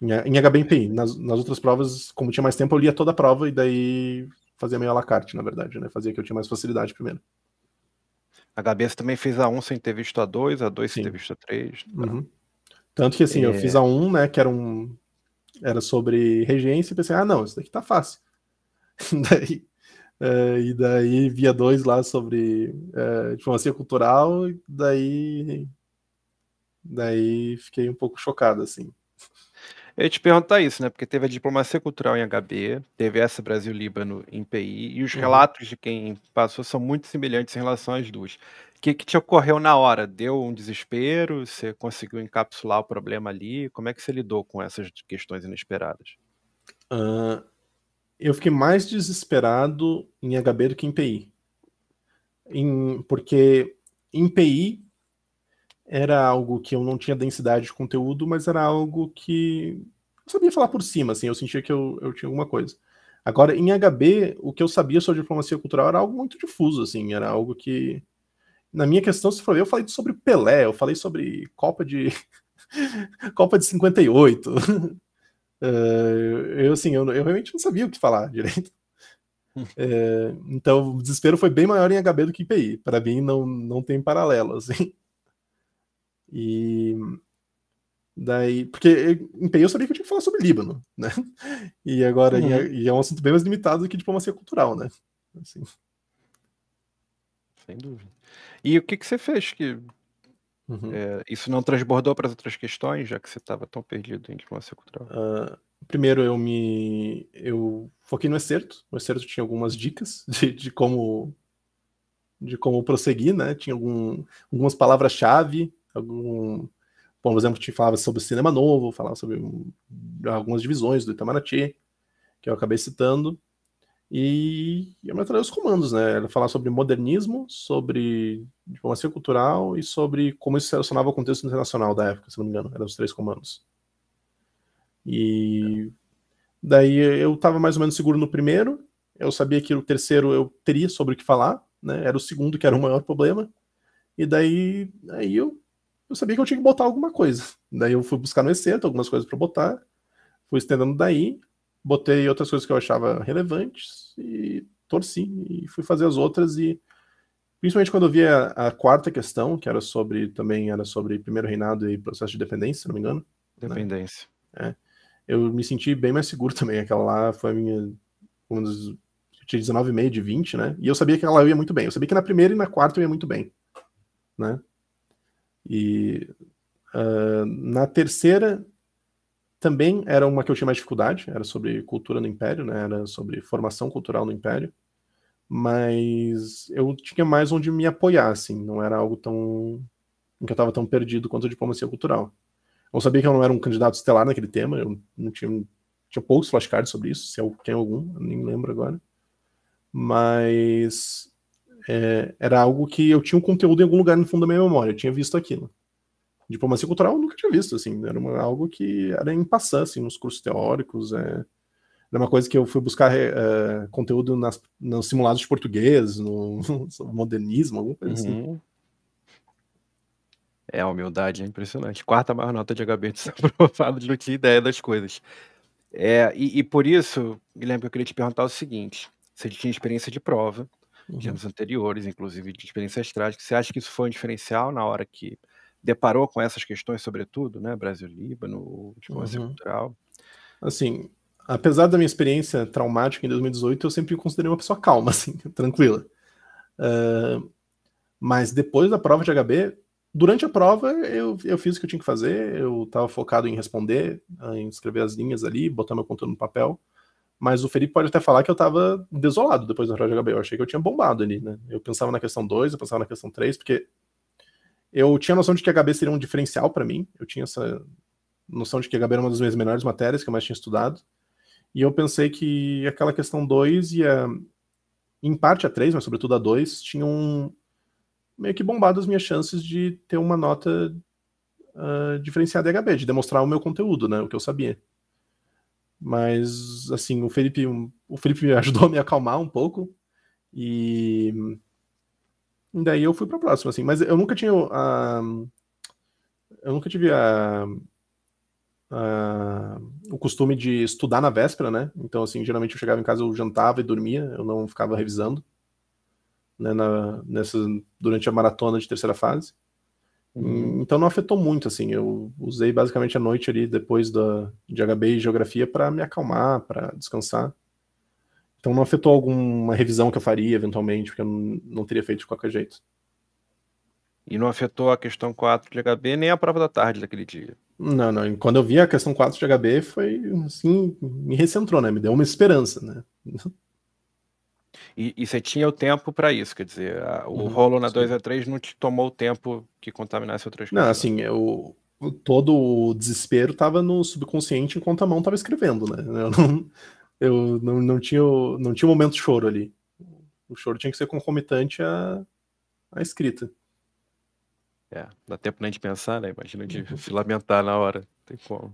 Em, em HBMPI. Nas, nas outras provas, como tinha mais tempo, eu lia toda a prova e daí fazia meio à la carte, na verdade, né? Fazia que eu tinha mais facilidade primeiro. A HBS também fez a 1 sem ter visto a 2, a 2 sem ter visto a 3. Tá? Uhum. Tanto que assim, é... eu fiz a 1, né? Que era um. Era sobre regência, e pensei, ah, não, isso daqui tá fácil. Daí é, e daí via dois lá sobre é, diplomacia cultural, e daí, daí fiquei um pouco chocado, assim. Eu ia te perguntar isso, né? Porque teve a diplomacia cultural em HB, teve essa Brasil-Líbano em PI, e os uhum. relatos de quem passou são muito semelhantes em relação às duas. O que, que te ocorreu na hora? Deu um desespero? Você conseguiu encapsular o problema ali? Como é que você lidou com essas questões inesperadas? Uh, eu fiquei mais desesperado em HB do que em PI. Em, porque em PI era algo que eu não tinha densidade de conteúdo, mas era algo que eu sabia falar por cima, assim, eu sentia que eu, eu tinha alguma coisa. Agora, em HB, o que eu sabia sobre diplomacia cultural era algo muito difuso, assim, era algo que. Na minha questão, se for ver, eu falei sobre Pelé, eu falei sobre Copa de. Copa de 58. Eh, eu, assim, eu, eu realmente não sabia o que falar direito. É, então, o desespero foi bem maior em HB do que em PI. Para mim, não, não tem paralelo, assim. E daí, porque em PI eu sabia que eu tinha que falar sobre Líbano, né? E agora, é, uhum. e, e é um assunto bem mais limitado do que diplomacia cultural, né? Assim. Sem dúvida. E o que, que você fez que Uhum. É, isso não transbordou para as outras questões, já que você estava tão perdido em diplomacia cultural? Uh, primeiro, eu me eu foquei no excerto. O excerto tinha algumas dicas de, de como de como prosseguir, né? Tinha algum, algumas palavras-chave, algum por exemplo, te falava sobre cinema novo, falava sobre hum, algumas divisões do Itamaraty, que eu acabei citando. E eu me os comandos, né? Ela falar sobre modernismo, sobre diplomacia cultural e sobre como isso se relacionava ao contexto internacional da época, se não me engano. Eram os três comandos. E daí eu estava mais ou menos seguro no primeiro. Eu sabia que o terceiro eu teria sobre o que falar, né? Era o segundo que era o maior problema. E daí aí eu, eu sabia que eu tinha que botar alguma coisa. Daí eu fui buscar no excerto algumas coisas para botar. Fui estendendo daí, botei outras coisas que eu achava relevantes e torci e fui fazer as outras e principalmente quando eu vi a, a, quarta questão, que era sobre também era sobre primeiro reinado e processo de dependência, se não me engano. Né? Dependência. Né? É. Eu me senti bem mais seguro também. Aquela lá foi a minha uma das eu tinha 19,5 de 20, né? E eu sabia que ela ia muito bem. Eu sabia que na primeira e na quarta eu ia muito bem, né? E uh, na terceira também era uma que eu tinha mais dificuldade, era sobre cultura no Império, né? Era sobre formação cultural no Império. Mas eu tinha mais onde me apoiar, assim, não era algo tão. em que eu estava tão perdido quanto a diplomacia cultural. Eu sabia que eu não era um candidato estelar naquele tema, eu não tinha, tinha poucos flashcards sobre isso, se eu é tenho algum, eu nem lembro agora. Mas é, era algo que eu tinha um conteúdo em algum lugar no fundo da minha memória, eu tinha visto aquilo diplomacia cultural eu nunca tinha visto, assim, era uma, algo que era em passar, assim, nos cursos teóricos, é, era uma coisa que eu fui buscar é, conteúdo nas, nos simulados de português, no, no modernismo, alguma coisa assim. Uhum. É, a humildade é impressionante. Quarta maior nota de HB desaprovado de não tinha ideia das coisas. É, e, e, por isso, Guilherme, eu queria te perguntar o seguinte: você tinha experiência de prova de uhum. anos anteriores, inclusive de experiências trágicas, você acha que isso foi um diferencial na hora que deparou com essas questões, sobretudo, né? Brasil Líbano, diplomacia uhum. cultural. Assim, apesar da minha experiência traumática em 2018, eu sempre considerei uma pessoa calma, assim, tranquila. Uh, mas depois da prova de HB, durante a prova, eu, eu fiz o que eu tinha que fazer, eu estava focado em responder, ah, em escrever as linhas ali, botar meu conteúdo no papel. Mas o Felipe pode até falar que eu estava desolado depois da prova de HB. Eu achei que eu tinha bombado ali, né? Eu pensava na questão 2, eu pensava na questão 3, porque eu tinha noção de que HB seria um diferencial para mim. Eu tinha essa noção de que HB era uma das minhas melhores matérias que eu mais tinha estudado. E eu pensei que aquela questão 2 e a, em parte a 3, mas sobretudo a 2, tinham meio que bombado as minhas chances de ter uma nota uh, diferenciada de HB, de demonstrar o meu conteúdo, né, o que eu sabia. Mas, assim, o Felipe, o Felipe me ajudou a me acalmar um pouco e Daí eu fui pra próxima, assim. Mas eu nunca tinha a... Eu nunca tive a... a... o costume de estudar na véspera, né? Então, assim, geralmente eu chegava em casa, eu jantava e dormia, eu não ficava revisando, né? Na... Nessa... Durante a maratona de terceira fase. Uhum. Então não afetou muito, assim. Eu usei basicamente a noite ali depois da, de HB e geografia para me acalmar, para descansar. Então não afetou alguma revisão que eu faria eventualmente, porque eu não teria feito de qualquer jeito. E não afetou a questão 4 de HB nem a prova da tarde daquele dia. Não, não. Quando eu vi a questão 4 de HB, foi assim, me recentrou, né? Me deu uma esperança, né? E, e você tinha o tempo para isso, quer dizer, a, o uhum, rolo na 2 a 3 não te tomou o tempo que contaminasse outras coisas. Não, assim, eu, todo o desespero estava no subconsciente enquanto a mão estava escrevendo, né? Eu não, eu não, não tinha não tinha momento de choro ali. O choro tinha que ser concomitante à, à escrita. É, dá tempo nem de pensar, né? Imagina de uhum. se lamentar na hora. Não tem como.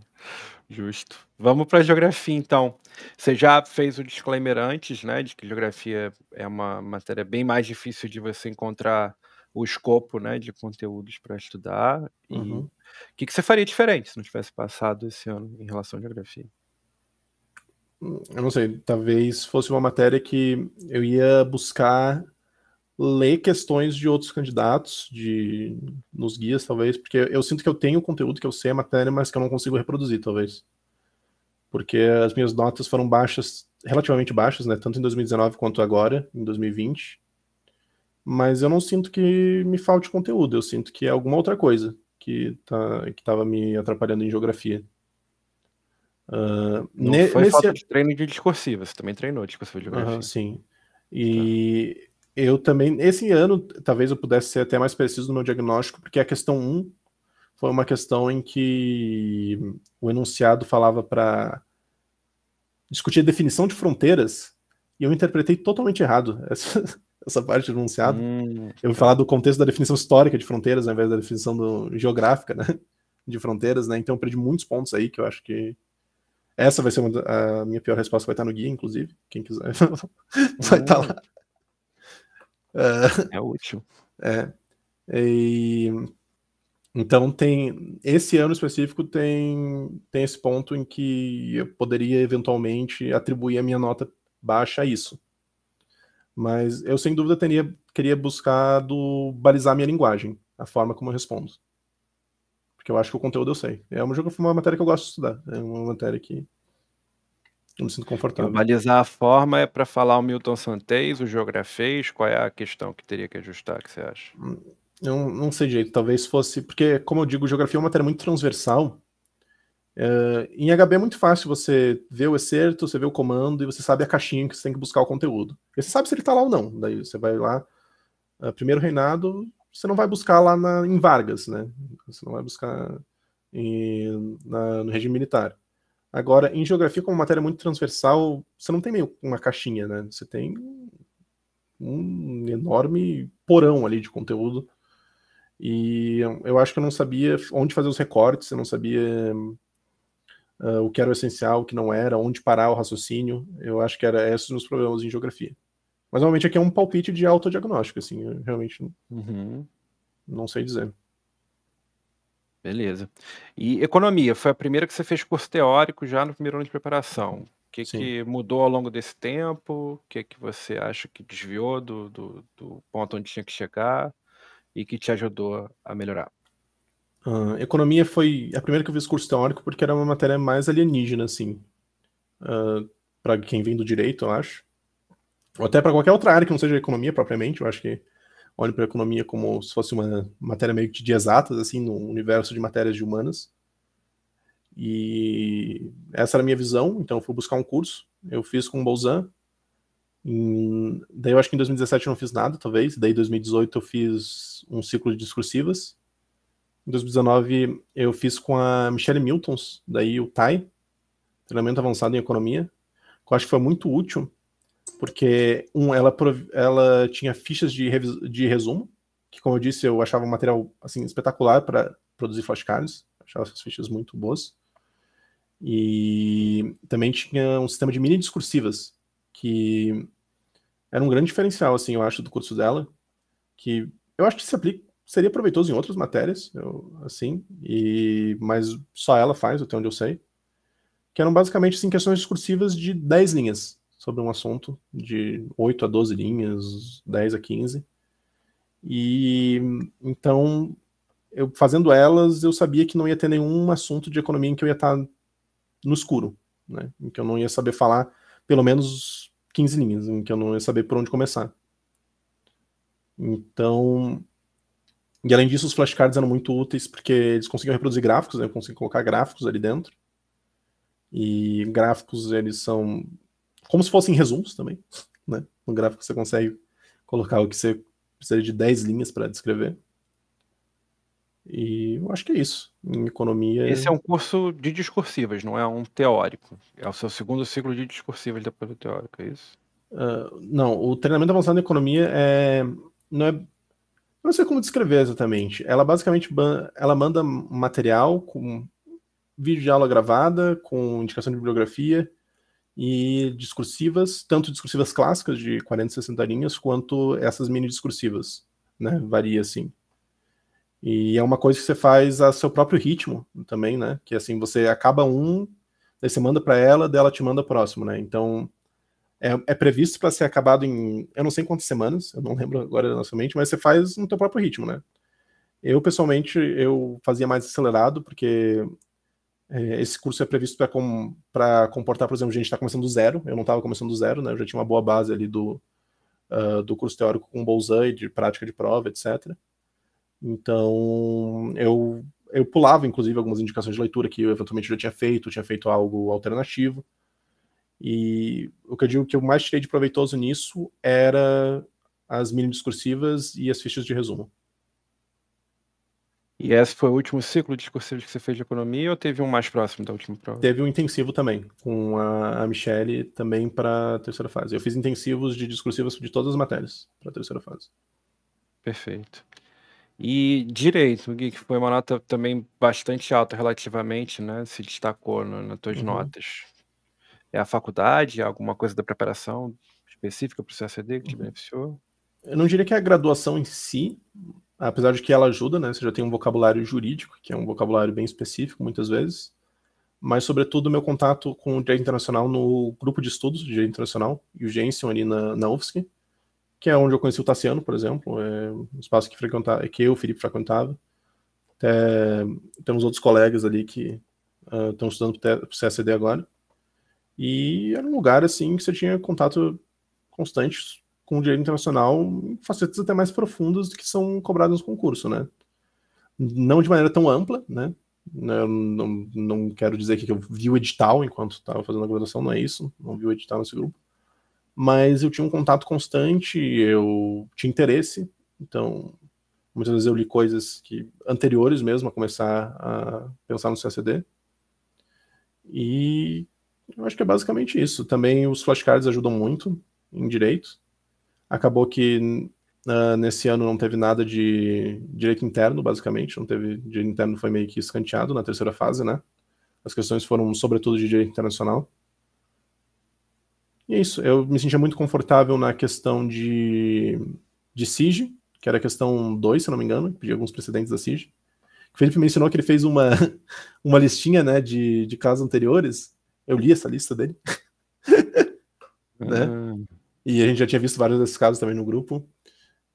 Justo. Vamos para a geografia, então. Você já fez o disclaimer antes, né? De que geografia é uma matéria bem mais difícil de você encontrar o escopo né, de conteúdos para estudar. E uhum. o que, que você faria diferente se não tivesse passado esse ano em relação à geografia? eu não sei, talvez fosse uma matéria que eu ia buscar ler questões de outros candidatos, de nos guias, talvez, porque eu sinto que eu tenho conteúdo que eu sei a matéria, mas que eu não consigo reproduzir, talvez. Porque as minhas notas foram baixas, relativamente baixas, né, tanto em 2019 quanto agora, em 2020. Mas eu não sinto que me falte conteúdo, eu sinto que é alguma outra coisa que tá que estava me atrapalhando em geografia. Uh, não ne, foi nesse... falta de treino de discursiva, você também treinou discursiva de geografia. Uhum, sim. E tá. eu também, esse ano, talvez eu pudesse ser até mais preciso no meu diagnóstico, porque a questão 1 foi uma questão em que o enunciado falava para discutir a definição de fronteiras, e eu interpretei totalmente errado essa, essa parte do enunciado. Hum, eu vou tá. falar do contexto da definição histórica de fronteiras, ao invés da definição do, geográfica, né? De fronteiras, né? Então eu perdi muitos pontos aí que eu acho que essa vai ser uma, a minha pior resposta, vai estar no guia, inclusive. Quem quiser vai estar lá. Ah. É. é útil. É. E, então tem esse ano específico tem tem esse ponto em que eu poderia eventualmente atribuir a minha nota baixa a isso. Mas eu sem dúvida teria queria buscar do balizar minha linguagem, a forma como eu respondo. Porque eu acho que o conteúdo eu sei. É uma, uma matéria que eu gosto de estudar. É uma matéria que eu me sinto confortável. analisar a forma é para falar o Milton Santos, o geografês, qual é a questão que teria que ajustar, que você acha? Hum, eu não sei direito, talvez fosse, porque, como eu digo, geografia é uma matéria muito transversal. É, em HB é muito fácil você ver o excerto, você vê o comando e você sabe a caixinha que você tem que buscar o conteúdo. E você sabe se ele está lá ou não. Daí você vai lá, ah, primeiro reinado, você não vai buscar lá na, em Vargas, né? Você não vai buscar em, na, no regime militar. Agora, em geografia, como matéria muito transversal, você não tem meio uma caixinha, né? Você tem um enorme porão ali de conteúdo. E eu acho que eu não sabia onde fazer os recortes, eu não sabia uh, o que era o essencial, o que não era, onde parar o raciocínio. Eu acho que era esses os meus problemas em geografia. Mas normalmente aqui é um palpite de autodiagnóstico, assim, eu realmente não, uhum. não sei dizer. Beleza. E economia, foi a primeira que você fez curso teórico já no primeiro ano de preparação. O que, que mudou ao longo desse tempo? O que, que você acha que desviou do, do, do, ponto onde tinha que chegar e que te ajudou a melhorar? Uh, economia foi a primeira que eu fiz curso teórico porque era uma matéria mais alienígena, assim, uh, ah, para quem vem do direito, eu acho ou até para qualquer outra área que não seja economia propriamente, eu acho que olho para a economia como se fosse uma matéria meio que de exatas, assim, no universo de matérias de humanas. E essa era a minha visão, então eu fui buscar um curso, eu fiz com o Bolzan, em... daí eu acho que em 2017 eu não fiz nada, talvez, daí em 2018 eu fiz um ciclo de discursivas, em 2019 eu fiz com a Michelle Miltons, daí o TAI, treinamento avançado em economia, que eu acho que foi muito útil, porque, um, ela, ela tinha fichas de, de resumo, que, como eu disse, eu achava um material assim, espetacular para produzir flashcards. Achava essas fichas muito boas. E também tinha um sistema de mini discursivas, que era um grande diferencial, assim, eu acho, do curso dela, que eu acho que se aplica, seria proveitoso em outras matérias, eu, assim, e, mas só ela faz, até onde eu sei, que eram basicamente, assim, questões discursivas de 10 linhas sobre um assunto de 8 a 12 linhas, 10 a 15. E então, eu fazendo elas, eu sabia que não ia ter nenhum assunto de economia em que eu ia estar no escuro, né? Em que eu não ia saber falar pelo menos 15 linhas, em que eu não ia saber por onde começar. Então, e além disso, os flashcards eram muito úteis porque eles conseguiam reproduzir gráficos, né? Eu consegui colocar gráficos ali dentro. E gráficos, eles são como se fossem resumos também, né? No gráfico você consegue colocar o que você precisa de 10 linhas para descrever. E eu acho que é isso. Em economia. É Esse é um curso de discursivas, não é um teórico. É o seu segundo ciclo de discursivas depois do teórico, é isso? Uh, não, o treinamento avançado em economia é. Não é. Não sei como descrever exatamente. Ela basicamente ela manda material com vídeo de aula gravada, com indicação de bibliografia, e discursivas, tanto discursivas clássicas de 40, 60 linhas, quanto essas mini discursivas, né? Varia assim. E é uma coisa que você faz a seu próprio ritmo também, né? Que assim, você acaba um, daí você manda para ela, dela te manda próximo, né? Então, é, é previsto para ser acabado em, eu não sei quantas semanas, eu não lembro agora da nossa mente, mas você faz no teu próprio ritmo, né? Eu, pessoalmente, eu fazia mais acelerado, porque é, esse curso é previsto para comportar, por exemplo, gente que está começando do zero. Eu não estava começando do zero, né? Eu já tinha uma boa base ali do, uh, do curso teórico com e de prática de prova, etc. Então, eu, eu pulava, inclusive, algumas indicações de leitura que eu eventualmente já tinha feito, tinha feito algo alternativo. E o que eu digo que eu mais tirei de proveitoso nisso era as mini discursivas e as fichas de resumo. E esse foi o último ciclo discursivo que você fez de economia ou teve um mais próximo da última prova? Teve um intensivo também, com a, a Michelle também para a terceira fase. Eu fiz intensivos de discursivas de todas as matérias para a terceira fase. Perfeito. E direito, Gui, que foi uma nota também bastante alta relativamente, né? Se destacou no, nas tuas uhum. notas. É a faculdade, alguma coisa da preparação específica para o CACD que te uhum. beneficiou? Eu não diria que é a graduação em si, apesar de que ela ajuda, né? Você já tem um vocabulário jurídico, que é um vocabulário bem específico muitas vezes, mas sobretudo meu contato com o direito internacional no grupo de estudos de direito internacional e o Jensen ali na, na UFSC, que é onde eu conheci o Tassiano, por exemplo, é um espaço que frequentava, que eu, o Felipe frequentava. temos outros colegas ali que uh, estão estudando para o CSD agora. E era um lugar assim que você tinha contato constante com direito internacional facetas até mais profundas que são cobradas no concurso, né? Não de maneira tão ampla, né? Eu não, não quero dizer que eu vi o edital enquanto estava fazendo a graduação, não é isso, não vi o edital nesse grupo. Mas eu tinha um contato constante, eu tinha interesse, então muitas vezes eu li coisas que anteriores mesmo a começar a pensar no CACD. E eu acho que é basicamente isso. Também os flashcards ajudam muito em direito. Acabou que uh, nesse ano não teve nada de direito interno, basicamente. Não teve direito interno, foi meio que escanteado na terceira fase, né? As questões foram, sobretudo, de direito internacional. E é isso. Eu me sentia muito confortável na questão de, de SIG, que era a questão 2, se não me engano, que alguns precedentes da SIG. O Felipe mencionou que ele fez uma, uma listinha né, de, de casos anteriores. Eu li essa lista dele. né? Ah. E a gente já tinha visto vários desses casos também no grupo.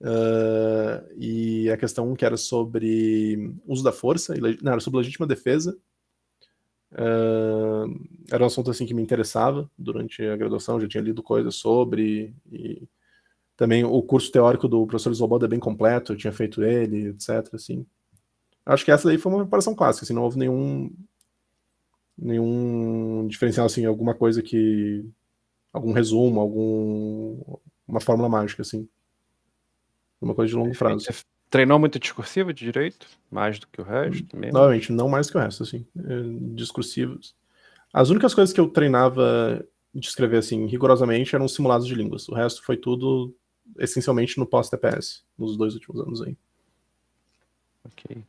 Uh, e a questão que era sobre uso da força, não, era sobre legítima defesa. Uh, era um assunto assim que me interessava durante a graduação, já tinha lido coisas sobre. E também o curso teórico do professor Zoboda é bem completo, eu tinha feito ele, etc. Assim. Acho que essa daí foi uma preparação clássica, assim, não houve nenhum nenhum diferencial assim, alguma coisa que algum resumo, algum uma fórmula mágica, assim. Uma coisa de longo prazo. Você treinou muito discursivo de direito? Mais do que o resto? Hum, Mesmo? Novamente, não mais que o resto, assim. Eh, discursivos. As únicas coisas que eu treinava de escrever, assim, rigorosamente, eram simulados de línguas. O resto foi tudo, essencialmente, no pós-TPS, nos dois últimos anos aí. Ok.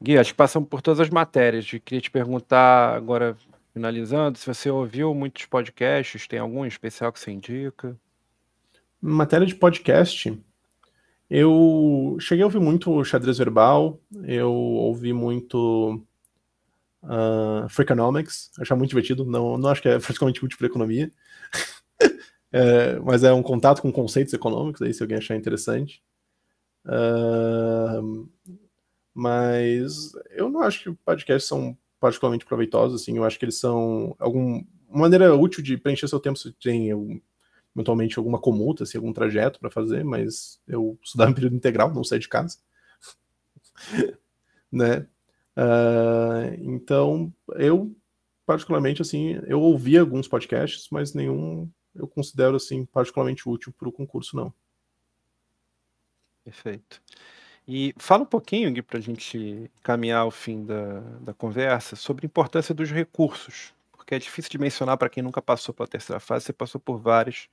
Gui, acho que passamos por todas as matérias. Eu queria te perguntar agora finalizando, se você ouviu muitos podcasts, tem algum especial que você indica? Em matéria de podcast, eu cheguei a ouvir muito xadrez verbal, eu ouvi muito uh, Freakonomics, achava muito divertido, não, não acho que é praticamente útil para economia, é, mas é um contato com conceitos econômicos, aí se alguém achar interessante. Uh, mas eu não acho que podcasts são particularmente proveitosos, assim, eu acho que eles são alguma maneira útil de preencher seu tempo se tem eventualmente alguma comuta, assim, algum trajeto para fazer, mas eu estudava em período integral, não saí de casa. né? Uh, então, eu particularmente assim, eu ouvi alguns podcasts, mas nenhum eu considero assim particularmente útil para o concurso não. Perfeito. E fala um pouquinho, Gui, para a gente caminhar ao fim da, da conversa, sobre a importância dos recursos, porque é difícil de mencionar para quem nunca passou pela terceira fase, você passou por várias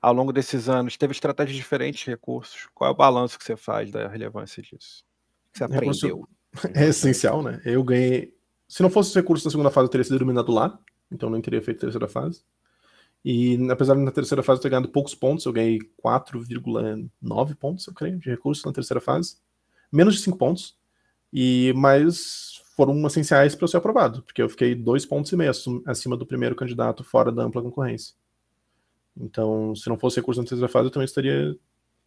ao longo desses anos, teve estratégias diferentes de recursos, qual é o balanço que você faz da relevância disso? Que você aprendeu? É essencial, né? Eu ganhei, se não fosse os recursos da segunda fase, eu teria sido eliminado lá, então não teria feito terceira fase. E apesar de na terceira fase eu ter ganhado poucos pontos, eu ganhei 4,9 pontos, eu creio, de recursos na terceira fase menos de 5 pontos, e mas foram essenciais para eu ser aprovado, porque eu fiquei dois pontos e meio acima do primeiro candidato fora da ampla concorrência. Então, se não fosse recurso na terceira fase, eu também estaria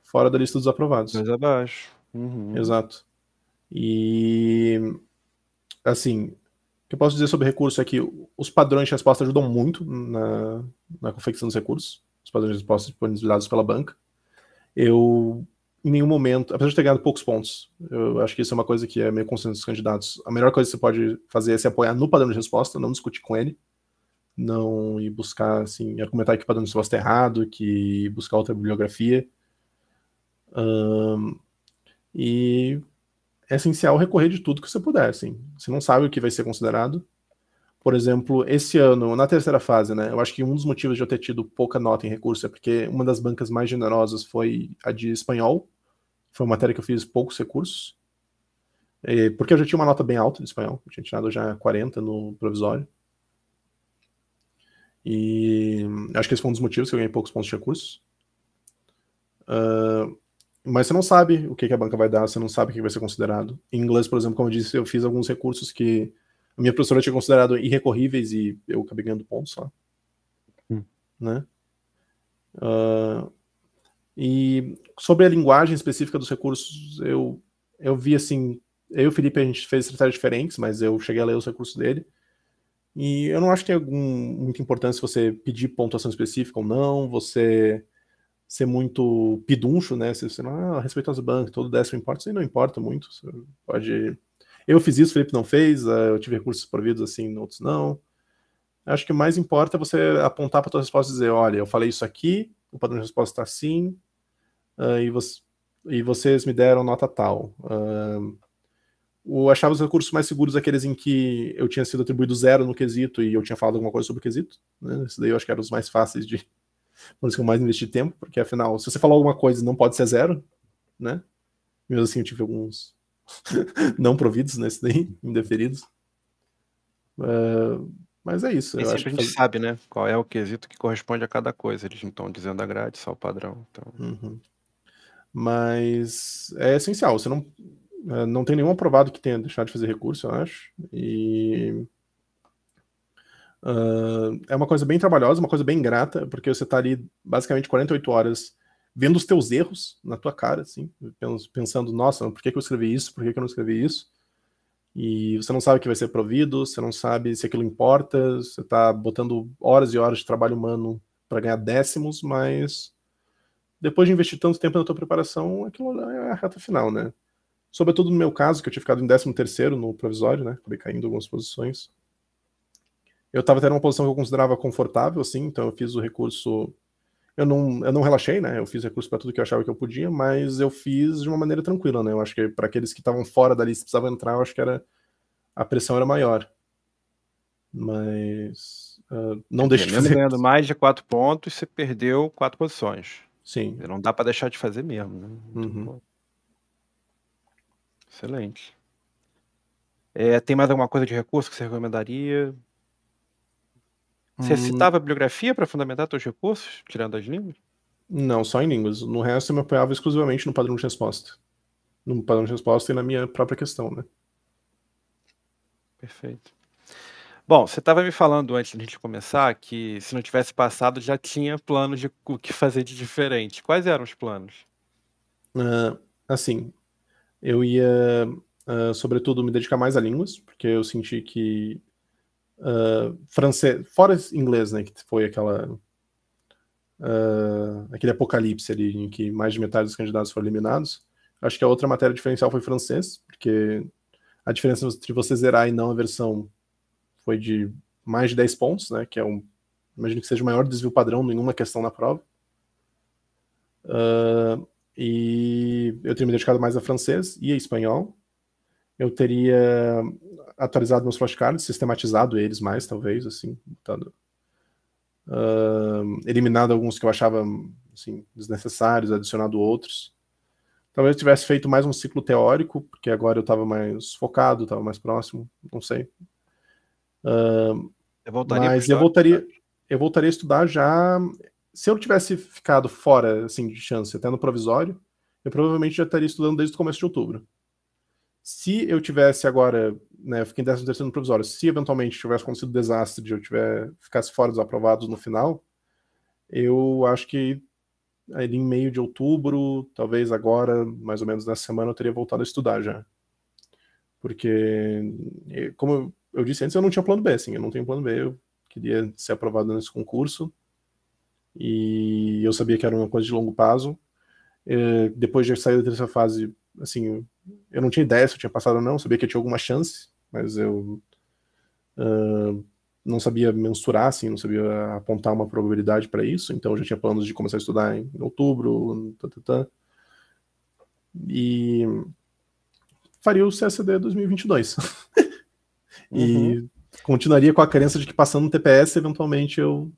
fora da lista dos aprovados. Mais abaixo. Uhum. Exato. E, assim, o que eu posso dizer sobre recurso é que os padrões de resposta ajudam muito na, na confecção dos recursos, os padrões de resposta disponibilizados pela banca. Eu em nenhum momento, apesar de ter ganhado poucos pontos, eu acho que isso é uma coisa que é meio consenso dos candidatos. A melhor coisa que você pode fazer é se apoiar no padrão de resposta, não discutir com ele, não ir buscar, assim, argumentar que o padrão de resposta é errado, que buscar outra bibliografia. Um, e é essencial recorrer de tudo que você puder, assim. Você não sabe o que vai ser considerado, por exemplo, esse ano, na terceira fase, né? Eu acho que um dos motivos de eu ter tido pouca nota em recurso é porque uma das bancas mais generosas foi a de espanhol. Foi uma matéria que eu fiz poucos recursos. E, porque eu já tinha uma nota bem alta de espanhol. Eu tinha tirado já 40 no provisório. E acho que esse foi um dos motivos que eu ganhei poucos pontos de recurso, Uh, mas você não sabe o que, que a banca vai dar, você não sabe o que vai ser considerado. Em inglês, por exemplo, como eu disse, eu fiz alguns recursos que a minha professora tinha considerado irrecorríveis e eu acabei ganhando pontos lá. Hum. Né? Uh, e sobre a linguagem específica dos recursos, eu, eu vi assim. Eu e o Felipe, a gente fez estratégias diferentes, mas eu cheguei a ler os recursos dele. E eu não acho que tem algum, muita importância você pedir pontuação específica ou não, você ser muito peduncho, né? se você não, ah, as bancas bancos, todo décimo importa, isso aí não importa muito. Você pode eu fiz isso, o Felipe não fez, eh, eu tive recursos providos assim, outros não. Acho que o mais importa é você apontar para a tua resposta e dizer, olha, eu falei isso aqui, o padrão de resposta está sim, uh, ah, e, vo e, vocês me deram nota tal. Uh, ah, eu achava os recursos mais seguros aqueles em que eu tinha sido atribuído zero no quesito e eu tinha falado alguma coisa sobre o quesito. Né? daí eu acho que eram os mais fáceis de. Por isso que eu mais investi tempo, porque afinal, se você falar alguma coisa, não pode ser zero, né? Mesmo assim, eu tive alguns não providos, né? daí, indeferidos. Uh, mas é isso. a gente sabe, né? Qual é o quesito que corresponde a cada coisa. Eles não estão dizendo a grade, só o padrão. Então... Uhum. Mas é essencial. Você não, é, não tem nenhum aprovado que tenha deixado de fazer recurso, eu acho. E. Uh, é uma coisa bem trabalhosa, uma coisa bem grata, porque você está ali basicamente 48 horas vendo os teus erros na tua cara, assim, pensando, nossa, por que, que eu escrevi isso, por que, que eu não escrevi isso? E você não sabe o que vai ser provido, você não sabe se aquilo importa, você está botando horas e horas de trabalho humano para ganhar décimos, mas depois de investir tanto tempo na tua preparação, aquilo é a reta final, né? Sobretudo no meu caso, que eu tinha ficado em 13 terceiro no provisório, né? Acabei caindo algumas posições. Eu estava até numa posição que eu considerava confortável, assim, então eu fiz o recurso eu não, eu não relaxei, né? Eu fiz recurso para tudo que eu achava que eu podia, mas eu fiz de uma maneira tranquila, né? Eu acho que para aqueles que estavam fora da lista precisavam entrar, eu acho que era a pressão era maior. Mas uh, não é, deixe de fazer. ganhando mais de quatro pontos, você perdeu quatro posições. Sim. Não dá para deixar de fazer mesmo. Né? Então, uhum. Excelente. É, tem mais alguma coisa de recurso que você recomendaria? Você hum. citava a bibliografia para fundamentar seus recursos, tirando as línguas? Não, só em línguas. No resto, eu me apoiava exclusivamente no padrão de resposta. No padrão de resposta e na minha própria questão, né? Perfeito. Bom, você estava me falando antes da gente começar que se não tivesse passado já tinha planos de o que fazer de diferente. Quais eram os planos? Uh, assim, eu ia, uh, sobretudo, me dedicar mais a línguas, porque eu senti que uh, francês, fora inglês, né, que foi aquela uh, aquele apocalipse ali em que mais de metade dos candidatos foram eliminados. Acho que a outra matéria diferencial foi francês, porque a diferença entre você zerar e não a versão foi de mais de 10 pontos, né, que é um imagino que seja o maior desvio padrão em uma questão na prova. Uh, e eu tenho me dedicado mais a francês e a espanhol eu teria atualizado meus flashcards, sistematizado eles mais, talvez, assim, uh, eliminado alguns que eu achava assim, desnecessários, adicionado outros. Talvez eu tivesse feito mais um ciclo teórico, porque agora eu estava mais focado, estava mais próximo, não sei. Uh, eu voltaria mas eu voltaria, né? eu voltaria a estudar já. Se eu tivesse ficado fora assim, de chance, até no provisório, eu provavelmente já estaria estudando desde o começo de outubro se eu tivesse agora, né, eu fiquei em 13 terceiro provisório, se eventualmente tivesse acontecido desastre de eu tiver, ficasse fora dos aprovados no final, eu acho que ali em meio de outubro, talvez agora, mais ou menos nessa semana, eu teria voltado a estudar já. Porque, como eu disse antes, eu não tinha plano B, assim, eu não tenho plano B, eu queria ser aprovado nesse concurso, e eu sabia que era uma coisa de longo prazo. Eh, depois de sair da terceira fase, assim, eu não tinha ideia se eu tinha passado ou não, sabia que eu tinha alguma chance, mas eu uh, não sabia mensurar, assim, não sabia apontar uma probabilidade para isso, então eu já tinha planos de começar a estudar em outubro, tã, tá, tã, tá, tã. Tá. e faria o CSD 2022. e uhum. continuaria com a crença de que passando no TPS, eventualmente eu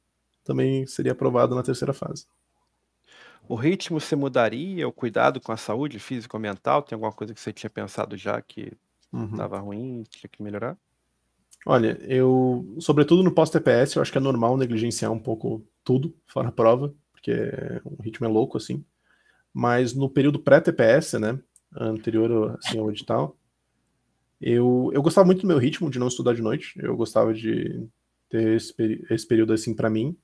também seria aprovado na terceira fase. O ritmo se mudaria? O cuidado com a saúde física ou mental? Tem alguma coisa que você tinha pensado já que estava uhum. ruim, tinha que melhorar? Olha, eu, sobretudo no pós-TPS, eu acho que é normal negligenciar um pouco tudo fora a prova, porque o ritmo é louco, assim. Mas no período pré-TPS, né, anterior assim, ao edital, eu, eu gostava muito do meu ritmo de não estudar de noite. Eu gostava de ter esse, esse período assim para mim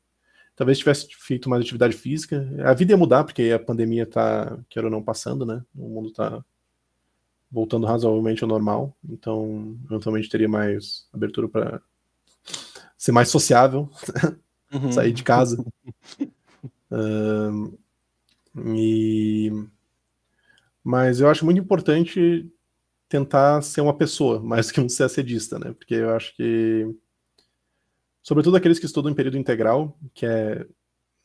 talvez tivesse feito mais atividade física. A vida ia mudar, porque a pandemia está, quero ou não, passando, né? O mundo está voltando razoavelmente ao normal, então eventualmente teria mais abertura para ser mais sociável, uhum. sair de casa. um, e... Mas eu acho muito importante tentar ser uma pessoa, mais que um CACDista, né? Porque eu acho que sobretudo aqueles que estudam em período integral, que é,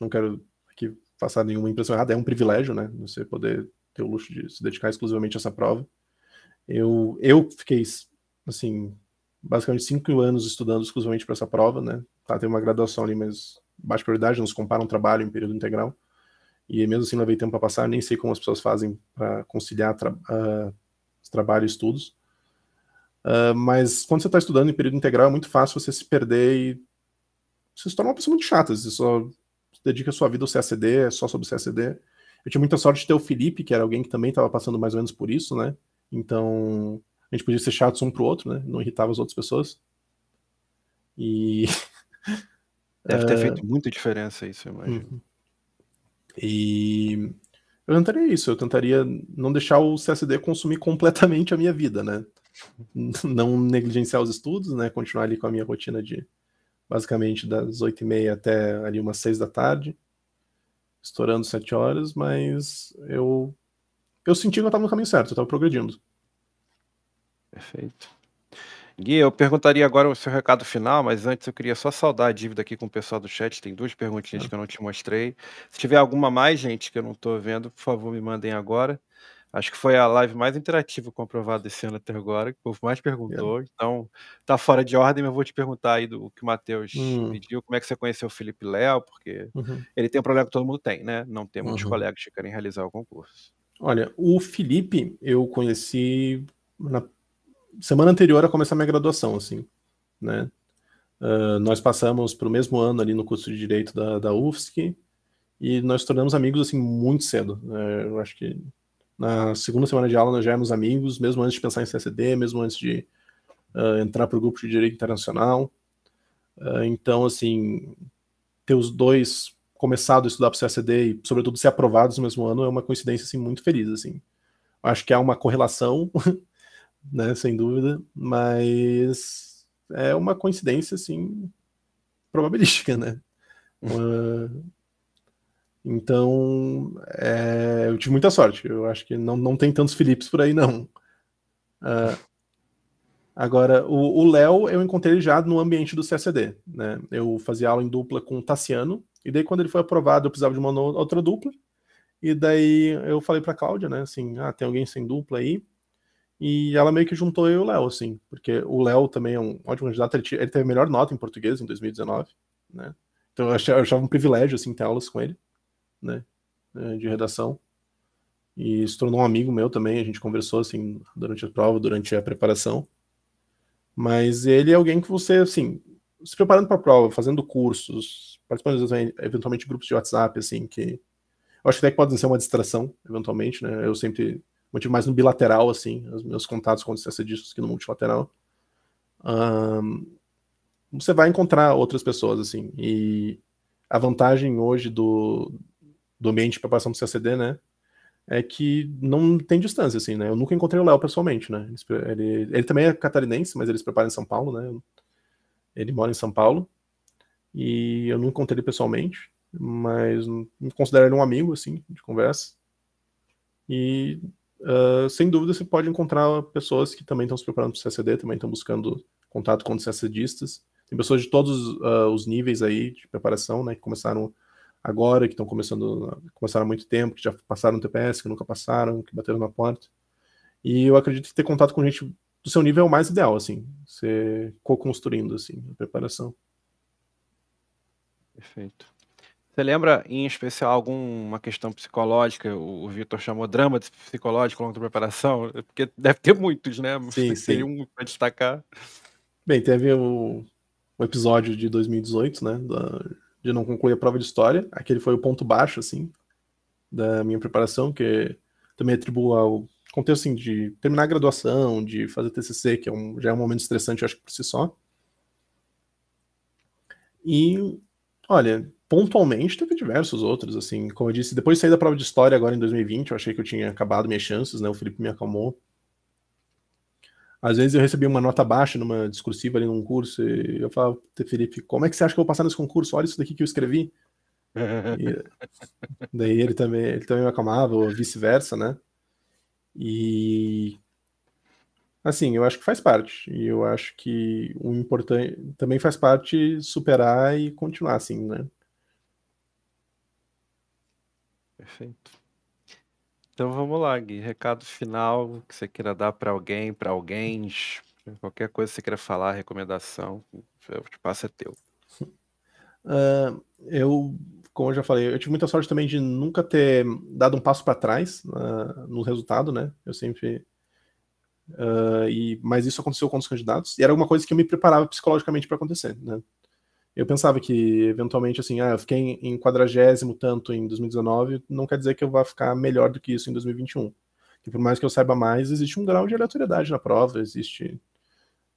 não quero aqui passar nenhuma impressão errada, é um privilégio, né, você poder ter o luxo de se dedicar exclusivamente a essa prova. Eu, eu fiquei, assim, basicamente cinco anos estudando exclusivamente para essa prova, né, tá, tem uma graduação ali, mas baixa prioridade, não se compara um trabalho em período integral, e mesmo assim levei tempo para passar, nem sei como as pessoas fazem para conciliar tra uh, trabalho e estudos. Ah, mas quando você está estudando em período integral, é muito fácil você se perder e você se torna uma pessoa muito chata. Você só dedica a sua vida ao CACD, é só sobre CACD. Eu tinha muita sorte de ter o Felipe, que era alguém que também estava passando mais ou menos por isso, né? Então a gente podia ser chatos um pro outro, né? Não irritava as outras pessoas. E. Deve ter é. feito muita diferença isso, eu imagino. Uhum. E eu tentaria isso, eu tentaria não deixar o CSD consumir completamente a minha vida, né? não negligenciar os estudos, né? Continuar ali com a minha rotina de basicamente das oito e meia até ali umas seis da tarde, estourando sete horas, mas eu eu senti que eu estava no caminho certo, eu estava progredindo. Perfeito. Gui, eu perguntaria agora o seu recado final, mas antes eu queria só saudar a dívida aqui com o pessoal do chat. Tem duas perguntinhas que eu não te mostrei. Se tiver alguma mais, gente, que eu não estou vendo, por favor, me mandem agora. Acho que foi a live mais interativa comprovada esse ano até agora, que o povo mais é. perguntou. É. Então, tá fora de ordem, mas eu vou te perguntar aí do que o Matheus hum. pediu, como é que você conheceu o Felipe Léo, porque uhum. ele tem um problema que todo mundo tem, né? Não tem muitos uhum. colegas que querem realizar o concurso. Olha, o Felipe eu conheci na semana anterior a começar minha graduação, assim, né? Uh, nós passamos para o mesmo ano ali no curso de Direito da, da UFSC e nós tornamos amigos, assim, muito cedo. Né? Eu acho que na segunda semana de aula, nós já éramos amigos, mesmo antes de pensar em CSD, mesmo antes de uh, entrar para o grupo de direito internacional. Uh, então, assim, ter os dois começado a estudar para o CSD e, sobretudo, ser aprovados no mesmo ano é uma coincidência assim, muito feliz. Assim. Acho que há uma correlação, né, sem dúvida, mas é uma coincidência assim, probabilística, né? Uhum. Uma... Então, é, eu tive muita sorte. Eu acho que não, não tem tantos Philips por aí, não. Uh, agora, o Léo eu encontrei já no ambiente do CSD. Né? Eu fazia aula em dupla com o Tassiano, e daí quando ele foi aprovado eu precisava de uma outra dupla, e daí eu falei para Cláudia, né, assim, ah, tem alguém sem dupla aí? E ela meio que juntou eu e o Léo, assim, porque o Léo também é um ótimo candidato, ele, teve a melhor nota em português em 2019, né? Então eu achava, eu achava um privilégio, assim, ter aulas com ele. Né, né, de redação, e se tornou um amigo meu também, a gente conversou assim durante a prova, durante a preparação. Mas ele é alguém que você, assim, se preparando para a prova, fazendo cursos, participando de, eventualmente grupos de WhatsApp, assim, que eu acho que até que podem ser uma distração, eventualmente, né? Eu sempre mantive mais no bilateral, assim, os meus contatos com distância disso que no multilateral. Um, você vai encontrar outras pessoas, assim, e a vantagem hoje do, do ambiente de preparação do CACD, né? É que não tem distância, assim, né? Eu nunca encontrei o Léo pessoalmente, né? Ele, ele também é catarinense, mas ele se prepara em São Paulo, né? Ele mora em São Paulo. E eu nunca encontrei ele pessoalmente, mas considero ele um amigo, assim, de conversa. E uh, sem dúvida você pode encontrar pessoas que também estão se preparando para o CACD, também estão buscando contato com os CACDistas. Tem pessoas de todos uh, os níveis aí de preparação, né? Que começaram agora, que estão começando, começaram há muito tempo, que já passaram no TPS, que nunca passaram, que bateram na porta. E eu acredito que ter contato com gente do seu nível é o mais ideal, assim, você co-construindo, assim, a preparação. Perfeito. Você lembra, em especial, alguma questão psicológica? O, Vitor chamou drama psicológico ao longo da preparação, porque deve ter muitos, né? Sim, sim. Tem um para destacar. Bem, teve o, o episódio de 2018, né, da de não concluir a prova de história. Aquele foi o ponto baixo, assim, da minha preparação, que também atribuo ao contexto assim, de terminar a graduação, de fazer TCC, que é um, já é um momento estressante, acho que por si só. E, olha, pontualmente teve diversos outros, assim, como eu disse, depois de sair da prova de história agora em 2020, eu achei que eu tinha acabado minhas chances, né, o Felipe me acalmou, às vezes eu recebia uma nota baixa numa discursiva ali num curso e eu falava, Felipe, como é que você acha que eu vou passar nesse concurso? Olha isso daqui que eu escrevi. E, daí ele também, ele também me acalmava, ou vice-versa, né? E assim, eu acho que faz parte. E eu acho que o importante também faz parte superar e continuar assim, né? Perfeito. Então vamos lá, Gui. Recado final que você queira dar para alguém, para alguém, qualquer coisa que você queira falar, recomendação, o espaço é teu. Uh, eu, como eu já falei, eu tive muita sorte também de nunca ter dado um passo para trás uh, no resultado, né? Eu sempre. Uh, e, mas isso aconteceu com os candidatos, e era uma coisa que eu me preparava psicologicamente para acontecer, né? eu pensava que, eventualmente, assim, ah, eu fiquei em quadragésimo tanto em 2019, não quer dizer que eu vá ficar melhor do que isso em 2021. Que por mais que eu saiba mais, existe um grau de aleatoriedade na prova, existe.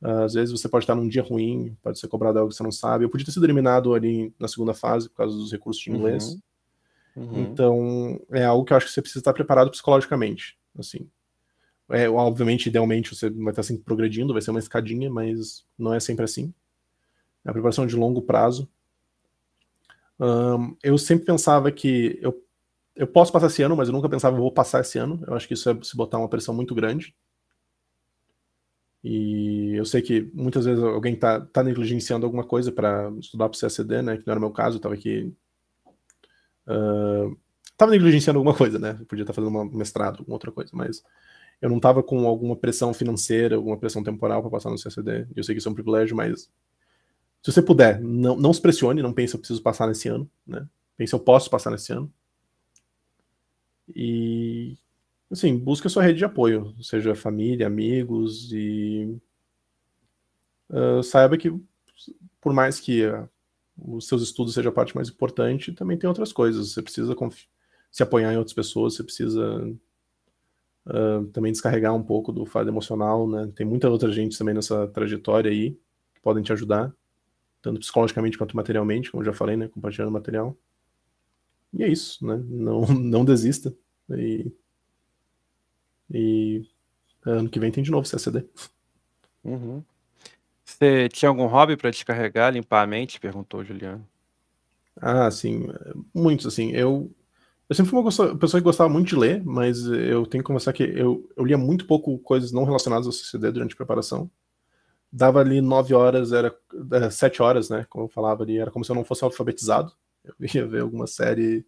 Ah, às vezes você pode estar num dia ruim, pode ser cobrado algo que você não sabe. Eu podia ter sido eliminado ali na segunda fase por causa dos recursos de inglês. Uhum. Uhum. Então, é algo que eu acho que você precisa estar preparado psicologicamente, assim. É, obviamente, idealmente, você vai estar sempre progredindo, vai ser uma escadinha, mas não é sempre assim a preparação de longo prazo. Um, eu sempre pensava que eu, eu posso passar esse ano, mas eu nunca pensava eu vou passar esse ano. Eu acho que isso é se botar uma pressão muito grande. E eu sei que muitas vezes alguém está tá negligenciando alguma coisa para estudar para o CSD, né? Que não era o meu caso, eu estava aqui. Uh, negligenciando alguma coisa, né? Eu podia estar tá fazendo um mestrado, alguma outra coisa, mas eu não estava com alguma pressão financeira, alguma pressão temporal para passar no CSD. Eu sei que isso é um privilégio, mas se você puder, não, não se pressione, não pense eu preciso passar nesse ano, né? Pense eu posso passar nesse ano. E assim, busque a sua rede de apoio, seja família, amigos e uh, saiba que por mais que uh, os seus estudos seja a parte mais importante, também tem outras coisas. Você precisa se apoiar em outras pessoas, você precisa uh, também descarregar um pouco do fardo emocional, né? Tem muita outra gente também nessa trajetória aí que podem te ajudar tanto psicologicamente quanto materialmente, como já falei, né? Compartilhando material. E é isso, né? Não, não desista. E, e ano que vem tem de novo CCD. Uhum. Você tinha algum hobby para descarregar, limpar a mente? Perguntou Juliano. Ah, sim. Muitos, assim. Eu, eu sempre fui uma pessoa que gostava muito de ler, mas eu tenho que confessar que eu, eu lia muito pouco coisas não relacionadas ao CCD durante a preparação dava ali nove horas, era é, sete horas, né? Como eu falava ali, era como se eu não fosse alfabetizado. Eu ia ver alguma série,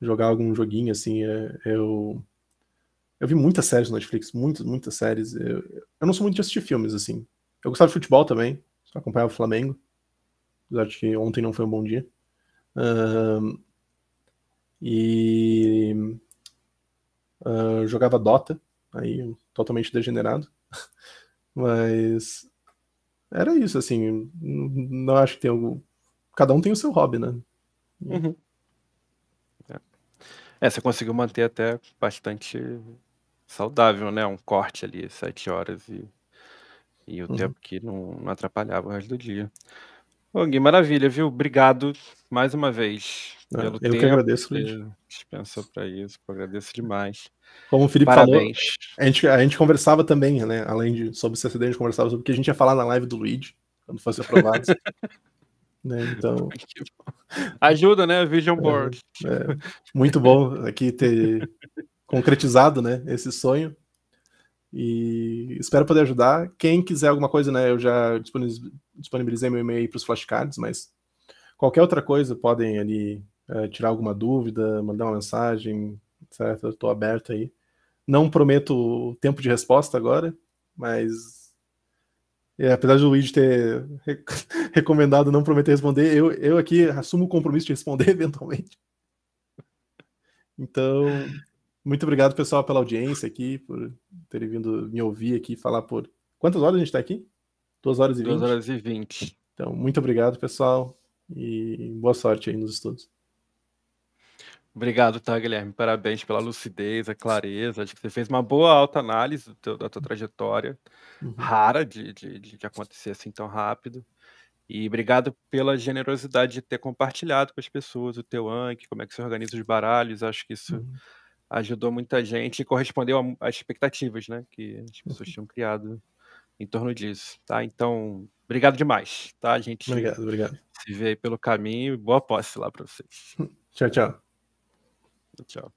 jogar algum joguinho, assim. É, eu, eu vi muitas séries no Netflix, muitas, muitas séries. Eu, eu não sou muito de assistir filmes, assim. Eu gostava de futebol também, só acompanhava o Flamengo. Apesar de que ontem não foi um bom dia. e uh, jogava Dota, aí totalmente degenerado. Mas era isso, assim. Não acho que tem algum. Cada um tem o seu hobby, né? Uhum. É. é, você conseguiu manter até bastante saudável, né? Um corte ali, sete horas e, e o uhum. tempo que não, não, atrapalhava o resto do dia. Ô, Gui, maravilha, viu? Obrigado mais uma vez ah, pelo é, eu tempo que agradeço, que dispensou para isso. Eu agradeço demais. Como o Felipe Parabéns. falou, a gente, a gente conversava também, né? Além de sobre o CCD, a gente conversava sobre o que a gente ia falar na live do Luigi, quando fosse aprovado. né, então. Ajuda, né? Vision é, Board. É, é, muito bom aqui ter concretizado né, esse sonho. E espero poder ajudar. Quem quiser alguma coisa, né? Eu já disponibilizei meu e-mail para os flashcards, mas qualquer outra coisa podem ali eh, tirar alguma dúvida, mandar uma mensagem, certo? Eu estou aberto aí. Não prometo tempo de resposta agora, mas é, apesar do Luigi ter re recomendado não prometer responder, eu, eu aqui assumo o compromisso de responder eventualmente. Então, muito obrigado, pessoal, pela audiência aqui, por terem vindo me ouvir aqui, falar por. Quantas horas a gente está aqui? Duas horas e vinte. Duas horas e vinte. Então, muito obrigado, pessoal, e boa sorte aí nos estudos. Obrigado, tá, Guilherme? Parabéns pela lucidez, a clareza. Acho que você fez uma boa alta análise teu, da tua trajetória, uhum. rara de, de, de acontecer assim tão rápido. E obrigado pela generosidade de ter compartilhado com as pessoas o teu ANC, como é que você organiza os baralhos. Acho que isso uhum. ajudou muita gente e correspondeu às expectativas né, que as pessoas uhum. tinham criado em torno disso. Tá? Então, obrigado demais. Tá? A gente obrigado, obrigado. se vê pelo caminho. Boa posse lá para vocês. tchau, tchau. Good